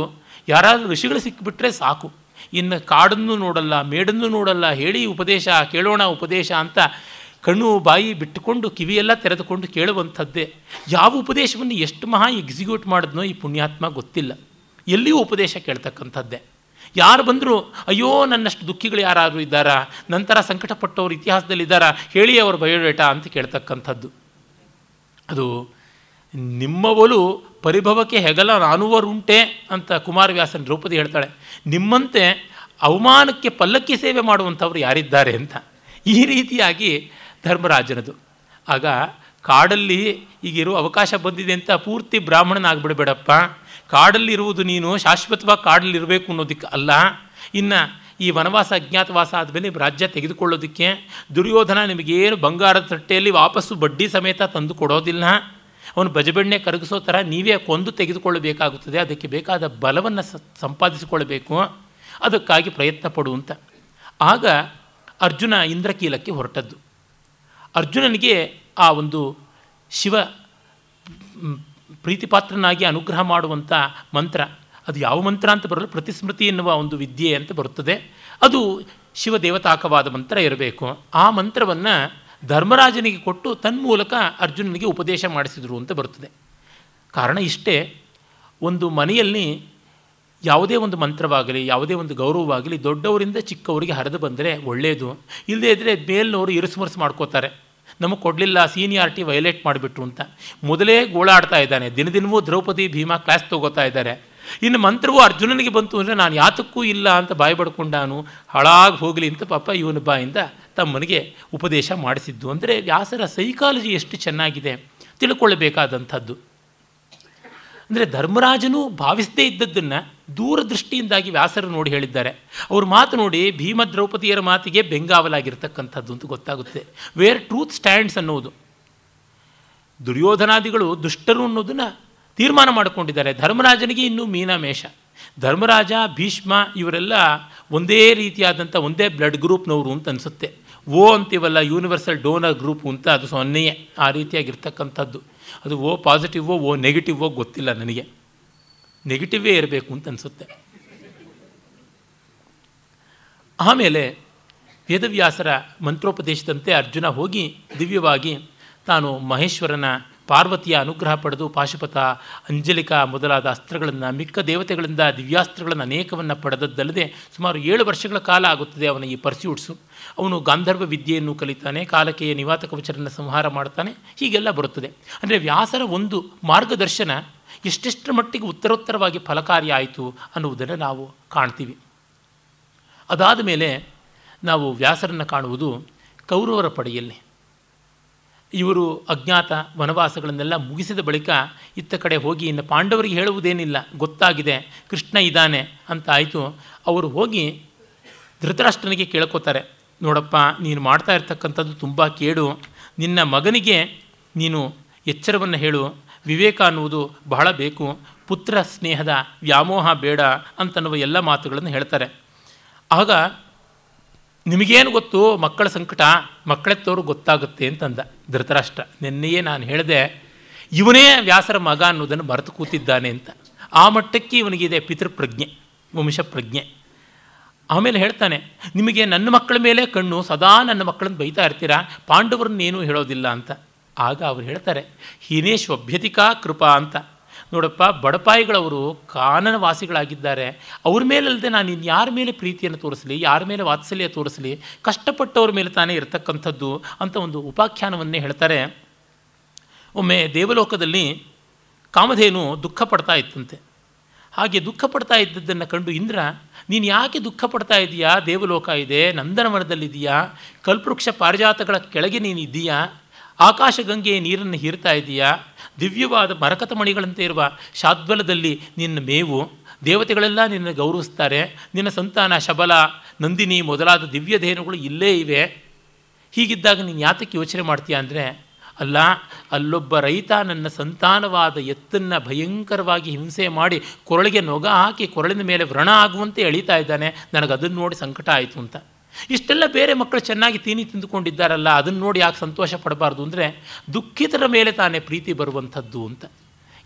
ಯಾರಾದರೂ ಋಷಿಗಳು ಸಿಕ್ಕಿಬಿಟ್ರೆ ಸಾಕು ಇನ್ನು ಕಾಡನ್ನು ನೋಡಲ್ಲ ಮೇಡನ್ನು ನೋಡಲ್ಲ ಹೇಳಿ ಉಪದೇಶ ಕೇಳೋಣ ಉಪದೇಶ ಅಂತ ಕಣ್ಣು ಬಾಯಿ ಬಿಟ್ಟುಕೊಂಡು ಕಿವಿಯೆಲ್ಲ ತೆರೆದುಕೊಂಡು ಕೇಳುವಂಥದ್ದೇ ಯಾವ ಉಪದೇಶವನ್ನು ಎಷ್ಟು ಮಹಾ ಎಕ್ಸಿಕ್ಯೂಟ್ ಮಾಡಿದ್ನೋ ಈ ಪುಣ್ಯಾತ್ಮ ಗೊತ್ತಿಲ್ಲ ಎಲ್ಲಿಯೂ ಉಪದೇಶ ಕೇಳ್ತಕ್ಕಂಥದ್ದೇ ಯಾರು ಬಂದರೂ ಅಯ್ಯೋ ನನ್ನಷ್ಟು ದುಃಖಿಗಳು ಯಾರಾದರೂ ಇದ್ದಾರಾ ನಂತರ ಸಂಕಟಪಟ್ಟವ್ರು ಇತಿಹಾಸದಲ್ಲಿದ್ದಾರಾ ಹೇಳಿ ಅವರ ಬಯೋಡೇಟಾ ಅಂತ ಕೇಳ್ತಕ್ಕಂಥದ್ದು ಅದು ನಿಮ್ಮವಲು ಪರಿಭವಕ್ಕೆ ಹೆಗಲ ನಾನುವರುಂಟೆ ಅಂತ ಕುಮಾರವ್ಯಾಸನ ದ್ರೌಪದಿ ಹೇಳ್ತಾಳೆ ನಿಮ್ಮಂತೆ ಅವಮಾನಕ್ಕೆ ಪಲ್ಲಕ್ಕಿ ಸೇವೆ ಮಾಡುವಂಥವ್ರು ಯಾರಿದ್ದಾರೆ ಅಂತ ಈ ರೀತಿಯಾಗಿ ಧರ್ಮರಾಜನದು ಆಗ ಕಾಡಲ್ಲಿ ಈಗಿರೋ ಅವಕಾಶ ಬಂದಿದೆ ಅಂತ ಪೂರ್ತಿ ಬ್ರಾಹ್ಮಣನಾಗ್ಬಿಡಬೇಡಪ್ಪ ಕಾಡಲ್ಲಿರುವುದು ನೀನು ಶಾಶ್ವತವಾಗಿ ಕಾಡಲ್ಲಿರಬೇಕು ಅನ್ನೋದಕ್ಕೆ ಅಲ್ಲ ಇನ್ನು ಈ ವನವಾಸ ಅಜ್ಞಾತವಾಸ ಆದಮೇಲೆ ರಾಜ್ಯ ತೆಗೆದುಕೊಳ್ಳೋದಕ್ಕೆ ದುರ್ಯೋಧನ ನಿಮಗೇನು ಬಂಗಾರದ ತಟ್ಟೆಯಲ್ಲಿ ವಾಪಸ್ಸು ಬಡ್ಡಿ ಸಮೇತ ತಂದು ಕೊಡೋದಿಲ್ಲ ಅವನು ಬಜಬಣ್ಣೆ ಕರಗಿಸೋ ಥರ ನೀವೇ ಕೊಂದು ತೆಗೆದುಕೊಳ್ಳಬೇಕಾಗುತ್ತದೆ ಅದಕ್ಕೆ ಬೇಕಾದ ಬಲವನ್ನು ಸಂಪಾದಿಸಿಕೊಳ್ಳಬೇಕು ಅದಕ್ಕಾಗಿ ಪ್ರಯತ್ನ ಪಡುವಂತ ಆಗ ಅರ್ಜುನ ಇಂದ್ರಕೀಲಕ್ಕೆ ಹೊರಟದ್ದು ಅರ್ಜುನನಿಗೆ ಆ ಒಂದು ಶಿವ ಪ್ರೀತಿಪಾತ್ರನಾಗಿ ಅನುಗ್ರಹ ಮಾಡುವಂಥ ಮಂತ್ರ ಅದು ಯಾವ ಮಂತ್ರ ಅಂತ ಬರಲು ಪ್ರತಿಸ್ಮೃತಿ ಎನ್ನುವ ಒಂದು ವಿದ್ಯೆ ಅಂತ ಬರುತ್ತದೆ ಅದು ಶಿವ ದೇವತಾಕವಾದ ಮಂತ್ರ ಇರಬೇಕು ಆ ಮಂತ್ರವನ್ನು ಧರ್ಮರಾಜನಿಗೆ ಕೊಟ್ಟು ತನ್ಮೂಲಕ ಅರ್ಜುನನಿಗೆ ಉಪದೇಶ ಮಾಡಿಸಿದರು ಅಂತ ಬರ್ತದೆ ಕಾರಣ ಇಷ್ಟೇ ಒಂದು ಮನೆಯಲ್ಲಿ ಯಾವುದೇ ಒಂದು ಮಂತ್ರವಾಗಲಿ ಯಾವುದೇ ಒಂದು ಗೌರವವಾಗಲಿ ದೊಡ್ಡವರಿಂದ ಚಿಕ್ಕವರಿಗೆ ಹರಿದು ಬಂದರೆ ಒಳ್ಳೆಯದು ಇಲ್ಲದೇ ಇದ್ದರೆ ಮೇಲಿನವರು ಇರುಸುಮುರುಸು ಮಾಡ್ಕೋತಾರೆ ನಮಗೆ ಕೊಡಲಿಲ್ಲ ಸೀನಿಯಾರಿಟಿ ವೈಲೇಟ್ ಮಾಡಿಬಿಟ್ರು ಅಂತ ಮೊದಲೇ ಗೋಳಾಡ್ತಾ ಇದ್ದಾನೆ ದಿನದಿನವೂ ದ್ರೌಪದಿ ಭೀಮಾ ಕ್ಲಾಸ್ ತೊಗೋತಾ ಇದ್ದಾರೆ ಇನ್ನು ಮಂತ್ರವು ಅರ್ಜುನನಿಗೆ ಬಂತು ಅಂದರೆ ನಾನು ಯಾತಕ್ಕೂ ಇಲ್ಲ ಅಂತ ಬಾಯಿ ಪಡ್ಕೊಂಡಾನು ಹಾಳಾಗಿ ಹೋಗಲಿ ಅಂತ ಪಾಪ ಇವನ ಬಾಯಿಂದ ತಮ್ಮನಿಗೆ ಉಪದೇಶ ಮಾಡಿಸಿದ್ದು ಅಂದರೆ ವ್ಯಾಸರ ಸೈಕಾಲಜಿ ಎಷ್ಟು ಚೆನ್ನಾಗಿದೆ ತಿಳ್ಕೊಳ್ಳಬೇಕಾದಂಥದ್ದು ಅಂದರೆ ಧರ್ಮರಾಜನು ಭಾವಿಸದೇ ಇದ್ದದ್ದನ್ನು ದೂರದೃಷ್ಟಿಯಿಂದಾಗಿ ವ್ಯಾಸರು ನೋಡಿ ಹೇಳಿದ್ದಾರೆ ಅವ್ರ ಮಾತು ನೋಡಿ ಭೀಮ ದ್ರೌಪದಿಯರ ಮಾತಿಗೆ ಬೆಂಗಾವಲಾಗಿರ್ತಕ್ಕಂಥದ್ದು ಅಂತ ಗೊತ್ತಾಗುತ್ತೆ ವೇರ್ ಟ್ರೂತ್ ಸ್ಟ್ಯಾಂಡ್ಸ್ ಅನ್ನೋದು ದುರ್ಯೋಧನಾದಿಗಳು ದುಷ್ಟರು ಅನ್ನೋದನ್ನು ತೀರ್ಮಾನ ಮಾಡಿಕೊಂಡಿದ್ದಾರೆ ಧರ್ಮರಾಜನಿಗೆ ಇನ್ನೂ ಮೀನಮೇಷ ಧರ್ಮರಾಜ ಭೀಷ್ಮ ಇವರೆಲ್ಲ ಒಂದೇ ರೀತಿಯಾದಂಥ ಒಂದೇ ಬ್ಲಡ್ ಗ್ರೂಪ್ನವರು ಅಂತ ಅನಿಸುತ್ತೆ ಓ ಅಂತೀವಲ್ಲ ಯೂನಿವರ್ಸಲ್ ಡೋನರ್ ಗ್ರೂಪ್ ಅಂತ ಅದು ಸೊನ್ನೆಯೇ ಆ ರೀತಿಯಾಗಿರ್ತಕ್ಕಂಥದ್ದು ಅದು ಓ ಪಾಸಿಟಿವೋ ಓ ನೆಗೆಟಿವೋ ಗೊತ್ತಿಲ್ಲ ನನಗೆ ನೆಗೆಟಿವೇ ಇರಬೇಕು ಅಂತ ಅನಿಸುತ್ತೆ ಆಮೇಲೆ ವೇದವ್ಯಾಸರ ಮಂತ್ರೋಪದೇಶದಂತೆ ಅರ್ಜುನ ಹೋಗಿ ದಿವ್ಯವಾಗಿ ತಾನು ಮಹೇಶ್ವರನ ಪಾರ್ವತಿಯ ಅನುಗ್ರಹ ಪಡೆದು ಪಾಶುಪತ ಅಂಜಲಿಕ ಮೊದಲಾದ ಅಸ್ತ್ರಗಳನ್ನು ಮಿಕ್ಕ ದೇವತೆಗಳಿಂದ ದಿವ್ಯಾಸ್ತ್ರಗಳನ್ನು ಅನೇಕವನ್ನು ಪಡೆದದ್ದಲ್ಲದೆ ಸುಮಾರು ಏಳು ವರ್ಷಗಳ ಕಾಲ ಆಗುತ್ತದೆ ಅವನ ಈ ಪರ್ಸ್ಯೂಟ್ಸು ಅವನು ಗಾಂಧರ್ವ ವಿದ್ಯೆಯನ್ನು ಕಲಿತಾನೆ ಕಾಲಕೆಯ ನಿವಾತಕ ಕವಚರನ್ನು ಸಂಹಾರ ಮಾಡ್ತಾನೆ ಹೀಗೆಲ್ಲ ಬರುತ್ತದೆ ಅಂದರೆ ವ್ಯಾಸರ ಒಂದು ಮಾರ್ಗದರ್ಶನ ಎಷ್ಟೆಷ್ಟು ಮಟ್ಟಿಗೆ ಉತ್ತರೋತ್ತರವಾಗಿ ಫಲಕಾರಿಯಾಯಿತು ಅನ್ನುವುದನ್ನು ನಾವು ಕಾಣ್ತೀವಿ ಅದಾದ ಮೇಲೆ ನಾವು ವ್ಯಾಸರನ್ನು ಕಾಣುವುದು ಕೌರವರ ಪಡೆಯಲ್ಲಿ ಇವರು ಅಜ್ಞಾತ ವನವಾಸಗಳನ್ನೆಲ್ಲ ಮುಗಿಸಿದ ಬಳಿಕ ಇತ್ತ ಕಡೆ ಹೋಗಿ ಇನ್ನು ಪಾಂಡವರಿಗೆ ಹೇಳುವುದೇನಿಲ್ಲ ಗೊತ್ತಾಗಿದೆ ಕೃಷ್ಣ ಇದ್ದಾನೆ ಅಂತ ಆಯಿತು ಅವರು ಹೋಗಿ ಧೃತರಾಷ್ಟ್ರನಿಗೆ ಕೇಳ್ಕೋತಾರೆ ನೋಡಪ್ಪ ನೀನು ಮಾಡ್ತಾ ಇರ್ತಕ್ಕಂಥದ್ದು ತುಂಬ ಕೇಡು ನಿನ್ನ ಮಗನಿಗೆ ನೀನು ಎಚ್ಚರವನ್ನು ಹೇಳು ವಿವೇಕ ಅನ್ನುವುದು ಬಹಳ ಬೇಕು ಪುತ್ರ ಸ್ನೇಹದ ವ್ಯಾಮೋಹ ಬೇಡ ಅಂತನ್ನುವ ಎಲ್ಲ ಮಾತುಗಳನ್ನು ಹೇಳ್ತಾರೆ ಆಗ ನಿಮಗೇನು ಗೊತ್ತು ಮಕ್ಕಳ ಸಂಕಟ ಮಕ್ಕಳೆತ್ತವರು ಗೊತ್ತಾಗುತ್ತೆ ಅಂತಂದ ಧೃತರಾಷ್ಟ್ರ ನಿನ್ನೆಯೇ ನಾನು ಹೇಳಿದೆ ಇವನೇ ವ್ಯಾಸರ ಮಗ ಅನ್ನೋದನ್ನು ಮರೆತು ಕೂತಿದ್ದಾನೆ ಅಂತ ಆ ಮಟ್ಟಕ್ಕೆ ಇವನಿಗಿದೆ ಪಿತೃಪ್ರಜ್ಞೆ ವಂಶ ಪ್ರಜ್ಞೆ ಆಮೇಲೆ ಹೇಳ್ತಾನೆ ನಿಮಗೆ ನನ್ನ ಮಕ್ಕಳ ಮೇಲೆ ಕಣ್ಣು ಸದಾ ನನ್ನ ಮಕ್ಕಳನ್ನು ಬೈತಾ ಇರ್ತೀರಾ ಪಾಂಡವರನ್ನೇನೂ ಹೇಳೋದಿಲ್ಲ ಅಂತ ಆಗ ಅವ್ರು ಹೇಳ್ತಾರೆ ಹೀನೇಶ್ ಅಭ್ಯತಿಕಾ ಕೃಪಾ ಅಂತ ನೋಡಪ್ಪ ಬಡಪಾಯಿಗಳವರು ಕಾನನ ವಾಸಿಗಳಾಗಿದ್ದಾರೆ ಅವ್ರ ಮೇಲಲ್ಲದೆ ನಾನು ಯಾರ ಮೇಲೆ ಪ್ರೀತಿಯನ್ನು ತೋರಿಸಲಿ ಯಾರ ಮೇಲೆ ವಾತ್ಸಲ್ಯ ತೋರಿಸಲಿ ಕಷ್ಟಪಟ್ಟವ್ರ ಮೇಲೆ ತಾನೇ ಇರತಕ್ಕಂಥದ್ದು ಅಂತ ಒಂದು ಉಪಾಖ್ಯಾನವನ್ನೇ ಹೇಳ್ತಾರೆ ಒಮ್ಮೆ ದೇವಲೋಕದಲ್ಲಿ ಕಾಮಧೇನು ದುಃಖ ಪಡ್ತಾ ಇತ್ತಂತೆ ಹಾಗೆ ದುಃಖ ಪಡ್ತಾ ಇದ್ದದ್ದನ್ನು ಕಂಡು ಇಂದ್ರ ನೀನು ಯಾಕೆ ದುಃಖ ಪಡ್ತಾ ಇದೆಯಾ ದೇವಲೋಕ ಇದೆ ನಂದನವನದಲ್ಲಿದೆಯಾ ಕಲ್ಪವೃಕ್ಷ ಪಾರಿಜಾತಗಳ ಕೆಳಗೆ ನೀನು ಇದೆಯಾ ಆಕಾಶಗಂಗೆ ನೀರನ್ನು ಹೀರ್ತಾ ಇದೆಯಾ ದಿವ್ಯವಾದ ಮರಕತಮಣಿಗಳಂತೆ ಇರುವ ಶಾದ್ವಲದಲ್ಲಿ ನಿನ್ನ ಮೇವು ದೇವತೆಗಳೆಲ್ಲ ನಿನ್ನ ಗೌರವಿಸ್ತಾರೆ ನಿನ್ನ ಸಂತಾನ ಶಬಲ ನಂದಿನಿ ಮೊದಲಾದ ದಿವ್ಯ ಧೇನುಗಳು ಇಲ್ಲೇ ಇವೆ ಹೀಗಿದ್ದಾಗ ನೀನು ಯಾತಕ್ಕೆ ಯೋಚನೆ ಮಾಡ್ತೀಯ ಅಂದರೆ ಅಲ್ಲ ಅಲ್ಲೊಬ್ಬ ರೈತ ನನ್ನ ಸಂತಾನವಾದ ಎತ್ತನ್ನು ಭಯಂಕರವಾಗಿ ಹಿಂಸೆ ಮಾಡಿ ಕೊರಳಿಗೆ ನೊಗ ಹಾಕಿ ಕೊರಳಿನ ಮೇಲೆ ವ್ರಣ ಆಗುವಂತೆ ಎಳೀತಾ ಇದ್ದಾನೆ ನನಗೆ ಅದನ್ನು ನೋಡಿ ಸಂಕಟ ಆಯಿತು ಅಂತ ಇಷ್ಟೆಲ್ಲ ಬೇರೆ ಮಕ್ಕಳು ಚೆನ್ನಾಗಿ ತೀನಿ ತಿಂದುಕೊಂಡಿದ್ದಾರಲ್ಲ ಅದನ್ನು ನೋಡಿ ಯಾಕೆ ಸಂತೋಷ ಪಡಬಾರ್ದು ಅಂದರೆ ದುಃಖಿತರ ಮೇಲೆ ತಾನೇ ಪ್ರೀತಿ ಬರುವಂಥದ್ದು ಅಂತ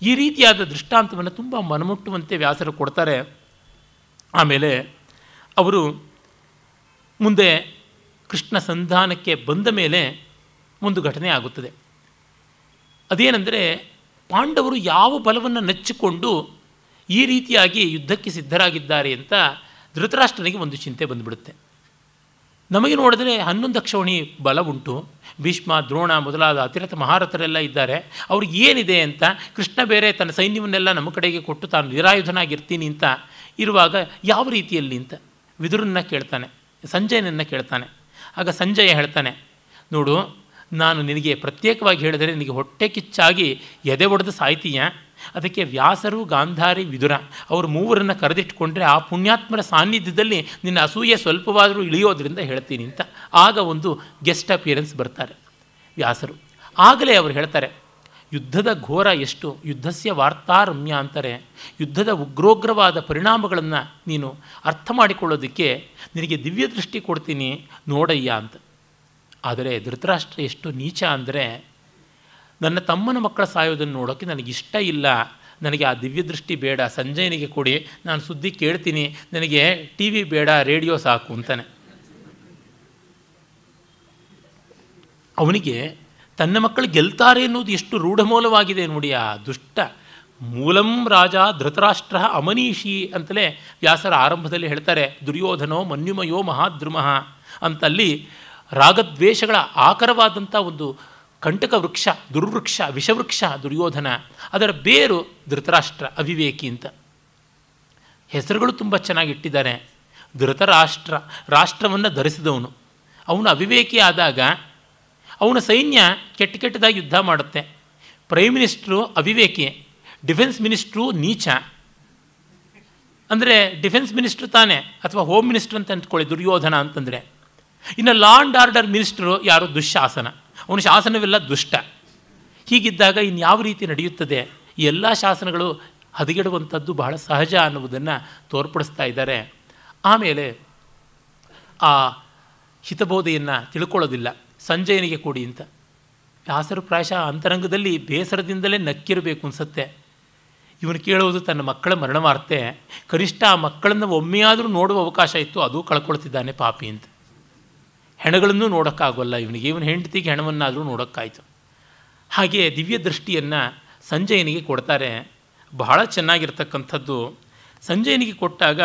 ಈ ರೀತಿಯಾದ ದೃಷ್ಟಾಂತವನ್ನು ತುಂಬ ಮನಮುಟ್ಟುವಂತೆ ವ್ಯಾಸರು ಕೊಡ್ತಾರೆ ಆಮೇಲೆ ಅವರು ಮುಂದೆ ಕೃಷ್ಣ ಸಂಧಾನಕ್ಕೆ ಬಂದ ಮೇಲೆ ಒಂದು ಘಟನೆ ಆಗುತ್ತದೆ ಅದೇನೆಂದರೆ ಪಾಂಡವರು ಯಾವ ಬಲವನ್ನು ನಚ್ಚಿಕೊಂಡು ಈ ರೀತಿಯಾಗಿ ಯುದ್ಧಕ್ಕೆ ಸಿದ್ಧರಾಗಿದ್ದಾರೆ ಅಂತ ಧೃತರಾಷ್ಟ್ರನಿಗೆ ಒಂದು ಚಿಂತೆ ಬಂದುಬಿಡುತ್ತೆ ನಮಗೆ ನೋಡಿದ್ರೆ ಹನ್ನೊಂದು ಅಕ್ಷೋಣಿ ಬಲ ಉಂಟು ಭೀಷ್ಮ ದ್ರೋಣ ಮೊದಲಾದ ಅತಿರಥ ಮಹಾರಥರೆಲ್ಲ ಇದ್ದಾರೆ ಅವ್ರಿಗೆ ಏನಿದೆ ಅಂತ ಕೃಷ್ಣ ಬೇರೆ ತನ್ನ ಸೈನ್ಯವನ್ನೆಲ್ಲ ನಮ್ಮ ಕಡೆಗೆ ಕೊಟ್ಟು ತಾನು ನಿರಾಯುಧನಾಗಿರ್ತೀನಿ ಅಂತ ಇರುವಾಗ ಯಾವ ರೀತಿಯಲ್ಲಿ ಅಂತ ವಿದುರನ್ನ ಕೇಳ್ತಾನೆ ಸಂಜಯನನ್ನ ಕೇಳ್ತಾನೆ ಆಗ ಸಂಜಯ ಹೇಳ್ತಾನೆ ನೋಡು ನಾನು ನಿನಗೆ ಪ್ರತ್ಯೇಕವಾಗಿ ಹೇಳಿದರೆ ನಿನಗೆ ಹೊಟ್ಟೆ ಕಿಚ್ಚಾಗಿ ಎದೆ ಒಡೆದು ಸಾಯ್ತೀಯ ಅದಕ್ಕೆ ವ್ಯಾಸರು ಗಾಂಧಾರಿ ವಿದುರ ಅವರು ಮೂವರನ್ನು ಕರೆದಿಟ್ಕೊಂಡ್ರೆ ಆ ಪುಣ್ಯಾತ್ಮರ ಸಾನ್ನಿಧ್ಯದಲ್ಲಿ ನಿನ್ನ ಅಸೂಯೆ ಸ್ವಲ್ಪವಾದರೂ ಇಳಿಯೋದ್ರಿಂದ ಹೇಳ್ತೀನಿ ಅಂತ ಆಗ ಒಂದು ಗೆಸ್ಟ್ ಅಪಿಯರೆನ್ಸ್ ಬರ್ತಾರೆ ವ್ಯಾಸರು ಆಗಲೇ ಅವರು ಹೇಳ್ತಾರೆ ಯುದ್ಧದ ಘೋರ ಎಷ್ಟು ಯುದ್ಧಸ್ಯ ವಾರ್ತಾರಮ್ಯ ಅಂತಾರೆ ಯುದ್ಧದ ಉಗ್ರೋಗ್ರವಾದ ಪರಿಣಾಮಗಳನ್ನು ನೀನು ಅರ್ಥ ಮಾಡಿಕೊಳ್ಳೋದಕ್ಕೆ ನಿನಗೆ ದಿವ್ಯ ದೃಷ್ಟಿ ಕೊಡ್ತೀನಿ ನೋಡಯ್ಯ ಅಂತ ಆದರೆ ಧೃತರಾಷ್ಟ್ರ ಎಷ್ಟು ನೀಚ ಅಂದರೆ ನನ್ನ ತಮ್ಮನ ಮಕ್ಕಳ ಸಾಯೋದನ್ನು ನೋಡೋಕ್ಕೆ ನನಗಿಷ್ಟ ಇಲ್ಲ ನನಗೆ ಆ ದಿವ್ಯದೃಷ್ಟಿ ಬೇಡ ಸಂಜಯನಿಗೆ ಕೊಡಿ ನಾನು ಸುದ್ದಿ ಕೇಳ್ತೀನಿ ನನಗೆ ಟಿ ವಿ ಬೇಡ ರೇಡಿಯೋ ಸಾಕು ಅಂತಾನೆ ಅವನಿಗೆ ತನ್ನ ಮಕ್ಕಳು ಗೆಲ್ತಾರೆ ಅನ್ನೋದು ಎಷ್ಟು ರೂಢಮೂಲವಾಗಿದೆ ನೋಡಿ ಆ ದುಷ್ಟ ಮೂಲಂ ರಾಜ ಧೃತರಾಷ್ಟ್ರ ಅಮನೀಷಿ ಅಂತಲೇ ವ್ಯಾಸರ ಆರಂಭದಲ್ಲಿ ಹೇಳ್ತಾರೆ ದುರ್ಯೋಧನೋ ಮನ್ಯುಮಯೋ ಮಹಾದ್ರುಮಃ ಅಂತಲ್ಲಿ ರಾಗದ್ವೇಷಗಳ ಆಕರವಾದಂಥ ಒಂದು ಕಂಟಕ ವೃಕ್ಷ ದುರ್ವೃಕ್ಷ ವಿಷವೃಕ್ಷ ದುರ್ಯೋಧನ ಅದರ ಬೇರು ಧೃತರಾಷ್ಟ್ರ ಅವಿವೇಕಿ ಅಂತ ಹೆಸರುಗಳು ತುಂಬ ಚೆನ್ನಾಗಿಟ್ಟಿದ್ದಾರೆ ಧೃತರಾಷ್ಟ್ರ ರಾಷ್ಟ್ರವನ್ನು ಧರಿಸಿದವನು ಅವನು ಅವಿವೇಕಿ ಆದಾಗ ಅವನ ಸೈನ್ಯ ಕೆಟ್ಟ ಕೆಟ್ಟದಾಗಿ ಯುದ್ಧ ಮಾಡುತ್ತೆ ಪ್ರೈಮ್ ಮಿನಿಸ್ಟ್ರು ಅವಿವೇಕಿ ಡಿಫೆನ್ಸ್ ಮಿನಿಸ್ಟ್ರು ನೀಚ ಅಂದರೆ ಡಿಫೆನ್ಸ್ ಮಿನಿಸ್ಟ್ರು ತಾನೇ ಅಥವಾ ಹೋಮ್ ಮಿನಿಸ್ಟ್ರ್ ಅಂತ ಅಂದ್ಕೊಳ್ಳಿ ದುರ್ಯೋಧನ ಅಂತಂದರೆ ಇನ್ನು ಲಾ ಆ್ಯಂಡ್ ಆರ್ಡರ್ ಮಿನಿಸ್ಟ್ರು ಯಾರು ದುಶ್ಯಾಸನ ಅವನು ಶಾಸನವೆಲ್ಲ ದುಷ್ಟ ಹೀಗಿದ್ದಾಗ ಇನ್ಯಾವ ರೀತಿ ನಡೆಯುತ್ತದೆ ಎಲ್ಲ ಶಾಸನಗಳು ಹದಗೆಡುವಂಥದ್ದು ಬಹಳ ಸಹಜ ಅನ್ನುವುದನ್ನು ತೋರ್ಪಡಿಸ್ತಾ ಇದ್ದಾರೆ ಆಮೇಲೆ ಆ ಹಿತಬೋಧೆಯನ್ನು ತಿಳ್ಕೊಳ್ಳೋದಿಲ್ಲ ಸಂಜಯನಿಗೆ ಕೊಡಿ ಅಂತ ವ್ಯಾಸರು ಪ್ರಾಯಶಃ ಅಂತರಂಗದಲ್ಲಿ ಬೇಸರದಿಂದಲೇ ನಕ್ಕಿರಬೇಕು ಅನಿಸುತ್ತೆ ಇವನು ಕೇಳುವುದು ತನ್ನ ಮಕ್ಕಳ ಮರಣವಾರ್ತೆ ಕನಿಷ್ಠ ಆ ಮಕ್ಕಳನ್ನು ಒಮ್ಮೆಯಾದರೂ ನೋಡುವ ಅವಕಾಶ ಇತ್ತು ಅದು ಕಳ್ಕೊಳ್ತಿದ್ದಾನೆ ಪಾಪಿ ಅಂತ ಹೆಣಗಳನ್ನು ನೋಡೋಕ್ಕಾಗೋಲ್ಲ ಇವನಿಗೆ ಇವನ ಹೆಂಡತಿಗೆ ಹೆಣವನ್ನಾದರೂ ನೋಡೋಕ್ಕಾಯಿತು ಹಾಗೆ ದಿವ್ಯ ದೃಷ್ಟಿಯನ್ನು ಸಂಜಯನಿಗೆ ಕೊಡ್ತಾರೆ ಬಹಳ ಚೆನ್ನಾಗಿರ್ತಕ್ಕಂಥದ್ದು ಸಂಜಯನಿಗೆ ಕೊಟ್ಟಾಗ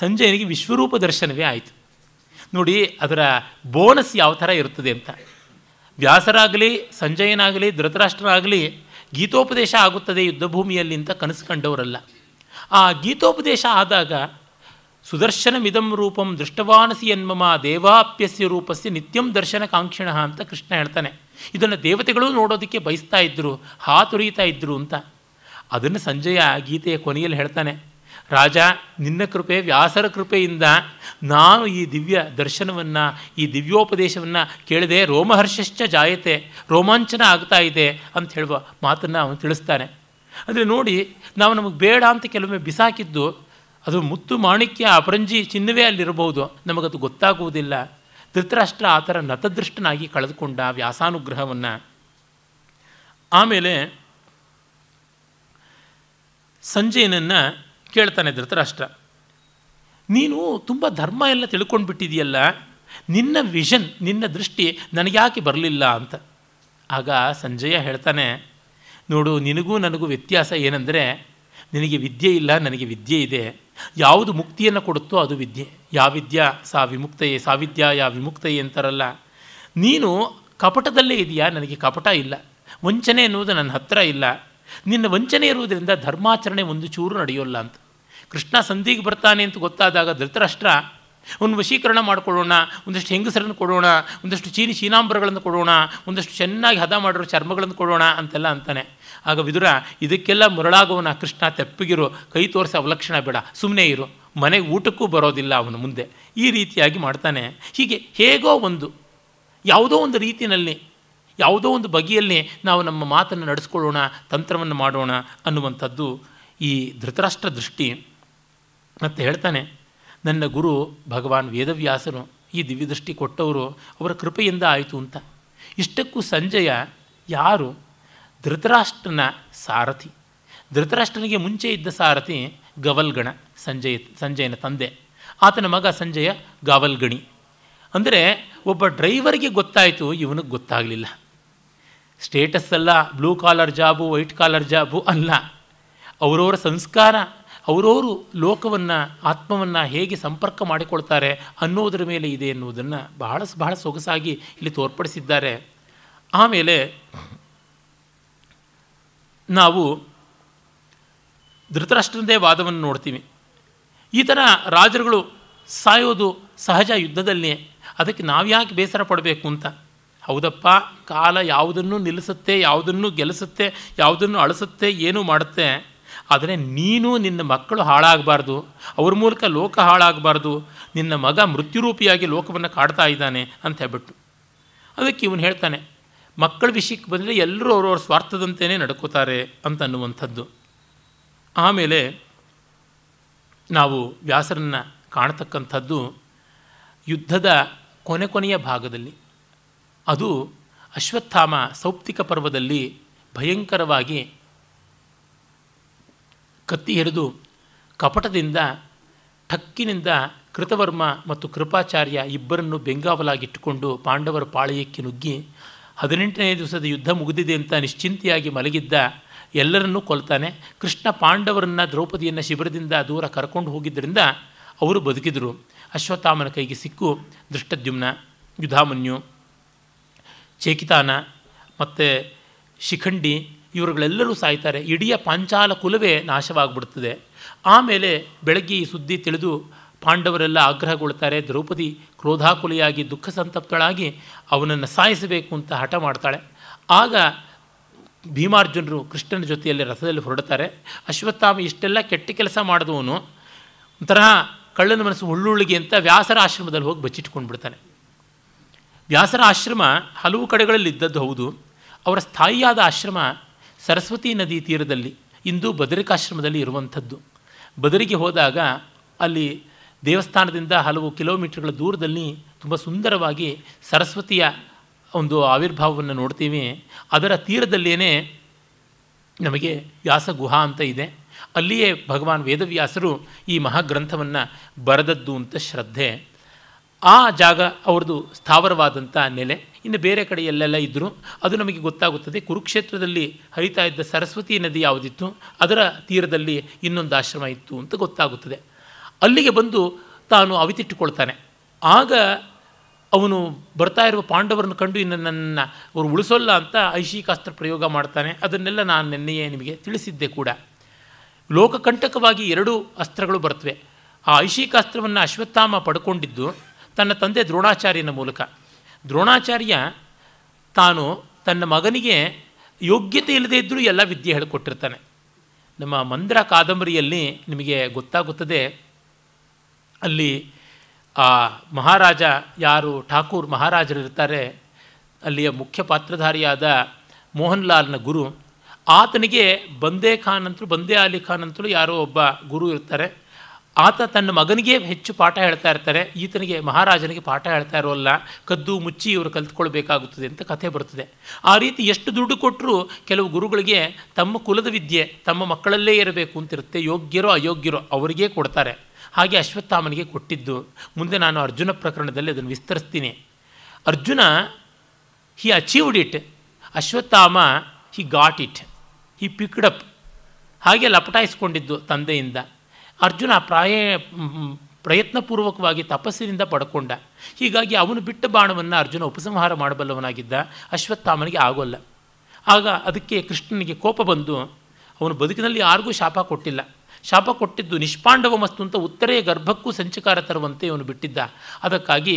ಸಂಜಯನಿಗೆ ವಿಶ್ವರೂಪ ದರ್ಶನವೇ ಆಯಿತು ನೋಡಿ ಅದರ ಬೋನಸ್ ಯಾವ ಥರ ಇರ್ತದೆ ಅಂತ ವ್ಯಾಸರಾಗಲಿ ಸಂಜಯನಾಗಲಿ ಧೃತರಾಷ್ಟ್ರನಾಗಲಿ ಗೀತೋಪದೇಶ ಆಗುತ್ತದೆ ಯುದ್ಧಭೂಮಿಯಲ್ಲಿ ಅಂತ ಕನಸು ಕಂಡವರಲ್ಲ ಆ ಗೀತೋಪದೇಶ ಆದಾಗ ಮಿದಂ ರೂಪಂ ದೃಷ್ಟವಾನಸಿ ಎನ್ಮಮ ದೇವಾಪ್ಯಸ್ಯ ರೂಪಸ್ಯ ನಿತ್ಯಂ ದರ್ಶನ ಕಾಂಕ್ಷಿಣ ಅಂತ ಕೃಷ್ಣ ಹೇಳ್ತಾನೆ ಇದನ್ನು ದೇವತೆಗಳು ನೋಡೋದಕ್ಕೆ ಬಯಸ್ತಾ ಇದ್ದರು ತೊರೆಯುತ್ತಾ ಇದ್ದರು ಅಂತ ಅದನ್ನು ಸಂಜಯ ಗೀತೆಯ ಕೊನೆಯಲ್ಲಿ ಹೇಳ್ತಾನೆ ರಾಜ ನಿನ್ನ ಕೃಪೆ ವ್ಯಾಸರ ಕೃಪೆಯಿಂದ ನಾನು ಈ ದಿವ್ಯ ದರ್ಶನವನ್ನು ಈ ದಿವ್ಯೋಪದೇಶವನ್ನು ಕೇಳಿದೆ ರೋಮಹರ್ಷಶ್ಚ ಜಾಯತೆ ರೋಮಾಂಚನ ಆಗ್ತಾ ಇದೆ ಅಂತ ಹೇಳುವ ಮಾತನ್ನು ಅವನು ತಿಳಿಸ್ತಾನೆ ಅಂದರೆ ನೋಡಿ ನಾವು ನಮಗೆ ಬೇಡ ಅಂತ ಕೆಲವೊಮ್ಮೆ ಬಿಸಾಕಿದ್ದು ಅದು ಮುತ್ತು ಮಾಣಿಕ್ಯ ಅಪರಂಜಿ ಚಿನ್ನವೇ ಅಲ್ಲಿರಬಹುದು ನಮಗದು ಗೊತ್ತಾಗುವುದಿಲ್ಲ ಧೃತರಾಷ್ಟ್ರ ಆ ಥರ ನತದೃಷ್ಟನಾಗಿ ಕಳೆದುಕೊಂಡ ವ್ಯಾಸಾನುಗ್ರಹವನ್ನು ಆಮೇಲೆ ಸಂಜಯನನ್ನು ಕೇಳ್ತಾನೆ ಧೃತರಾಷ್ಟ್ರ ನೀನು ತುಂಬ ಧರ್ಮ ಎಲ್ಲ ತಿಳ್ಕೊಂಡು ಬಿಟ್ಟಿದೆಯಲ್ಲ ನಿನ್ನ ವಿಷನ್ ನಿನ್ನ ದೃಷ್ಟಿ ನನಗ್ಯಾಕೆ ಬರಲಿಲ್ಲ ಅಂತ ಆಗ ಸಂಜಯ ಹೇಳ್ತಾನೆ ನೋಡು ನಿನಗೂ ನನಗೂ ವ್ಯತ್ಯಾಸ ಏನಂದರೆ ನಿನಗೆ ವಿದ್ಯೆ ಇಲ್ಲ ನನಗೆ ವಿದ್ಯೆ ಇದೆ ಯಾವುದು ಮುಕ್ತಿಯನ್ನು ಕೊಡುತ್ತೋ ಅದು ವಿದ್ಯೆ ಯಾ ವಿದ್ಯಾ ಸಾ ವಿಮುಕ್ತಯೇ ಸಾವಿದ್ಯಾ ಯಾವ ವಿಮುಕ್ತಯೇ ಅಂತಾರಲ್ಲ ನೀನು ಕಪಟದಲ್ಲೇ ಇದೆಯಾ ನನಗೆ ಕಪಟ ಇಲ್ಲ ವಂಚನೆ ಎನ್ನುವುದು ನನ್ನ ಹತ್ತಿರ ಇಲ್ಲ ನಿನ್ನ ವಂಚನೆ ಇರುವುದರಿಂದ ಧರ್ಮಾಚರಣೆ ಒಂದು ಚೂರು ನಡೆಯೋಲ್ಲ ಅಂತ ಕೃಷ್ಣ ಸಂಧಿಗೆ ಬರ್ತಾನೆ ಅಂತ ಗೊತ್ತಾದಾಗ ಧೃತರಾಷ್ಟ್ರ ಒಂದು ವಶೀಕರಣ ಮಾಡಿಕೊಡೋಣ ಒಂದಷ್ಟು ಹೆಂಗಸರನ್ನು ಕೊಡೋಣ ಒಂದಷ್ಟು ಚೀನಿ ಚೀನಾಂಬರಗಳನ್ನು ಕೊಡೋಣ ಒಂದಷ್ಟು ಚೆನ್ನಾಗಿ ಹದ ಮಾಡಿರೋ ಚರ್ಮಗಳನ್ನು ಕೊಡೋಣ ಅಂತೆಲ್ಲ ಅಂತಾನೆ ಆಗ ವಿದುರ ಇದಕ್ಕೆಲ್ಲ ಮರಳಾಗುವನ ಕೃಷ್ಣ ತೆಪ್ಪಿಗಿರೋ ಕೈ ತೋರಿಸ ಅವಲಕ್ಷಣ ಬೇಡ ಸುಮ್ಮನೆ ಇರು ಮನೆಗೆ ಊಟಕ್ಕೂ ಬರೋದಿಲ್ಲ ಅವನು ಮುಂದೆ ಈ ರೀತಿಯಾಗಿ ಮಾಡ್ತಾನೆ ಹೀಗೆ ಹೇಗೋ ಒಂದು ಯಾವುದೋ ಒಂದು ರೀತಿಯಲ್ಲಿ ಯಾವುದೋ ಒಂದು ಬಗೆಯಲ್ಲಿ ನಾವು ನಮ್ಮ ಮಾತನ್ನು ನಡೆಸ್ಕೊಳ್ಳೋಣ ತಂತ್ರವನ್ನು ಮಾಡೋಣ ಅನ್ನುವಂಥದ್ದು ಈ ಧೃತರಾಷ್ಟ್ರ ದೃಷ್ಟಿ ಮತ್ತು ಹೇಳ್ತಾನೆ ನನ್ನ ಗುರು ಭಗವಾನ್ ವೇದವ್ಯಾಸರು ಈ ದಿವ್ಯದೃಷ್ಟಿ ಕೊಟ್ಟವರು ಅವರ ಕೃಪೆಯಿಂದ ಆಯಿತು ಅಂತ ಇಷ್ಟಕ್ಕೂ ಸಂಜಯ ಯಾರು ಧೃತರಾಷ್ಟ್ರನ ಸಾರಥಿ ಧೃತರಾಷ್ಟ್ರನಿಗೆ ಮುಂಚೆ ಇದ್ದ ಸಾರಥಿ ಗವಲ್ಗಣ ಸಂಜಯ ಸಂಜಯನ ತಂದೆ ಆತನ ಮಗ ಸಂಜಯ ಗವಲ್ಗಣಿ ಅಂದರೆ ಒಬ್ಬ ಡ್ರೈವರ್ಗೆ ಗೊತ್ತಾಯಿತು ಇವನಿಗೆ ಗೊತ್ತಾಗಲಿಲ್ಲ ಸ್ಟೇಟಸ್ ಅಲ್ಲ blue collar job white collar job ಅಲ್ಲ ಅವರವರ ಸಂಸ್ಕಾರ ಅವರವರು ಲೋಕವನ್ನು ಆತ್ಮವನ್ನು ಹೇಗೆ ಸಂಪರ್ಕ ಮಾಡಿಕೊಳ್ತಾರೆ ಅನ್ನೋದರ ಮೇಲೆ ಇದೆ ಎನ್ನುವುದನ್ನು ಬಹಳ ಬಹಳ ಸೊಗಸಾಗಿ ಇಲ್ಲಿ ತೋರ್ಪಡಿಸಿದ್ದಾರೆ ಆಮೇಲೆ ನಾವು ಧೃತರಾಷ್ಟ್ರದೇ ವಾದವನ್ನು ನೋಡ್ತೀವಿ ಈ ಥರ ರಾಜರುಗಳು ಸಾಯೋದು ಸಹಜ ಯುದ್ಧದಲ್ಲಿ ಅದಕ್ಕೆ ನಾವು ಯಾಕೆ ಬೇಸರ ಪಡಬೇಕು ಅಂತ ಹೌದಪ್ಪ ಕಾಲ ಯಾವುದನ್ನು ನಿಲ್ಲಿಸುತ್ತೆ ಯಾವುದನ್ನು ಗೆಲ್ಲಿಸುತ್ತೆ ಯಾವುದನ್ನು ಅಳಿಸುತ್ತೆ ಏನೂ ಮಾಡುತ್ತೆ ಆದರೆ ನೀನು ನಿನ್ನ ಮಕ್ಕಳು ಹಾಳಾಗಬಾರ್ದು ಅವ್ರ ಮೂಲಕ ಲೋಕ ಹಾಳಾಗಬಾರ್ದು ನಿನ್ನ ಮಗ ಮೃತ್ಯುರೂಪಿಯಾಗಿ ಲೋಕವನ್ನು ಕಾಡ್ತಾ ಇದ್ದಾನೆ ಅಂತ ಹೇಳ್ಬಿಟ್ಟು ಅದಕ್ಕೆ ಇವನು ಹೇಳ್ತಾನೆ ಮಕ್ಕಳ ವಿಷಯಕ್ಕೆ ಬಂದರೆ ಎಲ್ಲರೂ ಅವರವ್ರ ಸ್ವಾರ್ಥದಂತೆಯೇ ನಡ್ಕೋತಾರೆ ಅಂತ ಅನ್ನುವಂಥದ್ದು ಆಮೇಲೆ ನಾವು ವ್ಯಾಸರನ್ನು ಕಾಣತಕ್ಕಂಥದ್ದು ಯುದ್ಧದ ಕೊನೆ ಕೊನೆಯ ಭಾಗದಲ್ಲಿ ಅದು ಅಶ್ವತ್ಥಾಮ ಸೌಪ್ತಿಕ ಪರ್ವದಲ್ಲಿ ಭಯಂಕರವಾಗಿ ಕತ್ತಿ ಹಿಡಿದು ಕಪಟದಿಂದ ಠಕ್ಕಿನಿಂದ ಕೃತವರ್ಮ ಮತ್ತು ಕೃಪಾಚಾರ್ಯ ಇಬ್ಬರನ್ನು ಬೆಂಗಾವಲಾಗಿಟ್ಟುಕೊಂಡು ಪಾಂಡವರ ಪಾಳೆಯಕ್ಕೆ ನುಗ್ಗಿ ಹದಿನೆಂಟನೇ ದಿವಸದ ಯುದ್ಧ ಮುಗಿದಿದೆ ಅಂತ ನಿಶ್ಚಿಂತೆಯಾಗಿ ಮಲಗಿದ್ದ ಎಲ್ಲರನ್ನೂ ಕೊಲ್ತಾನೆ ಕೃಷ್ಣ ಪಾಂಡವರನ್ನು ದ್ರೌಪದಿಯನ್ನು ಶಿಬಿರದಿಂದ ದೂರ ಕರ್ಕೊಂಡು ಹೋಗಿದ್ದರಿಂದ ಅವರು ಬದುಕಿದರು ಅಶ್ವತ್ಥಾಮನ ಕೈಗೆ ಸಿಕ್ಕು ದೃಷ್ಟದ್ಯುಮ್ನ ಯುಧಾಮನ್ಯು ಚೇಕಿತಾನ ಮತ್ತು ಶಿಖಂಡಿ ಇವರುಗಳೆಲ್ಲರೂ ಸಾಯ್ತಾರೆ ಇಡೀ ಪಾಂಚಾಲ ಕುಲವೇ ನಾಶವಾಗ್ಬಿಡ್ತದೆ ಆಮೇಲೆ ಬೆಳಗ್ಗೆ ಈ ಸುದ್ದಿ ತಿಳಿದು ಪಾಂಡವರೆಲ್ಲ ಆಗ್ರಹಗೊಳ್ತಾರೆ ದ್ರೌಪದಿ ಕ್ರೋಧಾಕುಲಿಯಾಗಿ ದುಃಖ ಸಂತಪ್ತಳಾಗಿ ಅವನನ್ನು ಸಾಯಿಸಬೇಕು ಅಂತ ಹಠ ಮಾಡ್ತಾಳೆ ಆಗ ಭೀಮಾರ್ಜುನರು ಕೃಷ್ಣನ ಜೊತೆಯಲ್ಲಿ ರಥದಲ್ಲಿ ಹೊರಡ್ತಾರೆ ಅಶ್ವತ್ಥಾಮ ಇಷ್ಟೆಲ್ಲ ಕೆಟ್ಟ ಕೆಲಸ ಮಾಡಿದವನು ಒಂಥರ ಕಳ್ಳನ ಮನಸ್ಸು ಹುಳ್ಳುಳ್ಳಿಗೆ ಅಂತ ವ್ಯಾಸರ ಆಶ್ರಮದಲ್ಲಿ ಹೋಗಿ ಬಚ್ಚಿಟ್ಕೊಂಡು ಬಿಡ್ತಾನೆ ವ್ಯಾಸರ ಆಶ್ರಮ ಹಲವು ಕಡೆಗಳಲ್ಲಿ ಇದ್ದದ್ದು ಹೌದು ಅವರ ಸ್ಥಾಯಿಯಾದ ಆಶ್ರಮ ಸರಸ್ವತಿ ನದಿ ತೀರದಲ್ಲಿ ಇಂದು ಬದರಿಕಾಶ್ರಮದಲ್ಲಿ ಇರುವಂಥದ್ದು ಬದರಿಗೆ ಹೋದಾಗ ಅಲ್ಲಿ ದೇವಸ್ಥಾನದಿಂದ ಹಲವು ಕಿಲೋಮೀಟರ್ಗಳ ದೂರದಲ್ಲಿ ತುಂಬ ಸುಂದರವಾಗಿ ಸರಸ್ವತಿಯ ಒಂದು ಆವಿರ್ಭಾವವನ್ನು ನೋಡ್ತೀವಿ ಅದರ ತೀರದಲ್ಲೇ ನಮಗೆ ವ್ಯಾಸ ಗುಹಾ ಅಂತ ಇದೆ ಅಲ್ಲಿಯೇ ಭಗವಾನ್ ವೇದವ್ಯಾಸರು ಈ ಮಹಾಗ್ರಂಥವನ್ನು ಬರೆದದ್ದು ಅಂತ ಶ್ರದ್ಧೆ ಆ ಜಾಗ ಅವ್ರದ್ದು ಸ್ಥಾವರವಾದಂಥ ನೆಲೆ ಇನ್ನು ಬೇರೆ ಕಡೆ ಎಲ್ಲೆಲ್ಲ ಇದ್ದರೂ ಅದು ನಮಗೆ ಗೊತ್ತಾಗುತ್ತದೆ ಕುರುಕ್ಷೇತ್ರದಲ್ಲಿ ಹರಿತಾ ಇದ್ದ ಸರಸ್ವತಿ ನದಿ ಯಾವುದಿತ್ತು ಅದರ ತೀರದಲ್ಲಿ ಇನ್ನೊಂದು ಆಶ್ರಮ ಇತ್ತು ಅಂತ ಗೊತ್ತಾಗುತ್ತದೆ ಅಲ್ಲಿಗೆ ಬಂದು ತಾನು ಅವಿತಿಟ್ಟುಕೊಳ್ತಾನೆ ಆಗ ಅವನು ಬರ್ತಾ ಇರುವ ಪಾಂಡವರನ್ನು ಕಂಡು ಇನ್ನು ನನ್ನ ಅವರು ಉಳಿಸೋಲ್ಲ ಅಂತ ಐಶಿಕಾಸ್ತ್ರ ಪ್ರಯೋಗ ಮಾಡ್ತಾನೆ ಅದನ್ನೆಲ್ಲ ನಾನು ನಿನ್ನೆಯೇ ನಿಮಗೆ ತಿಳಿಸಿದ್ದೆ ಕೂಡ ಲೋಕಕಂಟಕವಾಗಿ ಎರಡು ಅಸ್ತ್ರಗಳು ಬರ್ತವೆ ಆ ಐಶಿಕಾಸ್ತ್ರವನ್ನು ಅಶ್ವತ್ಥಾಮ ಪಡ್ಕೊಂಡಿದ್ದು ತನ್ನ ತಂದೆ ದ್ರೋಣಾಚಾರ್ಯನ ಮೂಲಕ ದ್ರೋಣಾಚಾರ್ಯ ತಾನು ತನ್ನ ಮಗನಿಗೆ ಯೋಗ್ಯತೆ ಇಲ್ಲದೇ ಇದ್ದರೂ ಎಲ್ಲ ವಿದ್ಯೆ ಹೇಳಿಕೊಟ್ಟಿರ್ತಾನೆ ನಮ್ಮ ಮಂದ್ರ ಕಾದಂಬರಿಯಲ್ಲಿ ನಿಮಗೆ ಗೊತ್ತಾಗುತ್ತದೆ ಅಲ್ಲಿ ಆ ಮಹಾರಾಜ ಯಾರು ಠಾಕೂರ್ ಮಹಾರಾಜರಿರ್ತಾರೆ ಅಲ್ಲಿಯ ಮುಖ್ಯ ಪಾತ್ರಧಾರಿಯಾದ ಮೋಹನ್ ಲಾಲ್ನ ಗುರು ಆತನಿಗೆ ಬಂದೇ ಖಾನ್ ಅಂತಲೂ ಬಂದೇ ಅಲಿ ಖಾನ್ ಅಂತಲೂ ಯಾರೋ ಒಬ್ಬ ಗುರು ಇರ್ತಾರೆ ಆತ ತನ್ನ ಮಗನಿಗೆ ಹೆಚ್ಚು ಪಾಠ ಹೇಳ್ತಾ ಇರ್ತಾರೆ ಈತನಿಗೆ ಮಹಾರಾಜನಿಗೆ ಪಾಠ ಹೇಳ್ತಾ ಇರೋಲ್ಲ ಕದ್ದು ಮುಚ್ಚಿ ಇವರು ಕಲ್ತ್ಕೊಳ್ಬೇಕಾಗುತ್ತದೆ ಅಂತ ಕಥೆ ಬರ್ತದೆ ಆ ರೀತಿ ಎಷ್ಟು ದುಡ್ಡು ಕೊಟ್ಟರೂ ಕೆಲವು ಗುರುಗಳಿಗೆ ತಮ್ಮ ಕುಲದ ವಿದ್ಯೆ ತಮ್ಮ ಮಕ್ಕಳಲ್ಲೇ ಇರಬೇಕು ಅಂತಿರುತ್ತೆ ಯೋಗ್ಯರೋ ಅಯೋಗ್ಯರೋ ಅವರಿಗೇ ಕೊಡ್ತಾರೆ ಹಾಗೆ ಅಶ್ವತ್ಥಾಮನಿಗೆ ಕೊಟ್ಟಿದ್ದು ಮುಂದೆ ನಾನು ಅರ್ಜುನ ಪ್ರಕರಣದಲ್ಲಿ ಅದನ್ನು ವಿಸ್ತರಿಸ್ತೀನಿ Arjuna he achieved it Ashwatthama he got it he picked up ಹಾಗೆ ಲಪಟಾಯಿಸ್ಕೊಂಡಿದ್ದು ತಂದೆಯಿಂದ ಅರ್ಜುನ ಪ್ರಾಯ ಪ್ರಯತ್ನಪೂರ್ವಕವಾಗಿ ತಪಸ್ಸಿನಿಂದ ಪಡ್ಕೊಂಡ ಹೀಗಾಗಿ ಅವನು ಬಿಟ್ಟ ಬಾಣವನ್ನು ಅರ್ಜುನ ಉಪಸಂಹಾರ ಮಾಡಬಲ್ಲವನಾಗಿದ್ದ ಅಶ್ವತ್ಥಾಮನಿಗೆ ಆಗೋಲ್ಲ ಆಗ ಅದಕ್ಕೆ ಕೃಷ್ಣನಿಗೆ ಕೋಪ ಬಂದು ಅವನು ಬದುಕಿನಲ್ಲಿ ಯಾರಿಗೂ ಶಾಪ ಕೊಟ್ಟಿಲ್ಲ ಶಾಪ ಕೊಟ್ಟಿದ್ದು ನಿಷ್ಪಾಂಡವ ಮಸ್ತು ಅಂತ ಉತ್ತರೆಯ ಗರ್ಭಕ್ಕೂ ಸಂಚಕಾರ ತರುವಂತೆ ಇವನು ಬಿಟ್ಟಿದ್ದ ಅದಕ್ಕಾಗಿ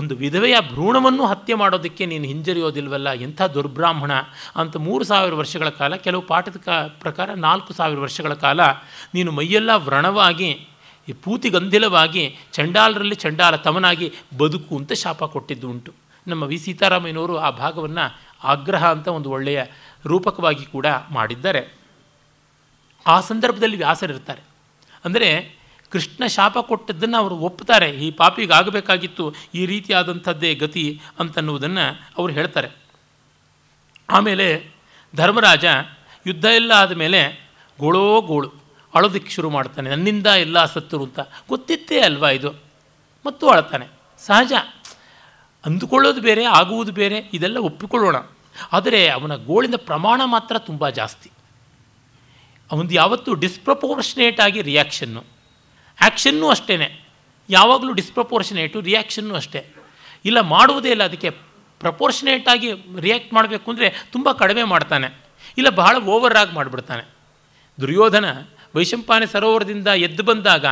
ಒಂದು ವಿಧವೆಯ ಭ್ರೂಣವನ್ನು ಹತ್ಯೆ ಮಾಡೋದಕ್ಕೆ ನೀನು ಹಿಂಜರಿಯೋದಿಲ್ವಲ್ಲ ಎಂಥ ದುರ್ಬ್ರಾಹ್ಮಣ ಅಂತ ಮೂರು ಸಾವಿರ ವರ್ಷಗಳ ಕಾಲ ಕೆಲವು ಪಾಠದ ಕ ಪ್ರಕಾರ ನಾಲ್ಕು ಸಾವಿರ ವರ್ಷಗಳ ಕಾಲ ನೀನು ಮೈಯೆಲ್ಲ ವ್ರಣವಾಗಿ ಪೂತಿ ಗಂಧಿಲವಾಗಿ ಚಂಡಾಲರಲ್ಲಿ ಚಂಡಾಲ ತಮನಾಗಿ ಬದುಕು ಅಂತ ಶಾಪ ಕೊಟ್ಟಿದ್ದು ಉಂಟು ನಮ್ಮ ವಿ ಸೀತಾರಾಮಯ್ಯನವರು ಆ ಭಾಗವನ್ನು ಆಗ್ರಹ ಅಂತ ಒಂದು ಒಳ್ಳೆಯ ರೂಪಕವಾಗಿ ಕೂಡ ಮಾಡಿದ್ದಾರೆ ಆ ಸಂದರ್ಭದಲ್ಲಿ ವ್ಯಾಸರಿರ್ತಾರೆ ಅಂದರೆ ಕೃಷ್ಣ ಶಾಪ ಕೊಟ್ಟದ್ದನ್ನು ಅವರು ಒಪ್ಪುತ್ತಾರೆ ಈ ಪಾಪಿಗಾಗಬೇಕಾಗಿತ್ತು ಈ ರೀತಿಯಾದಂಥದ್ದೇ ಗತಿ ಅಂತನ್ನುವುದನ್ನು ಅವರು ಹೇಳ್ತಾರೆ ಆಮೇಲೆ ಧರ್ಮರಾಜ ಯುದ್ಧ ಎಲ್ಲ ಆದಮೇಲೆ ಗೋಳೋ ಗೋಳು ಅಳೋದಕ್ಕೆ ಶುರು ಮಾಡ್ತಾನೆ ನನ್ನಿಂದ ಎಲ್ಲ ಸತ್ತರು ಅಂತ ಗೊತ್ತಿತ್ತೇ ಅಲ್ವಾ ಇದು ಮತ್ತು ಅಳ್ತಾನೆ ಸಹಜ ಅಂದುಕೊಳ್ಳೋದು ಬೇರೆ ಆಗುವುದು ಬೇರೆ ಇದೆಲ್ಲ ಒಪ್ಪಿಕೊಳ್ಳೋಣ ಆದರೆ ಅವನ ಗೋಳಿನ ಪ್ರಮಾಣ ಮಾತ್ರ ತುಂಬ ಜಾಸ್ತಿ ಅವನದು ಯಾವತ್ತೂ ಡಿಸ್ಪ್ರಪೋರ್ಷನೇಟ್ ಆಗಿ ರಿಯಾಕ್ಷನ್ನು ಆ್ಯಕ್ಷನ್ನೂ ಅಷ್ಟೇ ಯಾವಾಗಲೂ ಡಿಸ್ಪ್ರಪೋರ್ಷನೇಟು ರಿಯಾಕ್ಷನ್ನೂ ಅಷ್ಟೇ ಇಲ್ಲ ಮಾಡುವುದೇ ಇಲ್ಲ ಅದಕ್ಕೆ ಪ್ರಪೋರ್ಷನೇಟಾಗಿ ರಿಯಾಕ್ಟ್ ಮಾಡಬೇಕು ಅಂದರೆ ತುಂಬ ಕಡಿಮೆ ಮಾಡ್ತಾನೆ ಇಲ್ಲ ಬಹಳ ಓವರ್ ಆಗಿ ಮಾಡಿಬಿಡ್ತಾನೆ ದುರ್ಯೋಧನ ವೈಶಂಪಾನೆ ಸರೋವರದಿಂದ ಎದ್ದು ಬಂದಾಗ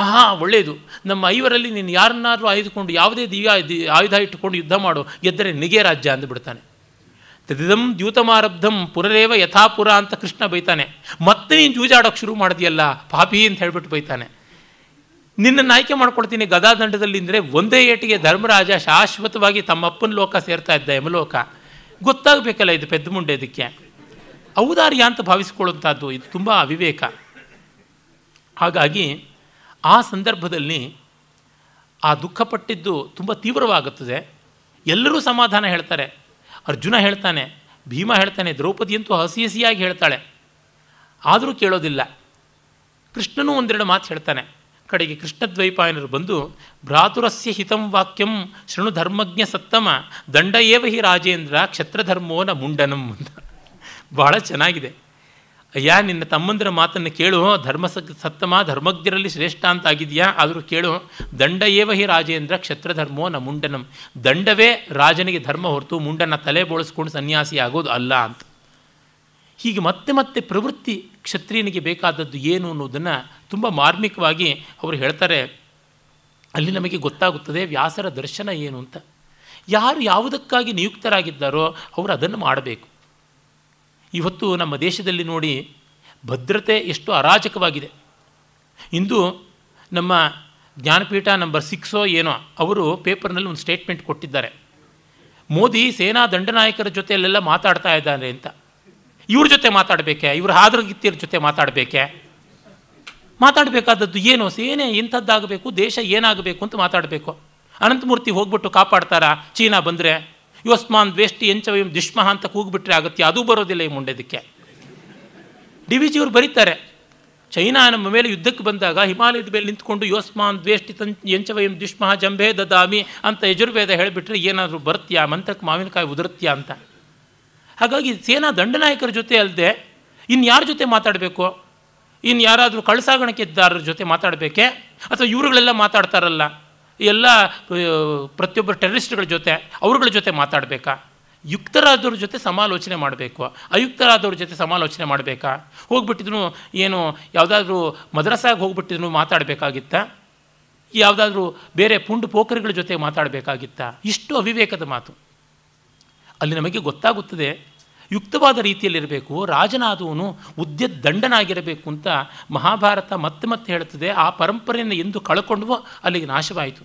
ಆಹಾ ಒಳ್ಳೆಯದು ನಮ್ಮ ಐವರಲ್ಲಿ ನೀನು ಯಾರನ್ನಾದರೂ ಆಯ್ದುಕೊಂಡು ಯಾವುದೇ ದಿವ್ಯ ಆಯುಧ ಇಟ್ಟುಕೊಂಡು ಯುದ್ಧ ಮಾಡು ಗೆದ್ದರೆ ನಿಗೆ ರಾಜ್ಯ ಅಂದುಬಿಡ್ತಾನೆ ತದಿದಂ ದ್ಯೂತಮಾರಬ್ಧಂ ಪುನರೇವ ಯಥಾಪುರ ಅಂತ ಕೃಷ್ಣ ಬೈತಾನೆ ಮತ್ತೆ ನೀನು ಜೂಜಾಡೋಕ್ಕೆ ಶುರು ಮಾಡಿದೆಯಲ್ಲ ಪಾಪಿ ಅಂತ ಹೇಳ್ಬಿಟ್ಟು ಬೈತಾನೆ ನಿನ್ನನ್ನು ಆಯ್ಕೆ ಮಾಡ್ಕೊಳ್ತೀನಿ ಗದಾದಂಡದಲ್ಲಿ ಅಂದರೆ ಒಂದೇ ಏಟಿಗೆ ಧರ್ಮರಾಜ ಶಾಶ್ವತವಾಗಿ ತಮ್ಮಪ್ಪನ ಲೋಕ ಸೇರ್ತಾ ಇದ್ದ ಯಮಲೋಕ ಗೊತ್ತಾಗಬೇಕಲ್ಲ ಇದು ಮುಂಡೆ ಇದಕ್ಕೆ ಔದಾರ್ಯ ಅಂತ ಭಾವಿಸ್ಕೊಳ್ಳುವಂಥದ್ದು ಇದು ತುಂಬ ಅವಿವೇಕ ಹಾಗಾಗಿ ಆ ಸಂದರ್ಭದಲ್ಲಿ ಆ ದುಃಖಪಟ್ಟಿದ್ದು ತುಂಬ ತೀವ್ರವಾಗುತ್ತದೆ ಎಲ್ಲರೂ ಸಮಾಧಾನ ಹೇಳ್ತಾರೆ ಅರ್ಜುನ ಹೇಳ್ತಾನೆ ಭೀಮ ಹೇಳ್ತಾನೆ ದ್ರೌಪದಿಯಂತೂ ಹಸಿ ಹಸಿಯಾಗಿ ಹೇಳ್ತಾಳೆ ಆದರೂ ಕೇಳೋದಿಲ್ಲ ಕೃಷ್ಣನೂ ಒಂದೆರಡು ಮಾತು ಹೇಳ್ತಾನೆ ಕಡೆಗೆ ಕೃಷ್ಣದ್ವೈಪಾಯನರು ಬಂದು ಭ್ರಾತುರಸ್ಯ ಹಿತಂ ವಾಕ್ಯಂ ಶೃಣು ಧರ್ಮಜ್ಞ ಸತ್ತಮ ದಂಡ ಏವ ಹಿ ರಾಜೇಂದ್ರ ಕ್ಷತ್ರಧರ್ಮೋನ ಮುಂಡನಂ ಅಂತ ಬಹಳ ಚೆನ್ನಾಗಿದೆ ಅಯ್ಯ ನಿನ್ನ ತಮ್ಮಂದಿರ ಮಾತನ್ನು ಕೇಳು ಧರ್ಮ ಸತ್ತಮ ಧರ್ಮಜ್ಞರಲ್ಲಿ ಶ್ರೇಷ್ಠ ಅಂತ ಆಗಿದೆಯಾ ಆದರೂ ಕೇಳು ದಂಡ ಏವ ಹಿ ರಾಜೇಂದ್ರ ಕ್ಷತ್ರಧರ್ಮೋ ನ ಮುಂಡನಂ ದಂಡವೇ ರಾಜನಿಗೆ ಧರ್ಮ ಹೊರತು ಮುಂಡನ ತಲೆ ಬೋಳಿಸ್ಕೊಂಡು ಸನ್ಯಾಸಿ ಆಗೋದು ಅಲ್ಲ ಅಂತ ಹೀಗೆ ಮತ್ತೆ ಮತ್ತೆ ಪ್ರವೃತ್ತಿ ಕ್ಷತ್ರಿಯನಿಗೆ ಬೇಕಾದದ್ದು ಏನು ಅನ್ನೋದನ್ನು ತುಂಬ ಮಾರ್ಮಿಕವಾಗಿ ಅವರು ಹೇಳ್ತಾರೆ ಅಲ್ಲಿ ನಮಗೆ ಗೊತ್ತಾಗುತ್ತದೆ ವ್ಯಾಸರ ದರ್ಶನ ಏನು ಅಂತ ಯಾರು ಯಾವುದಕ್ಕಾಗಿ ನಿಯುಕ್ತರಾಗಿದ್ದಾರೋ ಅವರು ಅದನ್ನು ಮಾಡಬೇಕು ಇವತ್ತು ನಮ್ಮ ದೇಶದಲ್ಲಿ ನೋಡಿ ಭದ್ರತೆ ಎಷ್ಟು ಅರಾಜಕವಾಗಿದೆ ಇಂದು ನಮ್ಮ ಜ್ಞಾನಪೀಠ ನಂಬರ್ ಸಿಕ್ಸೋ ಏನೋ ಅವರು ಪೇಪರ್ನಲ್ಲಿ ಒಂದು ಸ್ಟೇಟ್ಮೆಂಟ್ ಕೊಟ್ಟಿದ್ದಾರೆ ಮೋದಿ ಸೇನಾ ದಂಡನಾಯಕರ ಜೊತೆಯಲ್ಲೆಲ್ಲ ಮಾತಾಡ್ತಾ ಇದ್ದಾರೆ ಅಂತ ಇವ್ರ ಜೊತೆ ಮಾತಾಡಬೇಕೆ ಇವ್ರ ಹಾದರಗಿತ್ತಿಯರ ಜೊತೆ ಮಾತಾಡಬೇಕೆ ಮಾತಾಡಬೇಕಾದದ್ದು ಏನು ಸೇನೆ ಇಂಥದ್ದಾಗಬೇಕು ದೇಶ ಏನಾಗಬೇಕು ಅಂತ ಮಾತಾಡಬೇಕು ಅನಂತಮೂರ್ತಿ ಹೋಗ್ಬಿಟ್ಟು ಕಾಪಾಡ್ತಾರಾ ಚೀನಾ ಬಂದರೆ ಯುವಸ್ಮಾನ್ ದ್ವೇಷ್ಟಿ ಎಂಚ ವಯಂ ಅಂತ ಕೂಗ್ಬಿಟ್ರೆ ಆಗುತ್ತೆ ಅದು ಬರೋದಿಲ್ಲ ಈ ಮುಂಡೆದಕ್ಕೆ ಡಿ ವಿ ಜಿಯವರು ಬರೀತಾರೆ ಚೈನಾ ನಮ್ಮ ಮೇಲೆ ಯುದ್ಧಕ್ಕೆ ಬಂದಾಗ ಹಿಮಾಲಯದ ಮೇಲೆ ನಿಂತ್ಕೊಂಡು ಯೋಸ್ಮಾನ್ ದ್ವೇಷ್ಟಿ ತನ್ ಎಂಚ ವಯಂ ಜಂಬೆ ದದಾಮಿ ಅಂತ ಯಜುರ್ವೇದ ಹೇಳಿಬಿಟ್ರೆ ಏನಾದರೂ ಬರುತ್ತೀಯಾ ಮಂತ್ರಕ್ಕೆ ಮಾವಿನಕಾಯಿ ಉದುರುತ್ತೀಯಾ ಅಂತ ಹಾಗಾಗಿ ಸೇನಾ ದಂಡನಾಯಕರ ಜೊತೆ ಅಲ್ಲದೆ ಇನ್ಯಾರ ಜೊತೆ ಮಾತಾಡಬೇಕು ಇನ್ನು ಯಾರಾದರೂ ಇದ್ದಾರರ ಜೊತೆ ಮಾತಾಡಬೇಕೆ ಅಥವಾ ಇವರುಗಳೆಲ್ಲ ಮಾತಾಡ್ತಾರಲ್ಲ ಎಲ್ಲ ಪ್ರತಿಯೊಬ್ಬರು ಟೆರರಿಸ್ಟ್ಗಳ ಜೊತೆ ಅವ್ರಗಳ ಜೊತೆ ಮಾತಾಡಬೇಕಾ ಯುಕ್ತರಾದವ್ರ ಜೊತೆ ಸಮಾಲೋಚನೆ ಮಾಡಬೇಕು ಅಯುಕ್ತರಾದವ್ರ ಜೊತೆ ಸಮಾಲೋಚನೆ ಮಾಡಬೇಕಾ ಹೋಗ್ಬಿಟ್ಟಿದ್ರು ಏನು ಯಾವುದಾದ್ರೂ ಮದ್ರಸಾಗೆ ಹೋಗ್ಬಿಟ್ಟಿದ್ರು ಮಾತಾಡಬೇಕಾಗಿತ್ತಾ ಯಾವುದಾದ್ರೂ ಬೇರೆ ಪುಂಡು ಪೋಖರಿಗಳ ಜೊತೆ ಮಾತಾಡಬೇಕಾಗಿತ್ತಾ ಇಷ್ಟು ಅವಿವೇಕದ ಮಾತು ಅಲ್ಲಿ ನಮಗೆ ಗೊತ್ತಾಗುತ್ತದೆ ಯುಕ್ತವಾದ ರೀತಿಯಲ್ಲಿರಬೇಕು ರಾಜನಾದವನು ಉದ್ಯದ ದಂಡನಾಗಿರಬೇಕು ಅಂತ ಮಹಾಭಾರತ ಮತ್ತೆ ಮತ್ತೆ ಹೇಳ್ತದೆ ಆ ಪರಂಪರೆಯನ್ನು ಎಂದು ಕಳ್ಕೊಂಡವೋ ಅಲ್ಲಿಗೆ ನಾಶವಾಯಿತು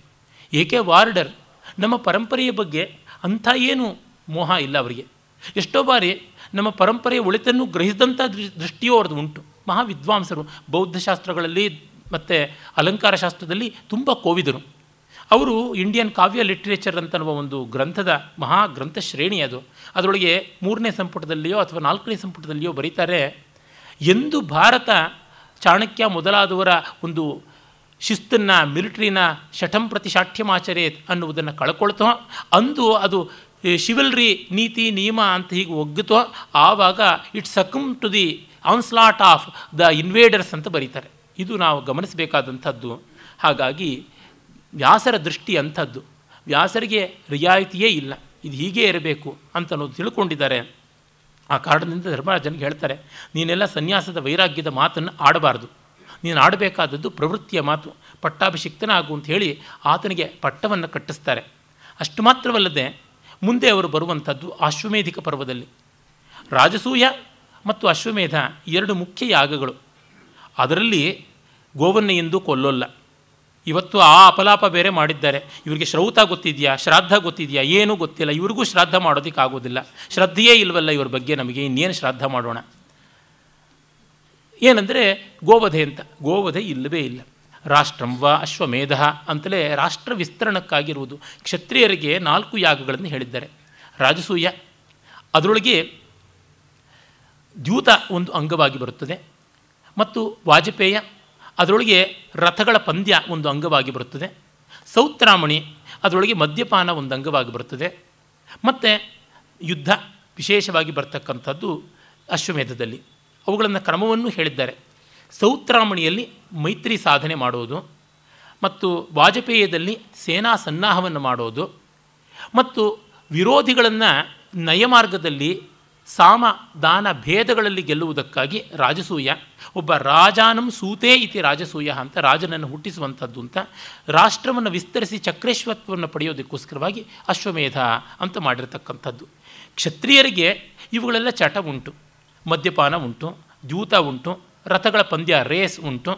ಏಕೆ ವಾರ್ಡರ್ ನಮ್ಮ ಪರಂಪರೆಯ ಬಗ್ಗೆ ಅಂಥ ಏನು ಮೋಹ ಇಲ್ಲ ಅವರಿಗೆ ಎಷ್ಟೋ ಬಾರಿ ನಮ್ಮ ಪರಂಪರೆಯ ಒಳಿತನ್ನು ಗ್ರಹಿಸಿದಂಥ ದೃಷ್ಟಿಯೂ ಅವ್ರದ್ದು ಉಂಟು ಮಹಾವಿದ್ವಾಂಸರು ಬೌದ್ಧಶಾಸ್ತ್ರಗಳಲ್ಲಿ ಮತ್ತು ಅಲಂಕಾರಶಾಸ್ತ್ರದಲ್ಲಿ ತುಂಬ ಕೋವಿದರು ಅವರು ಇಂಡಿಯನ್ ಕಾವ್ಯ ಲಿಟ್ರೇಚರ್ ಅಂತ ಒಂದು ಗ್ರಂಥದ ಮಹಾ ಗ್ರಂಥ ಶ್ರೇಣಿ ಅದು ಅದರೊಳಗೆ ಮೂರನೇ ಸಂಪುಟದಲ್ಲಿಯೋ ಅಥವಾ ನಾಲ್ಕನೇ ಸಂಪುಟದಲ್ಲಿಯೋ ಬರೀತಾರೆ ಎಂದು ಭಾರತ ಚಾಣಕ್ಯ ಮೊದಲಾದವರ ಒಂದು ಶಿಸ್ತನ್ನು ಮಿಲಿಟ್ರಿನ ಶಠಂ ಪ್ರತಿ ಅನ್ನುವುದನ್ನು ಕಳ್ಕೊಳ್ತೋ ಅಂದು ಅದು ಶಿವಲ್ರಿ ನೀತಿ ನಿಯಮ ಅಂತ ಹೀಗೆ ಒಗ್ಗುತ್ತೋ ಆವಾಗ it succumb to the onslaught of the invaders ಅಂತ ಬರೀತಾರೆ ಇದು ನಾವು ಗಮನಿಸಬೇಕಾದಂಥದ್ದು ಹಾಗಾಗಿ ವ್ಯಾಸರ ದೃಷ್ಟಿ ಅಂಥದ್ದು ವ್ಯಾಸರಿಗೆ ರಿಯಾಯಿತಿಯೇ ಇಲ್ಲ ಇದು ಹೀಗೇ ಇರಬೇಕು ಅಂತ ಅನ್ನೋದು ತಿಳ್ಕೊಂಡಿದ್ದಾರೆ ಆ ಕಾರಣದಿಂದ ಧರ್ಮರಾಜನಿಗೆ ಹೇಳ್ತಾರೆ ನೀನೆಲ್ಲ ಸನ್ಯಾಸದ ವೈರಾಗ್ಯದ ಮಾತನ್ನು ಆಡಬಾರ್ದು ನೀನು ಆಡಬೇಕಾದದ್ದು ಪ್ರವೃತ್ತಿಯ ಮಾತು ಪಟ್ಟಾಭಿಷಿಕ್ತನ ಅಂತ ಹೇಳಿ ಆತನಿಗೆ ಪಟ್ಟವನ್ನು ಕಟ್ಟಿಸ್ತಾರೆ ಅಷ್ಟು ಮಾತ್ರವಲ್ಲದೆ ಮುಂದೆ ಅವರು ಬರುವಂಥದ್ದು ಅಶ್ವಮೇಧಿಕ ಪರ್ವದಲ್ಲಿ ರಾಜಸೂಯ ಮತ್ತು ಅಶ್ವಮೇಧ ಎರಡು ಮುಖ್ಯ ಯಾಗಗಳು ಅದರಲ್ಲಿ ಗೋವನ್ನು ಎಂದು ಕೊಲ್ಲೋಲ್ಲ ಇವತ್ತು ಆ ಅಪಲಾಪ ಬೇರೆ ಮಾಡಿದ್ದಾರೆ ಇವರಿಗೆ ಶ್ರೌತ ಗೊತ್ತಿದೆಯಾ ಶ್ರಾದ್ದ ಗೊತ್ತಿದೆಯಾ ಏನೂ ಗೊತ್ತಿಲ್ಲ ಇವ್ರಿಗೂ ಶ್ರಾದ್ದ ಆಗೋದಿಲ್ಲ ಶ್ರದ್ಧೆಯೇ ಇಲ್ವಲ್ಲ ಇವ್ರ ಬಗ್ಗೆ ನಮಗೆ ಇನ್ನೇನು ಶ್ರಾದ್ದ ಮಾಡೋಣ ಏನಂದರೆ ಗೋವಧೆ ಅಂತ ಗೋವಧೆ ಇಲ್ಲವೇ ಇಲ್ಲ ರಾಷ್ಟ್ರಂ ವ ಅಶ್ವಮೇಧ ಅಂತಲೇ ರಾಷ್ಟ್ರ ವಿಸ್ತರಣಕ್ಕಾಗಿರುವುದು ಕ್ಷತ್ರಿಯರಿಗೆ ನಾಲ್ಕು ಯಾಗಗಳನ್ನು ಹೇಳಿದ್ದಾರೆ ರಾಜಸೂಯ ಅದರೊಳಗೆ ದ್ಯೂತ ಒಂದು ಅಂಗವಾಗಿ ಬರುತ್ತದೆ ಮತ್ತು ವಾಜಪೇಯ ಅದರೊಳಗೆ ರಥಗಳ ಪಂದ್ಯ ಒಂದು ಅಂಗವಾಗಿ ಬರುತ್ತದೆ ಸೌತ್ರಾಮಣಿ ಅದರೊಳಗೆ ಮದ್ಯಪಾನ ಒಂದು ಅಂಗವಾಗಿ ಬರುತ್ತದೆ ಮತ್ತು ಯುದ್ಧ ವಿಶೇಷವಾಗಿ ಬರ್ತಕ್ಕಂಥದ್ದು ಅಶ್ವಮೇಧದಲ್ಲಿ ಅವುಗಳನ್ನು ಕ್ರಮವನ್ನು ಹೇಳಿದ್ದಾರೆ ಸೌತ್ರಾಮಣಿಯಲ್ಲಿ ಮೈತ್ರಿ ಸಾಧನೆ ಮಾಡೋದು ಮತ್ತು ವಾಜಪೇಯದಲ್ಲಿ ಸೇನಾ ಸನ್ನಾಹವನ್ನು ಮಾಡೋದು ಮತ್ತು ವಿರೋಧಿಗಳನ್ನು ನಯಮಾರ್ಗದಲ್ಲಿ ಸಾಮ ದಾನ ಭೇದಗಳಲ್ಲಿ ಗೆಲ್ಲುವುದಕ್ಕಾಗಿ ರಾಜಸೂಯ ಒಬ್ಬ ರಾಜಾನಂ ಸೂತೇ ಇತಿ ರಾಜಸೂಯ ಅಂತ ರಾಜನನ್ನು ಹುಟ್ಟಿಸುವಂಥದ್ದು ಅಂತ ರಾಷ್ಟ್ರವನ್ನು ವಿಸ್ತರಿಸಿ ಚಕ್ರೇಶ್ವತ್ವವನ್ನು ಪಡೆಯೋದಕ್ಕೋಸ್ಕರವಾಗಿ ಅಶ್ವಮೇಧ ಅಂತ ಮಾಡಿರತಕ್ಕಂಥದ್ದು ಕ್ಷತ್ರಿಯರಿಗೆ ಇವುಗಳೆಲ್ಲ ಚಟ ಉಂಟು ಮದ್ಯಪಾನ ಉಂಟು ದ್ಯೂತ ಉಂಟು ರಥಗಳ ಪಂದ್ಯ ರೇಸ್ ಉಂಟು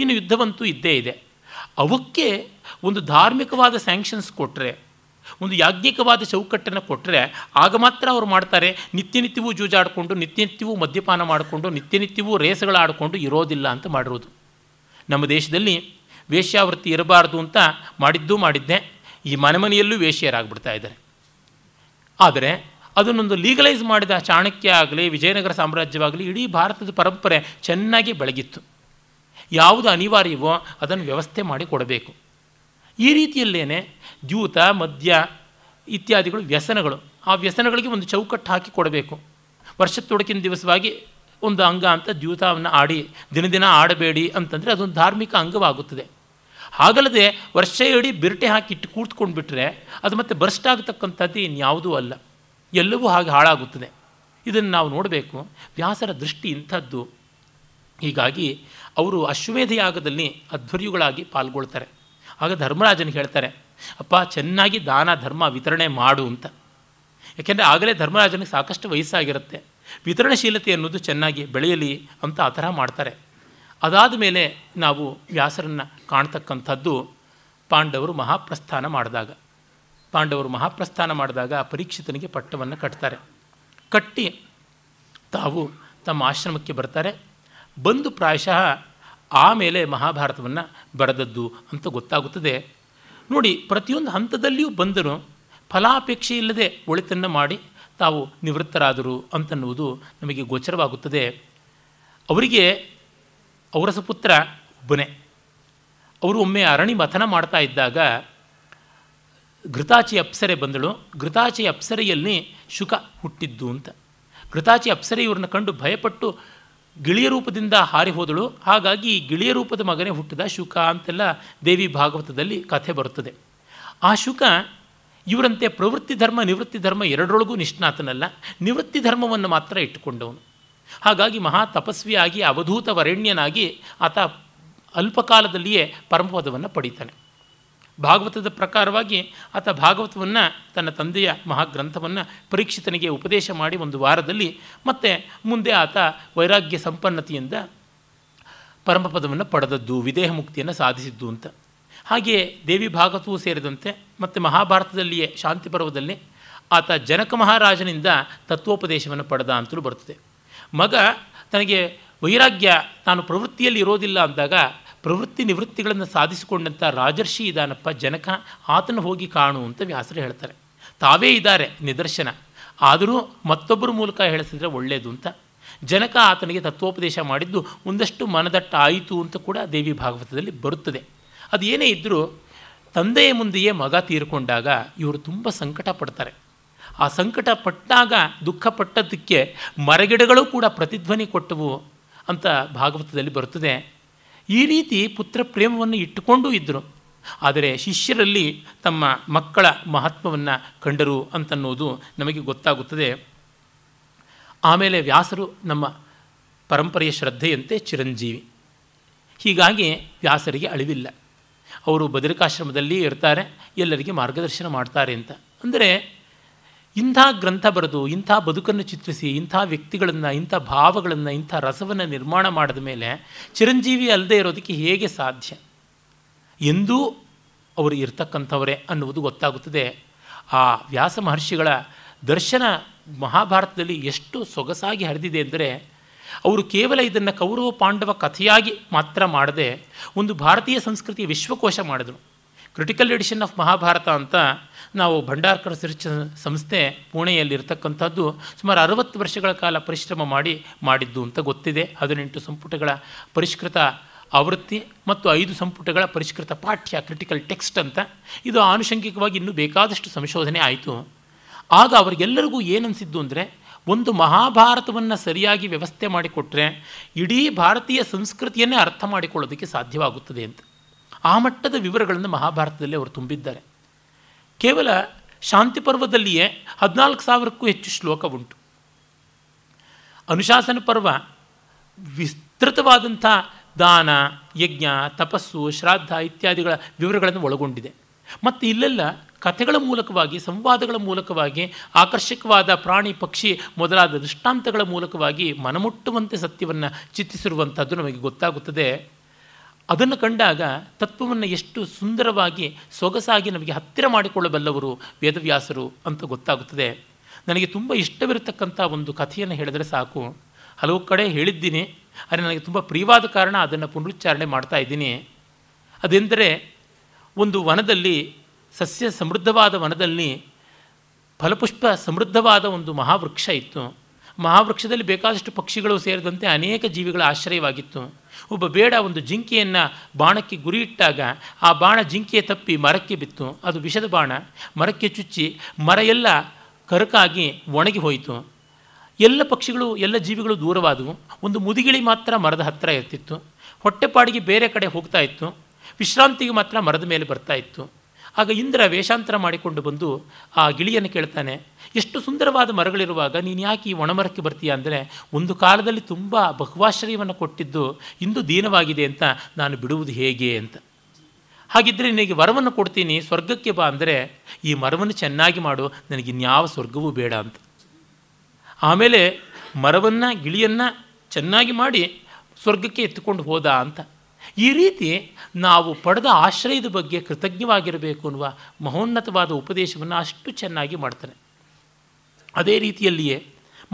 ಇನ್ನು ಯುದ್ಧವಂತೂ ಇದ್ದೇ ಇದೆ ಅವಕ್ಕೆ ಒಂದು ಧಾರ್ಮಿಕವಾದ ಸ್ಯಾಂಕ್ಷನ್ಸ್ ಕೊಟ್ಟರೆ ಒಂದು ಯಾಜ್ಞಿಕವಾದ ಚೌಕಟ್ಟನ್ನು ಕೊಟ್ಟರೆ ಆಗ ಮಾತ್ರ ಅವರು ಮಾಡ್ತಾರೆ ನಿತ್ಯನಿತ್ಯವೂ ಜೂಜಾಡಿಕೊಂಡು ನಿತ್ಯನಿತ್ಯವೂ ಮದ್ಯಪಾನ ಮಾಡಿಕೊಂಡು ನಿತ್ಯನಿತ್ಯವೂ ನಿತ್ಯವೂ ಆಡಿಕೊಂಡು ಇರೋದಿಲ್ಲ ಅಂತ ಮಾಡಿರೋದು ನಮ್ಮ ದೇಶದಲ್ಲಿ ವೇಶ್ಯಾವೃತ್ತಿ ಇರಬಾರ್ದು ಅಂತ ಮಾಡಿದ್ದೂ ಮಾಡಿದ್ದೆ ಈ ಮನೆ ಮನೆಯಲ್ಲೂ ವೇಶ್ಯರಾಗ್ಬಿಡ್ತಾ ಇದ್ದಾರೆ ಆದರೆ ಅದನ್ನೊಂದು ಲೀಗಲೈಸ್ ಮಾಡಿದ ಚಾಣಕ್ಯ ಆಗಲಿ ವಿಜಯನಗರ ಸಾಮ್ರಾಜ್ಯವಾಗಲಿ ಇಡೀ ಭಾರತದ ಪರಂಪರೆ ಚೆನ್ನಾಗಿ ಬೆಳಗಿತ್ತು ಯಾವುದು ಅನಿವಾರ್ಯವೋ ಅದನ್ನು ವ್ಯವಸ್ಥೆ ಮಾಡಿ ಕೊಡಬೇಕು ಈ ರೀತಿಯಲ್ಲೇನೆ ದ್ಯೂತ ಮದ್ಯ ಇತ್ಯಾದಿಗಳು ವ್ಯಸನಗಳು ಆ ವ್ಯಸನಗಳಿಗೆ ಒಂದು ಚೌಕಟ್ಟು ಹಾಕಿ ಕೊಡಬೇಕು ತೊಡಕಿನ ದಿವಸವಾಗಿ ಒಂದು ಅಂಗ ಅಂತ ದ್ಯೂತವನ್ನು ಆಡಿ ದಿನ ದಿನ ಆಡಬೇಡಿ ಅಂತಂದರೆ ಅದೊಂದು ಧಾರ್ಮಿಕ ಅಂಗವಾಗುತ್ತದೆ ಹಾಗಲ್ಲದೆ ವರ್ಷ ಇಡೀ ಬಿರಟೆ ಇಟ್ಟು ಕೂತ್ಕೊಂಡು ಬಿಟ್ಟರೆ ಅದು ಮತ್ತೆ ಬರ್ಸ್ಟ್ ಆಗತಕ್ಕಂಥದ್ದು ಇನ್ಯಾವುದೂ ಅಲ್ಲ ಎಲ್ಲವೂ ಹಾಗೆ ಹಾಳಾಗುತ್ತದೆ ಇದನ್ನು ನಾವು ನೋಡಬೇಕು ವ್ಯಾಸರ ದೃಷ್ಟಿ ಇಂಥದ್ದು ಹೀಗಾಗಿ ಅವರು ಅಶ್ವಮೇಧ ಯಾಗದಲ್ಲಿ ಅಧ್ವರ್ಯುಗಳಾಗಿ ಪಾಲ್ಗೊಳ್ತಾರೆ ಆಗ ಧರ್ಮರಾಜನಿಗೆ ಹೇಳ್ತಾರೆ ಅಪ್ಪ ಚೆನ್ನಾಗಿ ದಾನ ಧರ್ಮ ವಿತರಣೆ ಮಾಡು ಅಂತ ಯಾಕೆಂದರೆ ಆಗಲೇ ಧರ್ಮರಾಜನಿಗೆ ಸಾಕಷ್ಟು ವಯಸ್ಸಾಗಿರುತ್ತೆ ವಿತರಣಶೀಲತೆ ಅನ್ನೋದು ಚೆನ್ನಾಗಿ ಬೆಳೆಯಲಿ ಅಂತ ಆ ಥರ ಮಾಡ್ತಾರೆ ಅದಾದ ಮೇಲೆ ನಾವು ವ್ಯಾಸರನ್ನು ಕಾಣ್ತಕ್ಕಂಥದ್ದು ಪಾಂಡವರು ಮಹಾಪ್ರಸ್ಥಾನ ಮಾಡಿದಾಗ ಪಾಂಡವರು ಮಹಾಪ್ರಸ್ಥಾನ ಮಾಡಿದಾಗ ಪರೀಕ್ಷಿತನಿಗೆ ಪಟ್ಟವನ್ನು ಕಟ್ತಾರೆ ಕಟ್ಟಿ ತಾವು ತಮ್ಮ ಆಶ್ರಮಕ್ಕೆ ಬರ್ತಾರೆ ಬಂದು ಪ್ರಾಯಶಃ ಆಮೇಲೆ ಮಹಾಭಾರತವನ್ನು ಬರೆದದ್ದು ಅಂತ ಗೊತ್ತಾಗುತ್ತದೆ ನೋಡಿ ಪ್ರತಿಯೊಂದು ಹಂತದಲ್ಲಿಯೂ ಬಂದರೂ ಫಲಾಪೇಕ್ಷೆ ಇಲ್ಲದೆ ಒಳಿತನ್ನು ಮಾಡಿ ತಾವು ನಿವೃತ್ತರಾದರು ಅಂತನ್ನುವುದು ನಮಗೆ ಗೋಚರವಾಗುತ್ತದೆ ಅವರಿಗೆ ಅವರ ಸುಪುತ್ರ ಒಬ್ಬನೇ ಅವರು ಒಮ್ಮೆ ಅರಣಿ ಮಥನ ಮಾಡ್ತಾ ಇದ್ದಾಗ ಘೃತಾಚಿ ಅಪ್ಸರೆ ಬಂದಳು ಘೃತಾಚಿ ಅಪ್ಸರೆಯಲ್ಲಿ ಶುಕ ಹುಟ್ಟಿದ್ದು ಅಂತ ಘೃತಾಚಿ ಅಪ್ಸರೆ ಇವ್ರನ್ನ ಕಂಡು ಭಯಪಟ್ಟು ಗಿಳಿಯ ರೂಪದಿಂದ ಹಾರಿ ಹೋದಳು ಹಾಗಾಗಿ ಗಿಳಿಯ ರೂಪದ ಮಗನೇ ಹುಟ್ಟಿದ ಶುಕ ಅಂತೆಲ್ಲ ದೇವಿ ಭಾಗವತದಲ್ಲಿ ಕಥೆ ಬರುತ್ತದೆ ಆ ಶುಕ ಇವರಂತೆ ಪ್ರವೃತ್ತಿ ಧರ್ಮ ನಿವೃತ್ತಿ ಧರ್ಮ ಎರಡರೊಳಗೂ ನಿಷ್ಣಾತನಲ್ಲ ನಿವೃತ್ತಿ ಧರ್ಮವನ್ನು ಮಾತ್ರ ಇಟ್ಟುಕೊಂಡವನು ಹಾಗಾಗಿ ಮಹಾ ತಪಸ್ವಿಯಾಗಿ ಅವಧೂತ ವರಣ್ಯನಾಗಿ ಆತ ಅಲ್ಪಕಾಲದಲ್ಲಿಯೇ ಪರಮಪದವನ್ನು ಪಡಿತಾನೆ ಭಾಗವತದ ಪ್ರಕಾರವಾಗಿ ಆತ ಭಾಗವತವನ್ನು ತನ್ನ ತಂದೆಯ ಮಹಾಗ್ರಂಥವನ್ನು ಪರೀಕ್ಷಿತನಿಗೆ ಉಪದೇಶ ಮಾಡಿ ಒಂದು ವಾರದಲ್ಲಿ ಮತ್ತೆ ಮುಂದೆ ಆತ ವೈರಾಗ್ಯ ಸಂಪನ್ನತೆಯಿಂದ ಪರಮಪದವನ್ನು ಪಡೆದದ್ದು ವಿದೇಹ ಮುಕ್ತಿಯನ್ನು ಸಾಧಿಸಿದ್ದು ಅಂತ ಹಾಗೆಯೇ ದೇವಿ ಭಾಗವತವೂ ಸೇರಿದಂತೆ ಮತ್ತು ಮಹಾಭಾರತದಲ್ಲಿಯೇ ಶಾಂತಿ ಪರ್ವದಲ್ಲಿ ಆತ ಜನಕ ಮಹಾರಾಜನಿಂದ ತತ್ವೋಪದೇಶವನ್ನು ಪಡೆದ ಅಂತಲೂ ಬರ್ತದೆ ಮಗ ತನಗೆ ವೈರಾಗ್ಯ ತಾನು ಪ್ರವೃತ್ತಿಯಲ್ಲಿ ಇರೋದಿಲ್ಲ ಅಂದಾಗ ಪ್ರವೃತ್ತಿ ನಿವೃತ್ತಿಗಳನ್ನು ಸಾಧಿಸಿಕೊಂಡಂಥ ರಾಜರ್ಷಿ ಇದಾನಪ್ಪ ಜನಕ ಆತನ ಹೋಗಿ ಕಾಣು ಅಂತ ವ್ಯಾಸರು ಹೇಳ್ತಾರೆ ತಾವೇ ಇದ್ದಾರೆ ನಿದರ್ಶನ ಆದರೂ ಮತ್ತೊಬ್ಬರ ಮೂಲಕ ಹೇಳಿಸಿದ್ರೆ ಒಳ್ಳೆಯದು ಅಂತ ಜನಕ ಆತನಿಗೆ ತತ್ವೋಪದೇಶ ಮಾಡಿದ್ದು ಒಂದಷ್ಟು ಮನದಟ್ಟ ಆಯಿತು ಅಂತ ಕೂಡ ದೇವಿ ಭಾಗವತದಲ್ಲಿ ಬರುತ್ತದೆ ಅದು ಏನೇ ಇದ್ದರೂ ತಂದೆಯ ಮುಂದೆಯೇ ಮಗ ತೀರಿಕೊಂಡಾಗ ಇವರು ತುಂಬ ಸಂಕಟ ಪಡ್ತಾರೆ ಆ ಸಂಕಟ ಪಟ್ಟಾಗ ದುಃಖ ಪಟ್ಟದ್ದಕ್ಕೆ ಮರಗಿಡಗಳು ಕೂಡ ಪ್ರತಿಧ್ವನಿ ಕೊಟ್ಟವು ಅಂತ ಭಾಗವತದಲ್ಲಿ ಬರುತ್ತದೆ ಈ ರೀತಿ ಪುತ್ರ ಪ್ರೇಮವನ್ನು ಇಟ್ಟುಕೊಂಡು ಇದ್ದರು ಆದರೆ ಶಿಷ್ಯರಲ್ಲಿ ತಮ್ಮ ಮಕ್ಕಳ ಮಹತ್ವವನ್ನು ಕಂಡರು ಅಂತನ್ನುವುದು ನಮಗೆ ಗೊತ್ತಾಗುತ್ತದೆ ಆಮೇಲೆ ವ್ಯಾಸರು ನಮ್ಮ ಪರಂಪರೆಯ ಶ್ರದ್ಧೆಯಂತೆ ಚಿರಂಜೀವಿ ಹೀಗಾಗಿ ವ್ಯಾಸರಿಗೆ ಅಳಿವಿಲ್ಲ ಅವರು ಬದರಿಕಾಶ್ರಮದಲ್ಲಿ ಇರ್ತಾರೆ ಎಲ್ಲರಿಗೆ ಮಾರ್ಗದರ್ಶನ ಮಾಡ್ತಾರೆ ಅಂತ ಅಂದರೆ ಇಂಥ ಗ್ರಂಥ ಬರೆದು ಇಂಥ ಬದುಕನ್ನು ಚಿತ್ರಿಸಿ ಇಂಥ ವ್ಯಕ್ತಿಗಳನ್ನು ಇಂಥ ಭಾವಗಳನ್ನು ಇಂಥ ರಸವನ್ನು ನಿರ್ಮಾಣ ಮಾಡಿದ ಮೇಲೆ ಚಿರಂಜೀವಿ ಅಲ್ಲದೆ ಇರೋದಕ್ಕೆ ಹೇಗೆ ಸಾಧ್ಯ ಎಂದೂ ಅವರು ಇರ್ತಕ್ಕಂಥವರೇ ಅನ್ನುವುದು ಗೊತ್ತಾಗುತ್ತದೆ ಆ ವ್ಯಾಸ ಮಹರ್ಷಿಗಳ ದರ್ಶನ ಮಹಾಭಾರತದಲ್ಲಿ ಎಷ್ಟು ಸೊಗಸಾಗಿ ಹರಿದಿದೆ ಅಂದರೆ ಅವರು ಕೇವಲ ಇದನ್ನು ಕೌರವ ಪಾಂಡವ ಕಥೆಯಾಗಿ ಮಾತ್ರ ಮಾಡದೆ ಒಂದು ಭಾರತೀಯ ಸಂಸ್ಕೃತಿಯ ವಿಶ್ವಕೋಶ ಮಾಡಿದರು ಕ್ರಿಟಿಕಲ್ ಎಡಿಷನ್ ಆಫ್ ಮಹಾಭಾರತ ಅಂತ ನಾವು ಭಂಡಾರ್ಕರ ರಿಸರ್ಚ್ ಸಂಸ್ಥೆ ಪುಣೆಯಲ್ಲಿರ್ತಕ್ಕಂಥದ್ದು ಸುಮಾರು ಅರವತ್ತು ವರ್ಷಗಳ ಕಾಲ ಪರಿಶ್ರಮ ಮಾಡಿ ಮಾಡಿದ್ದು ಅಂತ ಗೊತ್ತಿದೆ ಹದಿನೆಂಟು ಸಂಪುಟಗಳ ಪರಿಷ್ಕೃತ ಆವೃತ್ತಿ ಮತ್ತು ಐದು ಸಂಪುಟಗಳ ಪರಿಷ್ಕೃತ ಪಾಠ್ಯ ಕ್ರಿಟಿಕಲ್ ಟೆಕ್ಸ್ಟ್ ಅಂತ ಇದು ಆನುಷಂಗಿಕವಾಗಿ ಇನ್ನೂ ಬೇಕಾದಷ್ಟು ಸಂಶೋಧನೆ ಆಯಿತು ಆಗ ಅವರಿಗೆಲ್ಲರಿಗೂ ಏನನ್ನಿಸಿದ್ದು ಅಂದರೆ ಒಂದು ಮಹಾಭಾರತವನ್ನು ಸರಿಯಾಗಿ ವ್ಯವಸ್ಥೆ ಮಾಡಿಕೊಟ್ಟರೆ ಇಡೀ ಭಾರತೀಯ ಸಂಸ್ಕೃತಿಯನ್ನೇ ಅರ್ಥ ಮಾಡಿಕೊಳ್ಳೋದಕ್ಕೆ ಸಾಧ್ಯವಾಗುತ್ತದೆ ಅಂತ ಆ ಮಟ್ಟದ ವಿವರಗಳನ್ನು ಮಹಾಭಾರತದಲ್ಲಿ ಅವರು ತುಂಬಿದ್ದಾರೆ ಕೇವಲ ಶಾಂತಿ ಪರ್ವದಲ್ಲಿಯೇ ಹದಿನಾಲ್ಕು ಸಾವಿರಕ್ಕೂ ಹೆಚ್ಚು ಶ್ಲೋಕ ಉಂಟು ಅನುಶಾಸನ ಪರ್ವ ವಿಸ್ತೃತವಾದಂಥ ದಾನ ಯಜ್ಞ ತಪಸ್ಸು ಶ್ರಾದ್ದ ಇತ್ಯಾದಿಗಳ ವಿವರಗಳನ್ನು ಒಳಗೊಂಡಿದೆ ಮತ್ತು ಇಲ್ಲೆಲ್ಲ ಕಥೆಗಳ ಮೂಲಕವಾಗಿ ಸಂವಾದಗಳ ಮೂಲಕವಾಗಿ ಆಕರ್ಷಕವಾದ ಪ್ರಾಣಿ ಪಕ್ಷಿ ಮೊದಲಾದ ದೃಷ್ಟಾಂತಗಳ ಮೂಲಕವಾಗಿ ಮನಮುಟ್ಟುವಂತೆ ಸತ್ಯವನ್ನು ಚಿತ್ರಿಸಿರುವಂಥದ್ದು ನಮಗೆ ಗೊತ್ತಾಗುತ್ತದೆ ಅದನ್ನು ಕಂಡಾಗ ತತ್ವವನ್ನು ಎಷ್ಟು ಸುಂದರವಾಗಿ ಸೊಗಸಾಗಿ ನಮಗೆ ಹತ್ತಿರ ಮಾಡಿಕೊಳ್ಳಬಲ್ಲವರು ವೇದವ್ಯಾಸರು ಅಂತ ಗೊತ್ತಾಗುತ್ತದೆ ನನಗೆ ತುಂಬ ಇಷ್ಟವಿರತಕ್ಕಂಥ ಒಂದು ಕಥೆಯನ್ನು ಹೇಳಿದರೆ ಸಾಕು ಹಲವು ಕಡೆ ಹೇಳಿದ್ದೀನಿ ಆದರೆ ನನಗೆ ತುಂಬ ಪ್ರಿಯವಾದ ಕಾರಣ ಅದನ್ನು ಪುನರುಚ್ಚಾರಣೆ ಮಾಡ್ತಾ ಇದ್ದೀನಿ ಅದೆಂದರೆ ಒಂದು ವನದಲ್ಲಿ ಸಸ್ಯ ಸಮೃದ್ಧವಾದ ವನದಲ್ಲಿ ಫಲಪುಷ್ಪ ಸಮೃದ್ಧವಾದ ಒಂದು ಮಹಾವೃಕ್ಷ ಇತ್ತು ಮಹಾವೃಕ್ಷದಲ್ಲಿ ಬೇಕಾದಷ್ಟು ಪಕ್ಷಿಗಳು ಸೇರಿದಂತೆ ಅನೇಕ ಜೀವಿಗಳ ಆಶ್ರಯವಾಗಿತ್ತು ಒಬ್ಬ ಬೇಡ ಒಂದು ಜಿಂಕೆಯನ್ನು ಬಾಣಕ್ಕೆ ಗುರಿಯಿಟ್ಟಾಗ ಆ ಬಾಣ ಜಿಂಕೆಯ ತಪ್ಪಿ ಮರಕ್ಕೆ ಬಿತ್ತು ಅದು ವಿಷದ ಬಾಣ ಮರಕ್ಕೆ ಚುಚ್ಚಿ ಮರ ಎಲ್ಲ ಕರಕಾಗಿ ಒಣಗಿ ಹೋಯಿತು ಎಲ್ಲ ಪಕ್ಷಿಗಳು ಎಲ್ಲ ಜೀವಿಗಳು ದೂರವಾದವು ಒಂದು ಮುದುಗಿಳಿ ಮಾತ್ರ ಮರದ ಹತ್ತಿರ ಇರ್ತಿತ್ತು ಹೊಟ್ಟೆಪಾಡಿಗೆ ಬೇರೆ ಕಡೆ ಹೋಗ್ತಾ ಇತ್ತು ವಿಶ್ರಾಂತಿಗೆ ಮಾತ್ರ ಮರದ ಮೇಲೆ ಬರ್ತಾ ಇತ್ತು ಆಗ ಇಂದ್ರ ವೇಷಾಂತರ ಮಾಡಿಕೊಂಡು ಬಂದು ಆ ಗಿಳಿಯನ್ನು ಕೇಳ್ತಾನೆ ಎಷ್ಟು ಸುಂದರವಾದ ಮರಗಳಿರುವಾಗ ನೀನು ಯಾಕೆ ಈ ಒಣಮರಕ್ಕೆ ಬರ್ತೀಯ ಅಂದರೆ ಒಂದು ಕಾಲದಲ್ಲಿ ತುಂಬ ಬಹ್ವಾಶ್ರಯವನ್ನು ಕೊಟ್ಟಿದ್ದು ಇಂದು ದೀನವಾಗಿದೆ ಅಂತ ನಾನು ಬಿಡುವುದು ಹೇಗೆ ಅಂತ ಹಾಗಿದ್ದರೆ ನಿನಗೆ ವರವನ್ನು ಕೊಡ್ತೀನಿ ಸ್ವರ್ಗಕ್ಕೆ ಬಾ ಅಂದರೆ ಈ ಮರವನ್ನು ಚೆನ್ನಾಗಿ ಮಾಡು ನನಗಿನ್ಯಾವ ಸ್ವರ್ಗವೂ ಬೇಡ ಅಂತ ಆಮೇಲೆ ಮರವನ್ನು ಗಿಳಿಯನ್ನು ಚೆನ್ನಾಗಿ ಮಾಡಿ ಸ್ವರ್ಗಕ್ಕೆ ಎತ್ತುಕೊಂಡು ಹೋದ ಅಂತ ಈ ರೀತಿ ನಾವು ಪಡೆದ ಆಶ್ರಯದ ಬಗ್ಗೆ ಕೃತಜ್ಞವಾಗಿರಬೇಕು ಅನ್ನುವ ಮಹೋನ್ನತವಾದ ಉಪದೇಶವನ್ನು ಅಷ್ಟು ಚೆನ್ನಾಗಿ ಮಾಡ್ತಾನೆ ಅದೇ ರೀತಿಯಲ್ಲಿಯೇ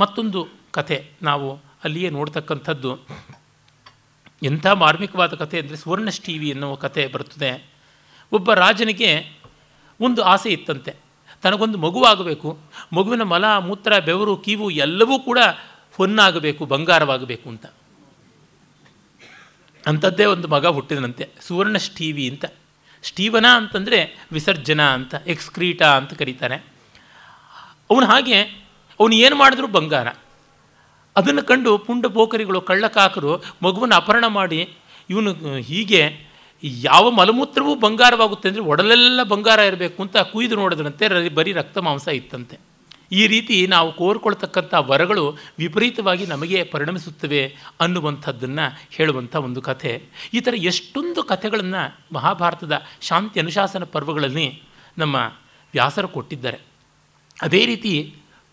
ಮತ್ತೊಂದು ಕಥೆ ನಾವು ಅಲ್ಲಿಯೇ ನೋಡ್ತಕ್ಕಂಥದ್ದು ಎಂಥ ಮಾರ್ಮಿಕವಾದ ಕಥೆ ಅಂದರೆ ಸುವರ್ಣಷ್ಟೀವಿ ಎನ್ನುವ ಕಥೆ ಬರುತ್ತದೆ ಒಬ್ಬ ರಾಜನಿಗೆ ಒಂದು ಆಸೆ ಇತ್ತಂತೆ ತನಗೊಂದು ಮಗುವಾಗಬೇಕು ಮಗುವಿನ ಮಲ ಮೂತ್ರ ಬೆವರು ಕೀವು ಎಲ್ಲವೂ ಕೂಡ ಹೊನ್ನಾಗಬೇಕು ಬಂಗಾರವಾಗಬೇಕು ಅಂತ ಅಂಥದ್ದೇ ಒಂದು ಮಗ ಹುಟ್ಟಿದನಂತೆ ಸುವರ್ಣ ಸ್ಟೀವಿ ಅಂತ ಸ್ಟೀವನ ಅಂತಂದರೆ ವಿಸರ್ಜನ ಅಂತ ಎಕ್ಸ್ಕ್ರೀಟ ಅಂತ ಕರೀತಾರೆ ಅವನು ಹಾಗೆ ಅವನು ಏನು ಮಾಡಿದ್ರು ಬಂಗಾರ ಅದನ್ನು ಕಂಡು ಪುಂಡ ಪೋಖರಿಗಳು ಕಳ್ಳಕಾಕರು ಮಗುವನ್ನು ಅಪಹರಣ ಮಾಡಿ ಇವನು ಹೀಗೆ ಯಾವ ಮಲಮೂತ್ರವೂ ಬಂಗಾರವಾಗುತ್ತೆ ಅಂದರೆ ಒಡಲೆಲ್ಲ ಬಂಗಾರ ಇರಬೇಕು ಅಂತ ಕುಯ್ದು ನೋಡಿದ್ರಂತೆ ಬರೀ ರಕ್ತ ಮಾಂಸ ಇತ್ತಂತೆ ಈ ರೀತಿ ನಾವು ಕೋರ್ಕೊಳ್ತಕ್ಕಂಥ ವರಗಳು ವಿಪರೀತವಾಗಿ ನಮಗೆ ಪರಿಣಮಿಸುತ್ತವೆ ಅನ್ನುವಂಥದ್ದನ್ನು ಹೇಳುವಂಥ ಒಂದು ಕಥೆ ಈ ಥರ ಎಷ್ಟೊಂದು ಕಥೆಗಳನ್ನು ಮಹಾಭಾರತದ ಶಾಂತಿ ಅನುಶಾಸನ ಪರ್ವಗಳಲ್ಲಿ ನಮ್ಮ ವ್ಯಾಸರು ಕೊಟ್ಟಿದ್ದಾರೆ ಅದೇ ರೀತಿ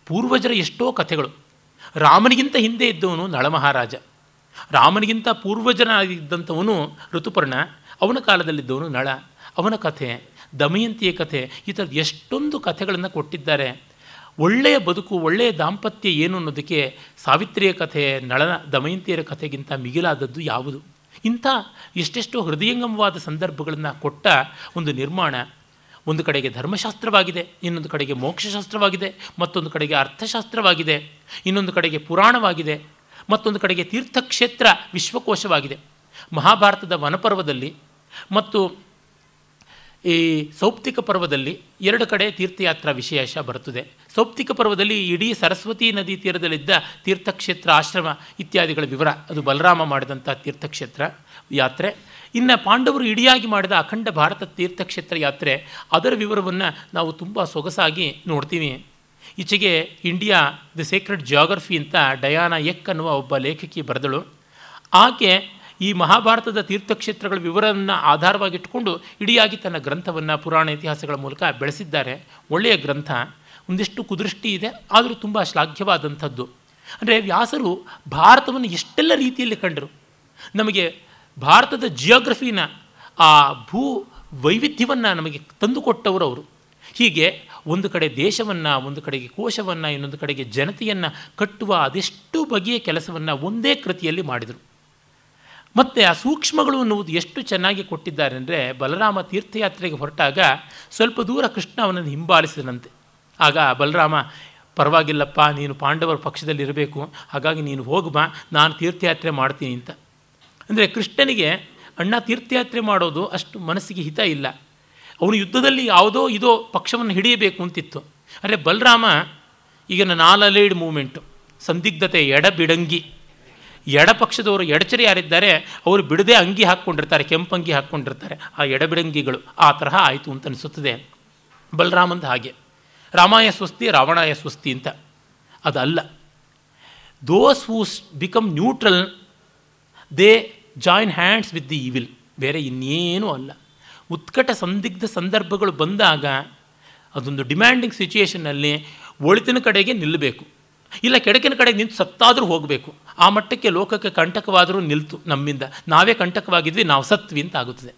ಪೂರ್ವಜರ ಎಷ್ಟೋ ಕಥೆಗಳು ರಾಮನಿಗಿಂತ ಹಿಂದೆ ಇದ್ದವನು ನಳಮಹಾರಾಜ ರಾಮನಿಗಿಂತ ಪೂರ್ವಜನಾಗಿದ್ದಂಥವನು ಋತುಪರ್ಣ ಅವನ ಕಾಲದಲ್ಲಿದ್ದವನು ನಳ ಅವನ ಕಥೆ ದಮಯಂತಿಯ ಕಥೆ ಈ ಥರದ ಎಷ್ಟೊಂದು ಕಥೆಗಳನ್ನು ಕೊಟ್ಟಿದ್ದಾರೆ ಒಳ್ಳೆಯ ಬದುಕು ಒಳ್ಳೆಯ ದಾಂಪತ್ಯ ಏನು ಅನ್ನೋದಕ್ಕೆ ಸಾವಿತ್ರಿಯ ಕಥೆ ನಳನ ದಮಯಂತಿಯರ ಕಥೆಗಿಂತ ಮಿಗಿಲಾದದ್ದು ಯಾವುದು ಇಂಥ ಎಷ್ಟೆಷ್ಟು ಹೃದಯಂಗಮವಾದ ಸಂದರ್ಭಗಳನ್ನು ಕೊಟ್ಟ ಒಂದು ನಿರ್ಮಾಣ ಒಂದು ಕಡೆಗೆ ಧರ್ಮಶಾಸ್ತ್ರವಾಗಿದೆ ಇನ್ನೊಂದು ಕಡೆಗೆ ಮೋಕ್ಷಶಾಸ್ತ್ರವಾಗಿದೆ ಮತ್ತೊಂದು ಕಡೆಗೆ ಅರ್ಥಶಾಸ್ತ್ರವಾಗಿದೆ ಇನ್ನೊಂದು ಕಡೆಗೆ ಪುರಾಣವಾಗಿದೆ ಮತ್ತೊಂದು ಕಡೆಗೆ ತೀರ್ಥಕ್ಷೇತ್ರ ವಿಶ್ವಕೋಶವಾಗಿದೆ ಮಹಾಭಾರತದ ವನಪರ್ವದಲ್ಲಿ ಮತ್ತು ಈ ಸೌಪ್ತಿಕ ಪರ್ವದಲ್ಲಿ ಎರಡು ಕಡೆ ತೀರ್ಥಯಾತ್ರಾ ವಿಶೇಷ ಬರುತ್ತದೆ ಸೌಪ್ತಿಕ ಪರ್ವದಲ್ಲಿ ಇಡೀ ಸರಸ್ವತಿ ನದಿ ತೀರದಲ್ಲಿದ್ದ ತೀರ್ಥಕ್ಷೇತ್ರ ಆಶ್ರಮ ಇತ್ಯಾದಿಗಳ ವಿವರ ಅದು ಬಲರಾಮ ಮಾಡಿದಂಥ ತೀರ್ಥಕ್ಷೇತ್ರ ಯಾತ್ರೆ ಇನ್ನು ಪಾಂಡವರು ಇಡಿಯಾಗಿ ಮಾಡಿದ ಅಖಂಡ ಭಾರತ ತೀರ್ಥಕ್ಷೇತ್ರ ಯಾತ್ರೆ ಅದರ ವಿವರವನ್ನು ನಾವು ತುಂಬ ಸೊಗಸಾಗಿ ನೋಡ್ತೀವಿ ಈಚೆಗೆ ಇಂಡಿಯಾ ದಿ ಸೀಕ್ರೆಟ್ ಜಿಯೋಗ್ರಫಿ ಅಂತ ಡಯಾನಾ ಎಕ್ ಅನ್ನುವ ಒಬ್ಬ ಲೇಖಕಿ ಬರೆದಳು ಆಕೆ ಈ ಮಹಾಭಾರತದ ತೀರ್ಥಕ್ಷೇತ್ರಗಳ ವಿವರವನ್ನು ಆಧಾರವಾಗಿಟ್ಟುಕೊಂಡು ಇಡಿಯಾಗಿ ತನ್ನ ಗ್ರಂಥವನ್ನು ಪುರಾಣ ಇತಿಹಾಸಗಳ ಮೂಲಕ ಬೆಳೆಸಿದ್ದಾರೆ ಒಳ್ಳೆಯ ಗ್ರಂಥ ಒಂದಿಷ್ಟು ಕುದೃಷ್ಟಿ ಇದೆ ಆದರೂ ತುಂಬ ಶ್ಲಾಘ್ಯವಾದಂಥದ್ದು ಅಂದರೆ ವ್ಯಾಸರು ಭಾರತವನ್ನು ಎಷ್ಟೆಲ್ಲ ರೀತಿಯಲ್ಲಿ ಕಂಡರು ನಮಗೆ ಭಾರತದ ಜಿಯೋಗ್ರಫಿನ ಆ ಭೂ ವೈವಿಧ್ಯವನ್ನು ನಮಗೆ ತಂದುಕೊಟ್ಟವರು ಅವರು ಹೀಗೆ ಒಂದು ಕಡೆ ದೇಶವನ್ನು ಒಂದು ಕಡೆಗೆ ಕೋಶವನ್ನು ಇನ್ನೊಂದು ಕಡೆಗೆ ಜನತೆಯನ್ನು ಕಟ್ಟುವ ಅದೆಷ್ಟು ಬಗೆಯ ಕೆಲಸವನ್ನು ಒಂದೇ ಕೃತಿಯಲ್ಲಿ ಮಾಡಿದರು ಮತ್ತು ಆ ಸೂಕ್ಷ್ಮಗಳು ಅನ್ನುವುದು ಎಷ್ಟು ಚೆನ್ನಾಗಿ ಕೊಟ್ಟಿದ್ದಾರೆ ಅಂದರೆ ಬಲರಾಮ ತೀರ್ಥಯಾತ್ರೆಗೆ ಹೊರಟಾಗ ಸ್ವಲ್ಪ ದೂರ ಕೃಷ್ಣ ಅವನನ್ನು ಹಿಂಬಾಲಿಸಿದನಂತೆ ಆಗ ಬಲರಾಮ ಪರವಾಗಿಲ್ಲಪ್ಪ ನೀನು ಪಾಂಡವರ ಪಕ್ಷದಲ್ಲಿರಬೇಕು ಹಾಗಾಗಿ ನೀನು ಹೋಗಬ ನಾನು ತೀರ್ಥಯಾತ್ರೆ ಮಾಡ್ತೀನಿ ಅಂತ ಅಂದರೆ ಕೃಷ್ಣನಿಗೆ ಅಣ್ಣ ತೀರ್ಥಯಾತ್ರೆ ಮಾಡೋದು ಅಷ್ಟು ಮನಸ್ಸಿಗೆ ಹಿತ ಇಲ್ಲ ಅವನು ಯುದ್ಧದಲ್ಲಿ ಯಾವುದೋ ಇದೋ ಪಕ್ಷವನ್ನು ಹಿಡಿಯಬೇಕು ಅಂತಿತ್ತು ಅಂದರೆ ಬಲರಾಮ ಈಗ ನಾಲ್ ಅಲೈಡ್ ಮೂಮೆಂಟು ಸಂದಿಗ್ಧತೆ ಎಡಬಿಡಂಗಿ ಎಡಪಕ್ಷದವರು ಎಡಚರಿ ಯಾರಿದ್ದಾರೆ ಅವರು ಬಿಡದೆ ಅಂಗಿ ಹಾಕ್ಕೊಂಡಿರ್ತಾರೆ ಕೆಂಪಂಗಿ ಹಾಕ್ಕೊಂಡಿರ್ತಾರೆ ಆ ಎಡಬಿಡಂಗಿಗಳು ಆ ತರಹ ಆಯಿತು ಅಂತ ಅನಿಸುತ್ತದೆ ಬಲರಾಮಂದು ಹಾಗೆ ರಾಮಾಯ ಸ್ವಸ್ತಿ ರಾವಣಾಯ ಸ್ವಸ್ತಿ ಅಂತ ಅದಲ್ಲ those who become neutral they join hands with the evil ಬೇರೆ ಇನ್ನೇನೂ ಅಲ್ಲ ಉತ್ಕಟ ಸಂದಿಗ್ಧ ಸಂದರ್ಭಗಳು ಬಂದಾಗ ಅದೊಂದು ಡಿಮ್ಯಾಂಡಿಂಗ್ ಸಿಚುಯೇಷನ್ನಲ್ಲಿ ಒಳಿತಿನ ಕಡೆಗೆ ನಿಲ್ಲಬೇಕು ಇಲ್ಲ ಕೆಡಕಿನ ಕಡೆಗೆ ನಿಂತು ಸತ್ತಾದರೂ ಹೋಗಬೇಕು ಆ ಮಟ್ಟಕ್ಕೆ ಲೋಕಕ್ಕೆ ಕಂಟಕವಾದರೂ ನಿಲ್ತು ನಮ್ಮಿಂದ ನಾವೇ ಕಂಟಕವಾಗಿದ್ವಿ ನಾವು ಸತ್ವಿ ಅಂತ ಆಗುತ್ತದೆ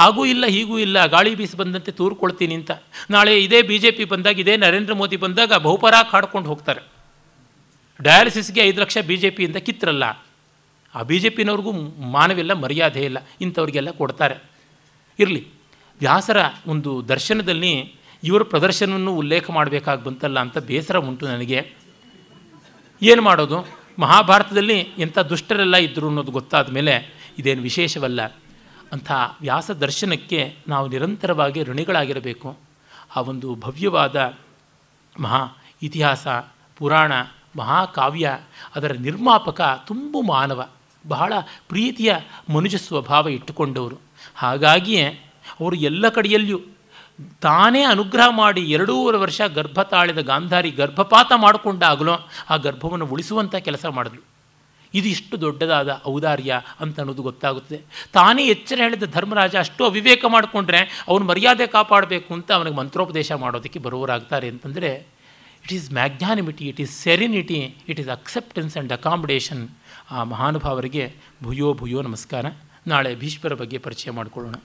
ಹಾಗೂ ಇಲ್ಲ ಹೀಗೂ ಇಲ್ಲ ಗಾಳಿ ಬೀಸಿ ಬಂದಂತೆ ತೂರ್ಕೊಳ್ತೀನಿ ಅಂತ ನಾಳೆ ಇದೇ ಬಿ ಜೆ ಪಿ ಬಂದಾಗ ಇದೇ ನರೇಂದ್ರ ಮೋದಿ ಬಂದಾಗ ಬಹುಪರಾಕ್ ಕಾಡ್ಕೊಂಡು ಹೋಗ್ತಾರೆ ಡಯಾಲಿಸಿಸ್ಗೆ ಐದು ಲಕ್ಷ ಬಿ ಜೆ ಪಿಯಿಂದ ಕಿತ್ತರಲ್ಲ ಆ ಬಿ ಜೆ ಪಿನವ್ರಿಗೂ ಮಾನವಿಲ್ಲ ಮರ್ಯಾದೆ ಇಲ್ಲ ಇಂಥವ್ರಿಗೆಲ್ಲ ಕೊಡ್ತಾರೆ ಇರಲಿ ವ್ಯಾಸರ ಒಂದು ದರ್ಶನದಲ್ಲಿ ಇವರ ಪ್ರದರ್ಶನವನ್ನು ಉಲ್ಲೇಖ ಮಾಡಬೇಕಾಗಿ ಬಂತಲ್ಲ ಅಂತ ಬೇಸರ ಉಂಟು ನನಗೆ ಏನು ಮಾಡೋದು ಮಹಾಭಾರತದಲ್ಲಿ ಎಂಥ ದುಷ್ಟರೆಲ್ಲ ಇದ್ದರು ಅನ್ನೋದು ಗೊತ್ತಾದ ಮೇಲೆ ಇದೇನು ವಿಶೇಷವಲ್ಲ ಅಂಥ ವ್ಯಾಸ ದರ್ಶನಕ್ಕೆ ನಾವು ನಿರಂತರವಾಗಿ ಋಣಿಗಳಾಗಿರಬೇಕು ಆ ಒಂದು ಭವ್ಯವಾದ ಮಹಾ ಇತಿಹಾಸ ಪುರಾಣ ಮಹಾಕಾವ್ಯ ಅದರ ನಿರ್ಮಾಪಕ ತುಂಬ ಮಾನವ ಬಹಳ ಪ್ರೀತಿಯ ಮನುಜ ಸ್ವಭಾವ ಇಟ್ಟುಕೊಂಡವರು ಹಾಗಾಗಿಯೇ ಅವರು ಎಲ್ಲ ಕಡೆಯಲ್ಲಿಯೂ ತಾನೇ ಅನುಗ್ರಹ ಮಾಡಿ ಎರಡೂವರೆ ವರ್ಷ ಗರ್ಭ ತಾಳಿದ ಗಾಂಧಾರಿ ಗರ್ಭಪಾತ ಮಾಡಿಕೊಂಡಾಗಲೋ ಆ ಗರ್ಭವನ್ನು ಉಳಿಸುವಂಥ ಕೆಲಸ ಮಾಡಿದ್ಲು ಇದು ಇಷ್ಟು ದೊಡ್ಡದಾದ ಔದಾರ್ಯ ಅಂತ ಅನ್ನೋದು ಗೊತ್ತಾಗುತ್ತದೆ ತಾನೇ ಎಚ್ಚರ ಹೇಳಿದ ಧರ್ಮರಾಜ ಅಷ್ಟು ಅವಿವೇಕ ಮಾಡಿಕೊಂಡ್ರೆ ಅವನು ಮರ್ಯಾದೆ ಕಾಪಾಡಬೇಕು ಅಂತ ಅವನಿಗೆ ಮಂತ್ರೋಪದೇಶ ಮಾಡೋದಕ್ಕೆ ಬರುವವರಾಗ್ತಾರೆ ಅಂತಂದರೆ it is magnanimity it is serenity it is acceptance and accommodation ಆ ಮಹಾನುಭಾವರಿಗೆ ಭೂಯೋ ಭೂಯೋ ನಮಸ್ಕಾರ ನಾಳೆ ಭೀಷ್ಮರ ಬಗ್ಗೆ ಪರಿಚಯ ಮಾಡಿಕೊಳ್ಳೋಣ